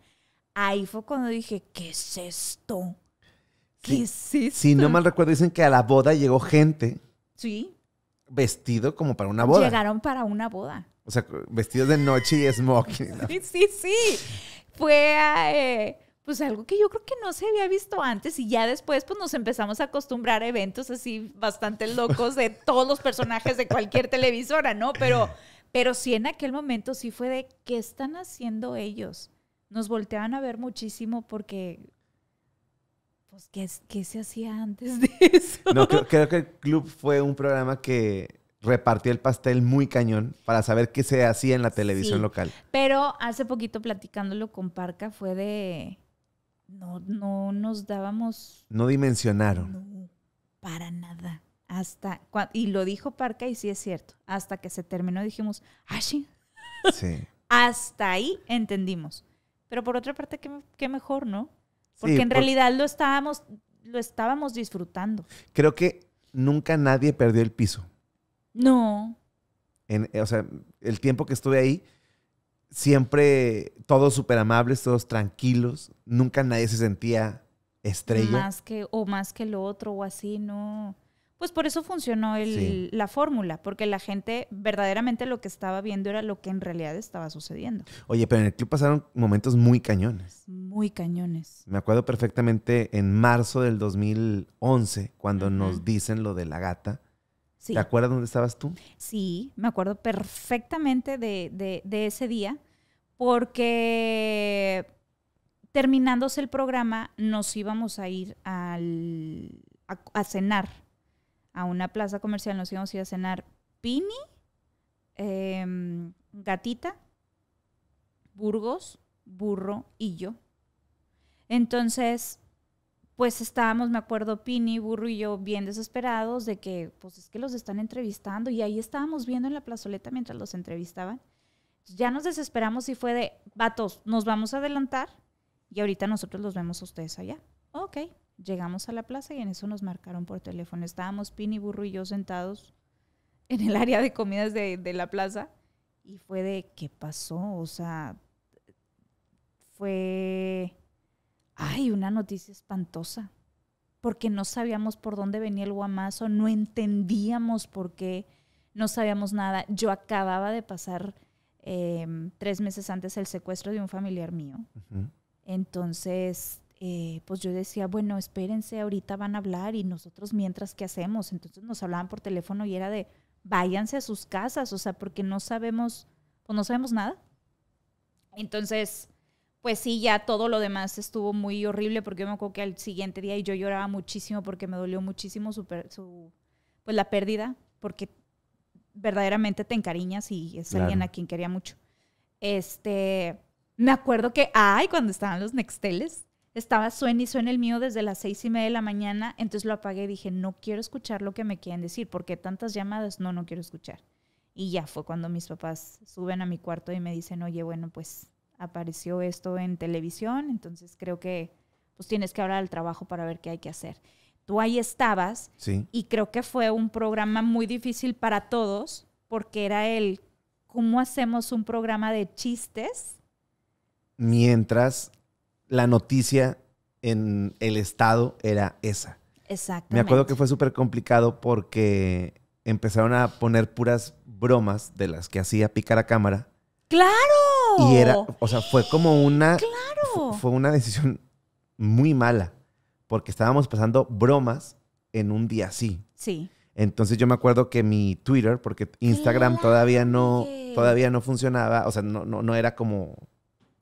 Ahí fue cuando dije, ¿qué es esto? ¿Qué sí, es Si no mal recuerdo, dicen que a la boda llegó gente. Sí. Vestido como para una boda. Llegaron para una boda. O sea, vestidos de noche y smoking. Sí, sí, sí fue eh, pues algo que yo creo que no se había visto antes y ya después pues nos empezamos a acostumbrar a eventos así bastante locos de todos los personajes de cualquier televisora, ¿no? Pero, pero sí en aquel momento sí fue de qué están haciendo ellos. Nos volteaban a ver muchísimo porque pues ¿qué, se hacía antes de eso? No, creo que el club fue un programa que Repartió el pastel muy cañón para saber qué se hacía en la televisión local. Pero hace poquito platicándolo con Parca fue de... No, no nos dábamos... No dimensionaron. para nada. Hasta... Y lo dijo Parca y sí es cierto. Hasta que se terminó dijimos, ah, sí. hasta ahí entendimos. Pero por otra parte, qué, mejor, ¿no? Porque en realidad lo estábamos, lo estábamos disfrutando. Creo que nunca nadie perdió el piso. No. En, eh, o sea, el tiempo que estuve ahí, siempre todos súper amables, todos tranquilos, nunca nadie se sentía estrella. Más que, o más que lo otro o así, no. Pues por eso funcionó la fórmula, porque la gente verdaderamente lo que estaba viendo era lo que en realidad estaba sucediendo. Oye, pero en el club pasaron momentos muy cañones. Muy cañones. Me acuerdo perfectamente en marzo del 2011, cuando nos dicen lo de la gata. ¿Te acuerdas dónde estabas tú? Sí, me acuerdo perfectamente de, ese día, porque terminándose el programa nos íbamos a ir al, a, cenar, a una plaza comercial, nos íbamos a ir a cenar Pini, em, Gatita, Burgos, Burro y yo. Entonces, pues estábamos, me acuerdo, Pini, Burro y yo bien desesperados de que, pues es que los están entrevistando y ahí estábamos viendo en la plazoleta mientras los entrevistaban. Ya nos desesperamos y fue de, vatos, nos vamos a adelantar y ahorita nosotros los vemos a ustedes allá. Ok, llegamos a la plaza y en eso nos marcaron por teléfono. Estábamos Pini, Burro y yo sentados en el área de comidas de, de la plaza y fue de, ¿qué pasó? O sea, fue Ay, una noticia espantosa, porque no sabíamos por dónde venía el guamazo, no entendíamos por qué, no sabíamos nada. Yo acababa de pasar em, tres meses antes el secuestro de un familiar mío. Entonces, eh, pues yo decía, bueno, espérense, ahorita van a hablar y nosotros mientras, ¿qué hacemos? Entonces nos hablaban por teléfono y era de, váyanse a sus casas, o sea, porque no sabemos, pues no sabemos nada. Entonces, pues sí, ya todo lo demás estuvo muy horrible porque me acuerdo que al siguiente día y yo lloraba muchísimo porque me dolió muchísimo su, su pues la pérdida, porque verdaderamente te encariñas y es alguien a quien quería mucho. Este, me acuerdo que, ay, cuando estaban los Nexteles, estaba suena y suena el mío desde las seis y media de la mañana, entonces lo apagué y dije, no quiero escuchar lo que me quieren decir, porque tantas llamadas, no, no quiero escuchar. Y ya fue cuando mis papás suben a mi cuarto y me dicen, oye, bueno, pues apareció esto en televisión, entonces creo que pues tienes que hablar al trabajo para ver qué hay que hacer. Tú ahí estabas y creo que fue un programa muy difícil para todos porque era el cómo hacemos un programa de chistes mientras la noticia en el estado era esa. exacto Me acuerdo que fue súper complicado porque empezaron a poner puras bromas de las que hacía picar a cámara. ¡Claro! Y era, o sea, fue como una. Claro. Fue una decisión muy mala, porque estábamos pasando bromas en un día así. Sí. Entonces yo me acuerdo que mi Twitter, porque Instagram todavía no todavía no funcionaba, o sea, no, no, no era como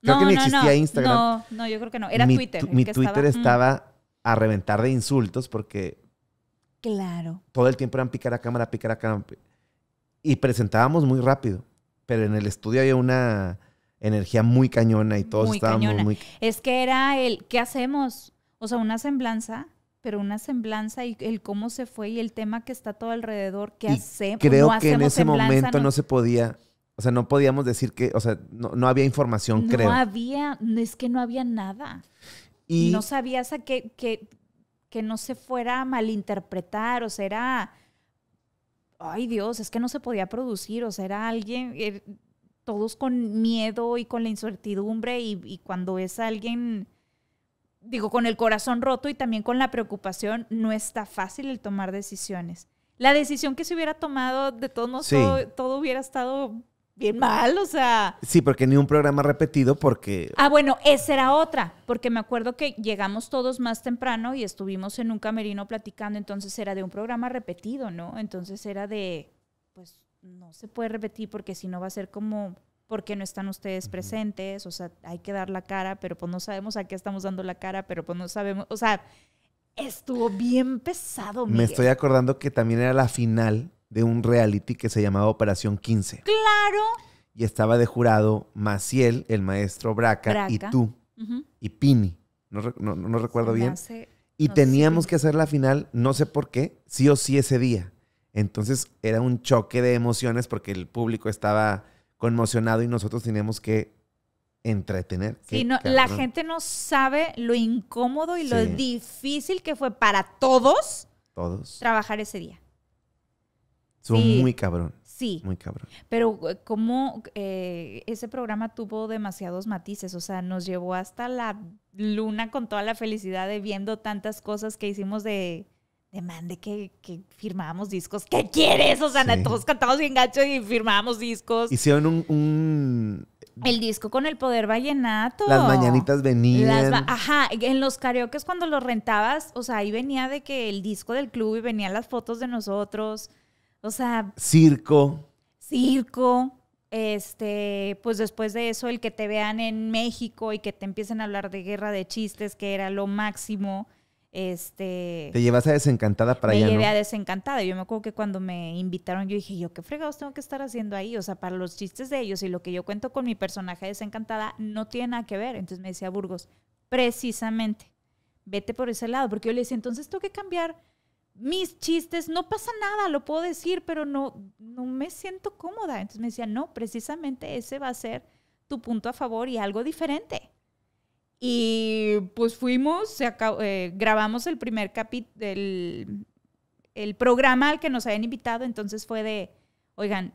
creo que ni no, existía Instagram. No, no, yo creo que no, era Twitter. Mi Twitter estaba, mm. a reventar de insultos porque Claro. Todo el tiempo eran picar a cámara, picar a cámara. Y presentábamos muy rápido, pero en el estudio había una energía muy cañona y todos muy estábamos muy... Es que era el, ¿qué hacemos? O sea, una semblanza, pero una semblanza y el cómo se fue y el tema que está todo alrededor, ¿qué y hacemos? Creo que en ese momento no... se podía... O sea, no podíamos decir que, o sea, no, no había información, creo. No había, es que no había nada. Y no sabías a qué, que, que, no se fuera a malinterpretar, o sea, era, ay Dios, es que no se podía producir, o sea, era alguien, eh, todos con miedo y con la incertidumbre y, cuando es alguien, digo, con el corazón roto y también con la preocupación, no está fácil el tomar decisiones. La decisión que se hubiera tomado, de todos modos, todo, hubiera estado bien mal, o sea... Sí, porque ni un programa repetido porque... Ah, bueno, esa era otra, porque me acuerdo que llegamos todos más temprano y estuvimos en un camerino platicando, entonces era de un programa repetido, ¿no? Entonces era de, pues, no se puede repetir porque si no va a ser como, ¿por qué no están ustedes presentes? O sea, hay que dar la cara, pero pues no sabemos a qué estamos dando la cara, pero pues no sabemos, o sea, estuvo bien pesado. Me estoy acordando que también era la final de un reality que se llamaba Operación 15. Claro. Y estaba de jurado Maciel, el maestro Braca, y tú, y Pini. No, recuerdo bien. y teníamos que hacer la final, no sé por qué, sí o sí ese día. Entonces era un choque de emociones porque el público estaba conmocionado y nosotros teníamos que entretener. Sí, la gente no sabe lo incómodo y lo difícil que fue para todos, todos. trabajar ese día. Fue muy cabrón. Sí. Muy cabrón. Pero eh, como eh, ese programa tuvo demasiados matices, o sea, nos llevó hasta la luna con toda la felicidad de viendo tantas cosas que hicimos de demande que, que firmábamos discos. ¿Qué quieres? O sea, todos cantamos bien gacho y firmábamos discos. Hicieron un, un... El disco con el poder vallenato. Las mañanitas venían. ajá, en los karaoke cuando los rentabas, o sea, ahí venía de que el disco del club y venían las fotos de nosotros. O sea. Circo. Circo. Este, pues después de eso, el que te vean en México y que te empiecen a hablar de guerra de chistes, que era lo máximo. Este, Te llevas a desencantada para me allá. Me llevé a desencantada. Yo me acuerdo que cuando me invitaron, yo dije, yo qué fregados tengo que estar haciendo ahí. O sea, para los chistes de ellos y lo que yo cuento con mi personaje desencantada no tiene nada que ver. Entonces me decía Burgos, precisamente, vete por ese lado. Porque yo le decía, entonces tengo que cambiar mis chistes, no pasa nada, lo puedo decir, pero no, no me siento cómoda. Entonces me decía, no, precisamente ese va a ser tu punto a favor y algo diferente. Y pues fuimos, eh, grabamos el primer capítulo, del el programa al que nos habían invitado, entonces fue de, oigan,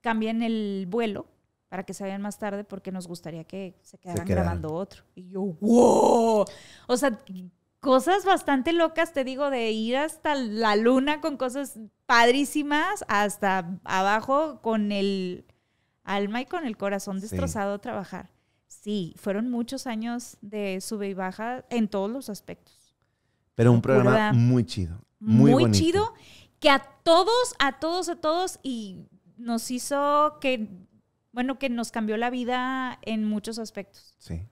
cambien el vuelo para que se vayan más tarde porque nos gustaría que se quedaran grabando otro. Y yo, wow. O sea, cosas bastante locas, te digo, de ir hasta la luna con cosas padrísimas, hasta abajo con el alma y con el corazón destrozado a trabajar. Sí, fueron muchos años de sube y baja en todos los aspectos. Pero un programa muy chido. Muy, muy chido que a todos, a todos, a todos y nos hizo que, bueno, que nos cambió la vida en muchos aspectos. Sí.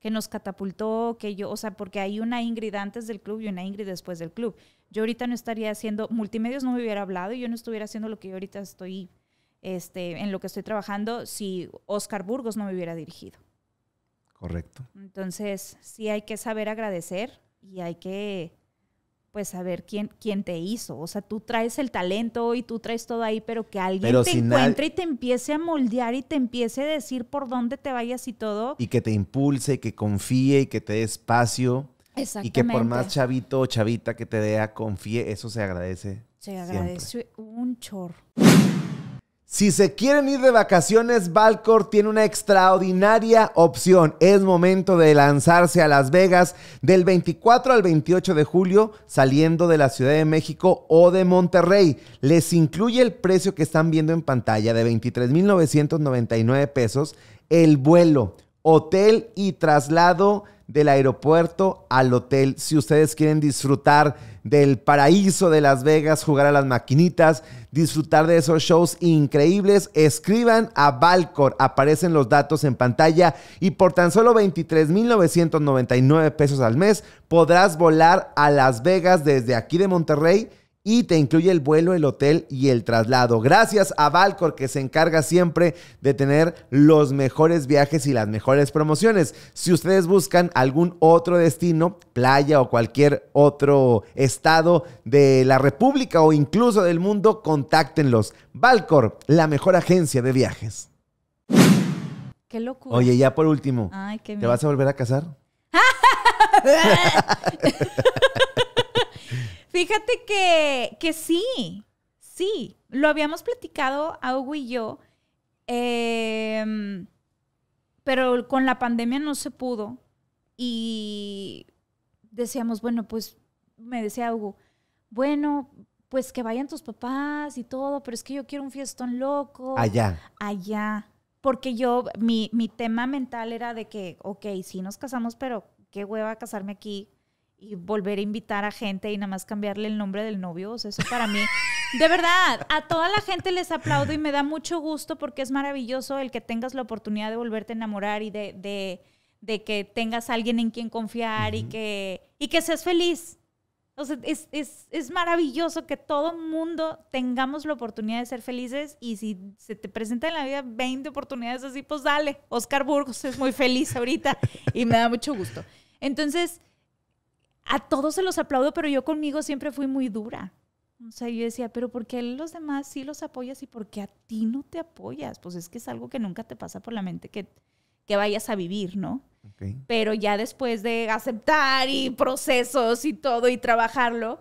Que nos catapultó, que yo, o sea, porque hay una Ingrid antes del club y una Ingrid después del club. Yo ahorita no estaría haciendo, multimedios no me hubiera hablado y yo no estuviera haciendo lo que yo ahorita estoy, este, en lo que estoy trabajando si Oscar Burgos no me hubiera dirigido. Correcto. Entonces, sí hay que saber agradecer y hay que pues saber quién, quién te hizo. O sea, tú traes el talento y tú traes todo ahí, pero que alguien te encuentre y te empiece a moldear y te empiece a decir por dónde te vayas y todo. Y que te impulse, y que confíe y que te dé espacio. Y que por más chavito o chavita que te dé, confíe, eso se agradece. Se agradece un chorro. Si se quieren ir de vacaciones, Valcor tiene una extraordinaria opción. Es momento de lanzarse a Las Vegas del 24 al 28 de julio, saliendo de la Ciudad de México o de Monterrey. Les incluye el precio que están viendo en pantalla de 23,999 pesos, el vuelo, hotel y traslado del aeropuerto al hotel. Si ustedes quieren disfrutar del paraíso de Las Vegas, jugar a las maquinitas, disfrutar de esos shows increíbles, escriban a Valcor. Aparecen los datos en pantalla y por tan solo 23,999 pesos al mes podrás volar a Las Vegas desde aquí de Monterrey y te incluye el vuelo, el hotel y el traslado. Gracias a Valcor que se encarga siempre de tener los mejores viajes y las mejores promociones. Si ustedes buscan algún otro destino, playa o cualquier otro estado de la República o incluso del mundo, contáctenlos. Valcor, la mejor agencia de viajes. Qué locura. Oye, ya por último, ¿te vas a volver a casar? Fíjate que, sí, sí. Lo habíamos platicado, Hugo y yo, em, pero con la pandemia no se pudo. Y decíamos, bueno, pues me decía Hugo, bueno, pues que vayan tus papás y todo, pero es que yo quiero un fiestón loco. Allá. Allá. Porque yo, mi, mi tema mental era de que, ok, sí nos casamos, pero qué hueva casarme aquí y volver a invitar a gente y nada más cambiarle el nombre del novio. O sea, eso para mí, de verdad, a toda la gente les aplaudo y me da mucho gusto porque es maravilloso el que tengas la oportunidad de volverte a enamorar y de, de, que tengas alguien en quien confiar y, que, y que seas feliz. O sea, es, es, es maravilloso que todo mundo tengamos la oportunidad de ser felices y si se te presenta en la vida 20 oportunidades así, pues dale. Oscar Burgos es muy feliz ahorita y me da mucho gusto. Entonces, a todos se los aplaudo, pero yo conmigo siempre fui muy dura. O sea, yo decía, pero ¿por qué los demás sí los apoyas y por qué a ti no te apoyas? Pues es que es algo que nunca te pasa por la mente que, que vayas a vivir, ¿no? Pero ya después de aceptar y procesos y todo y trabajarlo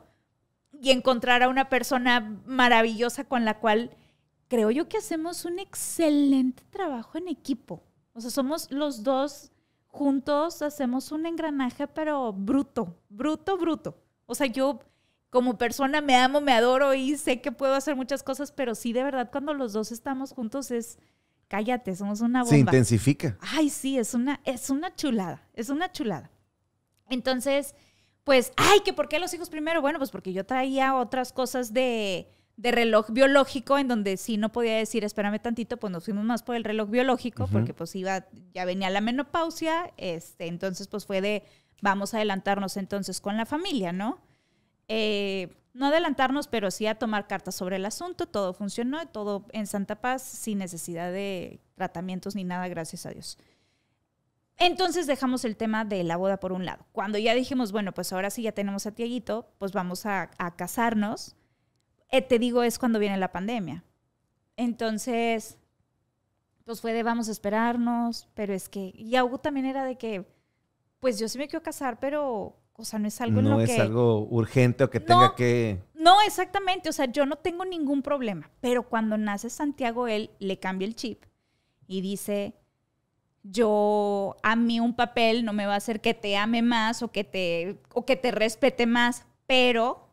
y encontrar a una persona maravillosa con la cual creo yo que hacemos un excelente trabajo en equipo. O sea, somos los dos juntos hacemos un engranaje, pero bruto, bruto, bruto. O sea, yo como persona me amo, me adoro y sé que puedo hacer muchas cosas, pero sí, de verdad, cuando los dos estamos juntos es, cállate, somos una bomba. Se intensifica. Ay, sí, es una, es una chulada, es una chulada. Entonces, pues, ay, que por qué los hijos primero? Bueno, pues porque yo traía otras cosas de de reloj biológico, en donde sí no podía decir, espérame tantito, pues nos fuimos más por el reloj biológico, porque pues iba, ya venía la menopausia, este, entonces pues fue de, vamos a adelantarnos entonces con la familia, ¿no? Eh, no adelantarnos, pero sí a tomar cartas sobre el asunto, todo funcionó, todo en Santa Paz, sin necesidad de tratamientos ni nada, gracias a Dios. Entonces dejamos el tema de la boda por un lado. Cuando ya dijimos, bueno, pues ahora sí ya tenemos a Tiaguito, pues vamos a casarnos. Eh, te digo, es cuando viene la pandemia. Entonces, pues fue de vamos a esperarnos, pero es que, y algo también era de que, pues yo sí me quiero casar, pero, o sea, no es algo no en lo es algo urgente o que tenga que... No, exactamente, o sea, yo no tengo ningún problema, pero cuando nace Santiago, él le cambia el chip y dice, yo, a mí un papel no me va a hacer que te ame más o que te, o que te respete más, pero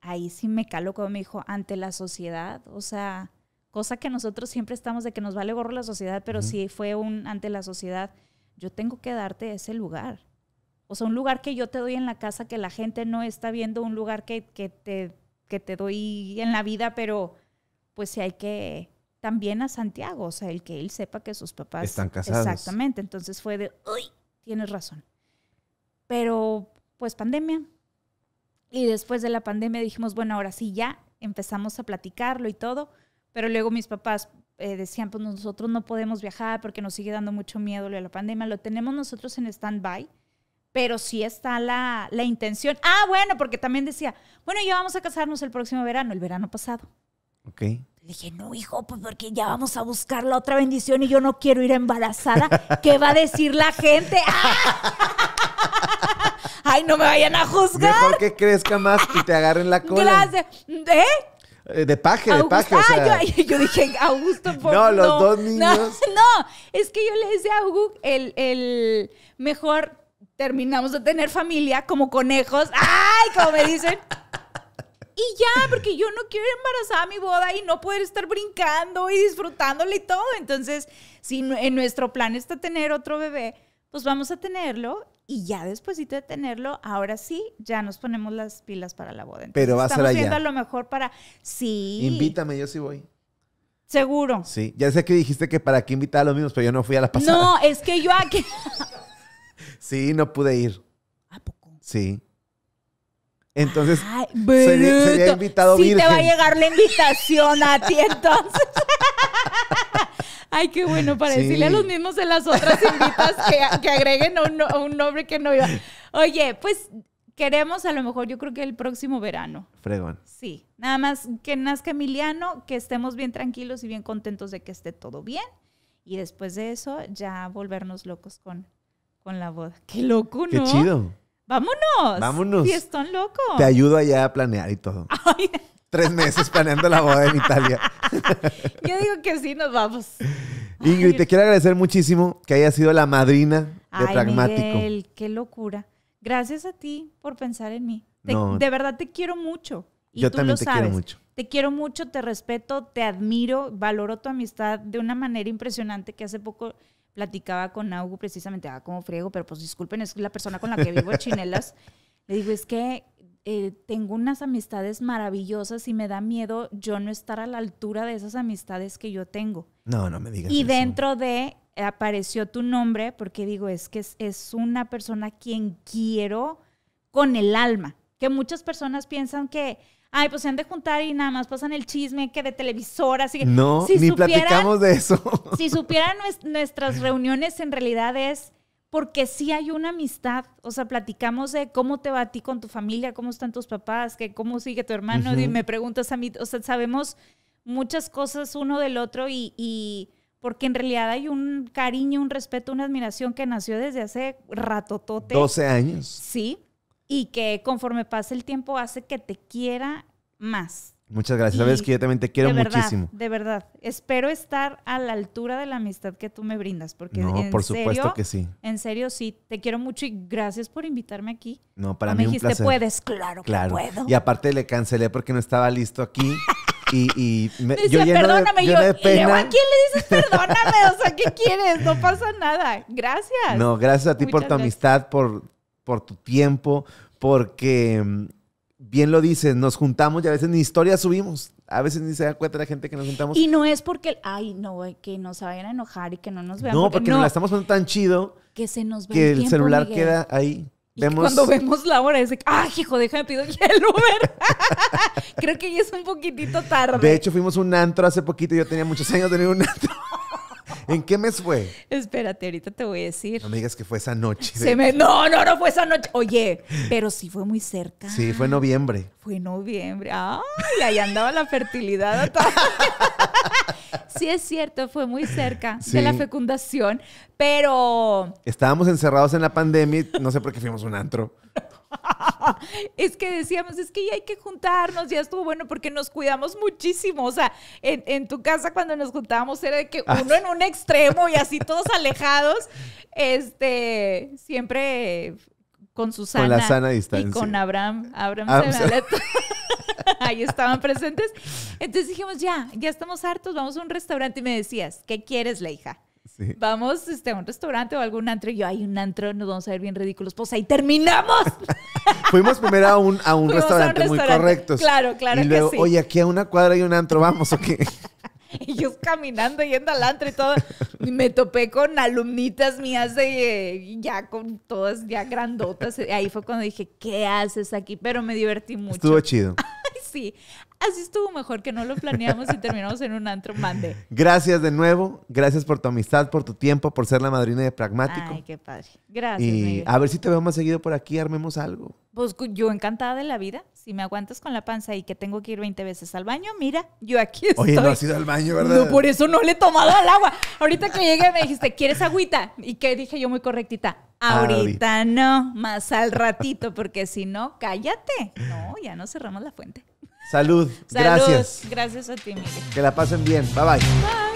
ahí sí me calo cuando me dijo, ante la sociedad, o sea, cosa que nosotros siempre estamos de que nos vale gorro la sociedad, pero sí fue un ante la sociedad, yo tengo que darte ese lugar. O sea, un lugar que yo te doy en la casa que la gente no está viendo, un lugar que, te, que te doy en la vida, pero pues sí hay que también a Santiago, o sea, el que él sepa que sus papás están casados. Exactamente, entonces fue de, uy, tienes razón. Pero pues pandemia, y después de la pandemia dijimos, bueno, ahora sí ya empezamos a platicarlo y todo, pero luego mis papás eh, decían, pues nosotros no podemos viajar porque nos sigue dando mucho miedo la pandemia, lo tenemos nosotros en stand-by, pero sí está la, la intención. Ah, bueno, porque también decía, bueno, ya vamos a casarnos el próximo verano, el verano pasado. Ok. Le dije, no, hijo, pues porque ya vamos a buscar la otra bendición y yo no quiero ir embarazada. ¿Qué va a decir la gente? ¡Ah! Ay, no me vayan a juzgar. Mejor que crezca más y te agarren la cola. ¿De ¿Eh? Eh, De paje, de paje. o sea. yo, dije, Augusto, por No, los dos niños. No, es que yo le decía a Hugo, el, el mejor terminamos de tener familia como conejos. ¡Ay! Como me dicen. Y ya, porque yo no quiero embarazar a mi boda y no poder estar brincando y disfrutándole y todo. Entonces, si en nuestro plan está tener otro bebé, pues vamos a tenerlo y ya después de tenerlo, ahora sí, ya nos ponemos las pilas para la boda. Pero va a ser Estamos lo mejor para... Sí. Invítame, yo sí voy. Seguro. Sí, ya sé que dijiste que para qué invitar a los mismos, pero yo no fui a la pasada. No, es que yo aquí... sí, no pude ir. ¿A poco? Sí. Entonces, sería, invitado sí te va a llegar la invitación a ti entonces. Ay, qué bueno, para decirle a los mismos de las otras invitadas que, agreguen un, nombre que no iba. Oye, pues queremos a lo mejor, yo creo que el próximo verano. Fregón. Sí, nada más que nazca Emiliano, que estemos bien tranquilos y bien contentos de que esté todo bien. Y después de eso, ya volvernos locos con, con la boda. Qué loco, ¿no? Qué chido. Vámonos. Vámonos. están locos. Te ayudo allá a planear y todo. tres meses planeando la boda en Italia. Yo digo que sí, nos vamos. Ingrid, te quiero agradecer muchísimo que hayas sido la madrina de Ay, Pragmático. qué locura. Gracias a ti por pensar en mí. de verdad te quiero mucho. yo también te quiero mucho. Te quiero mucho, te respeto, te admiro, valoro tu amistad de una manera impresionante que hace poco platicaba con Augu precisamente, ah, como friego, pero pues disculpen, es la persona con la que vivo chinelas. Le digo, es que eh, tengo unas amistades maravillosas y me da miedo yo no estar a la altura de esas amistades que yo tengo. No, no me digas. Y dentro de eh, apareció tu nombre porque digo, es que es, una persona quien quiero con el alma, que muchas personas piensan que... Ay, pues se han de juntar y nada más pasan el chisme que de televisora. así que... No, si platicamos de eso. Si supieran nuestras reuniones, en realidad es porque sí hay una amistad, o sea, platicamos de cómo te va a ti con tu familia, cómo están tus papás, que cómo sigue tu hermano, y me preguntas a mí, o sea, sabemos muchas cosas uno del otro y, y, porque en realidad hay un cariño, un respeto, una admiración que nació desde hace ratotote. 12 años. Sí, y que conforme pasa el tiempo hace que te quiera más. Muchas gracias. Sabes que yo también te quiero muchísimo. De verdad. Espero estar a la altura de la amistad que tú me brindas. Porque no, por supuesto que sí. En serio, sí. Te quiero mucho y gracias por invitarme aquí. No, para mí me un dijiste, puedes. Claro, claro. Que puedo. Y aparte le cancelé porque no estaba listo aquí. y, me, yo, a quién le dices perdóname? O sea, ¿qué quieres? No pasa nada. Gracias. No, gracias a ti por tu amistad, por, por tu tiempo, porque mm, bien lo dices, nos juntamos y a veces ni historia subimos. A veces ni se da cuenta la gente que nos juntamos. Y no es porque, ay, no, que nos vayan a enojar y que no nos vean. No, porque, nos la estamos tan chido que se nos ve el, celular queda ahí. vemos... Cuando vemos la hora, es de, ay, hijo, déjame pido el Uber. Creo que ya es un poquitito tarde. De hecho, fuimos un antro hace poquito, yo tenía muchos años de tener un antro. ¿En qué mes fue? Espérate, ahorita te voy a decir. No me digas que fue esa noche. No, no, no fue esa noche. Oye, pero sí fue muy cerca. Sí, fue noviembre. Fue noviembre. Ay, ahí andaba la fertilidad. sí, es cierto, fue muy cerca de la fecundación, pero... Estábamos encerrados en la pandemia, no sé por qué fuimos un antro. es que decíamos, es que ya hay que juntarnos, ya estuvo bueno porque nos cuidamos muchísimo. O sea, en, tu casa cuando nos juntábamos era de que ah. uno en un extremo y así todos alejados, este, siempre con Susana. Con la sana distancia. Y con Abraham. Abraham, ah, Ahí estaban presentes. Entonces dijimos, ya, ya estamos hartos, vamos a un restaurante. Y me decías, ¿qué quieres, la hija? Vamos este, a un restaurante o algún antro. Y yo, hay un antro, nos vamos a ver bien ridículos. Pues ahí terminamos. Fuimos primero a un, a un restaurante, muy correcto Claro, claro. Y luego, oye, aquí a una cuadra hay un antro, vamos, ¿o qué? y yo caminando, yendo al antro y todo. Y me topé con alumnitas mías de ya con todas ya grandotas. Ahí fue cuando dije, ¿qué haces aquí? Pero me divertí mucho. Estuvo chido. Ay, sí así estuvo mejor que no lo planeamos y terminamos en un antro mande. Gracias de nuevo, gracias por tu amistad, por tu tiempo, por ser la madrina de Pragmático. Ay, qué padre. Gracias. Y a ver si te veo más seguido por aquí, armemos algo. Pues yo encantada de la vida. Si me aguantas con la panza y que tengo que ir 20 veces al baño, mira, yo aquí estoy. Oye, no has ido al baño, ¿verdad? No, por eso no le he tomado al agua. Ahorita que llegué me dijiste, ¿quieres agüita? Y que dije yo muy correctita, ahorita. no, más al ratito, porque si no, cállate. No, ya no cerramos la fuente. Salud. Gracias. Gracias a ti, Miguel. Que la pasen bien. bye. Bye.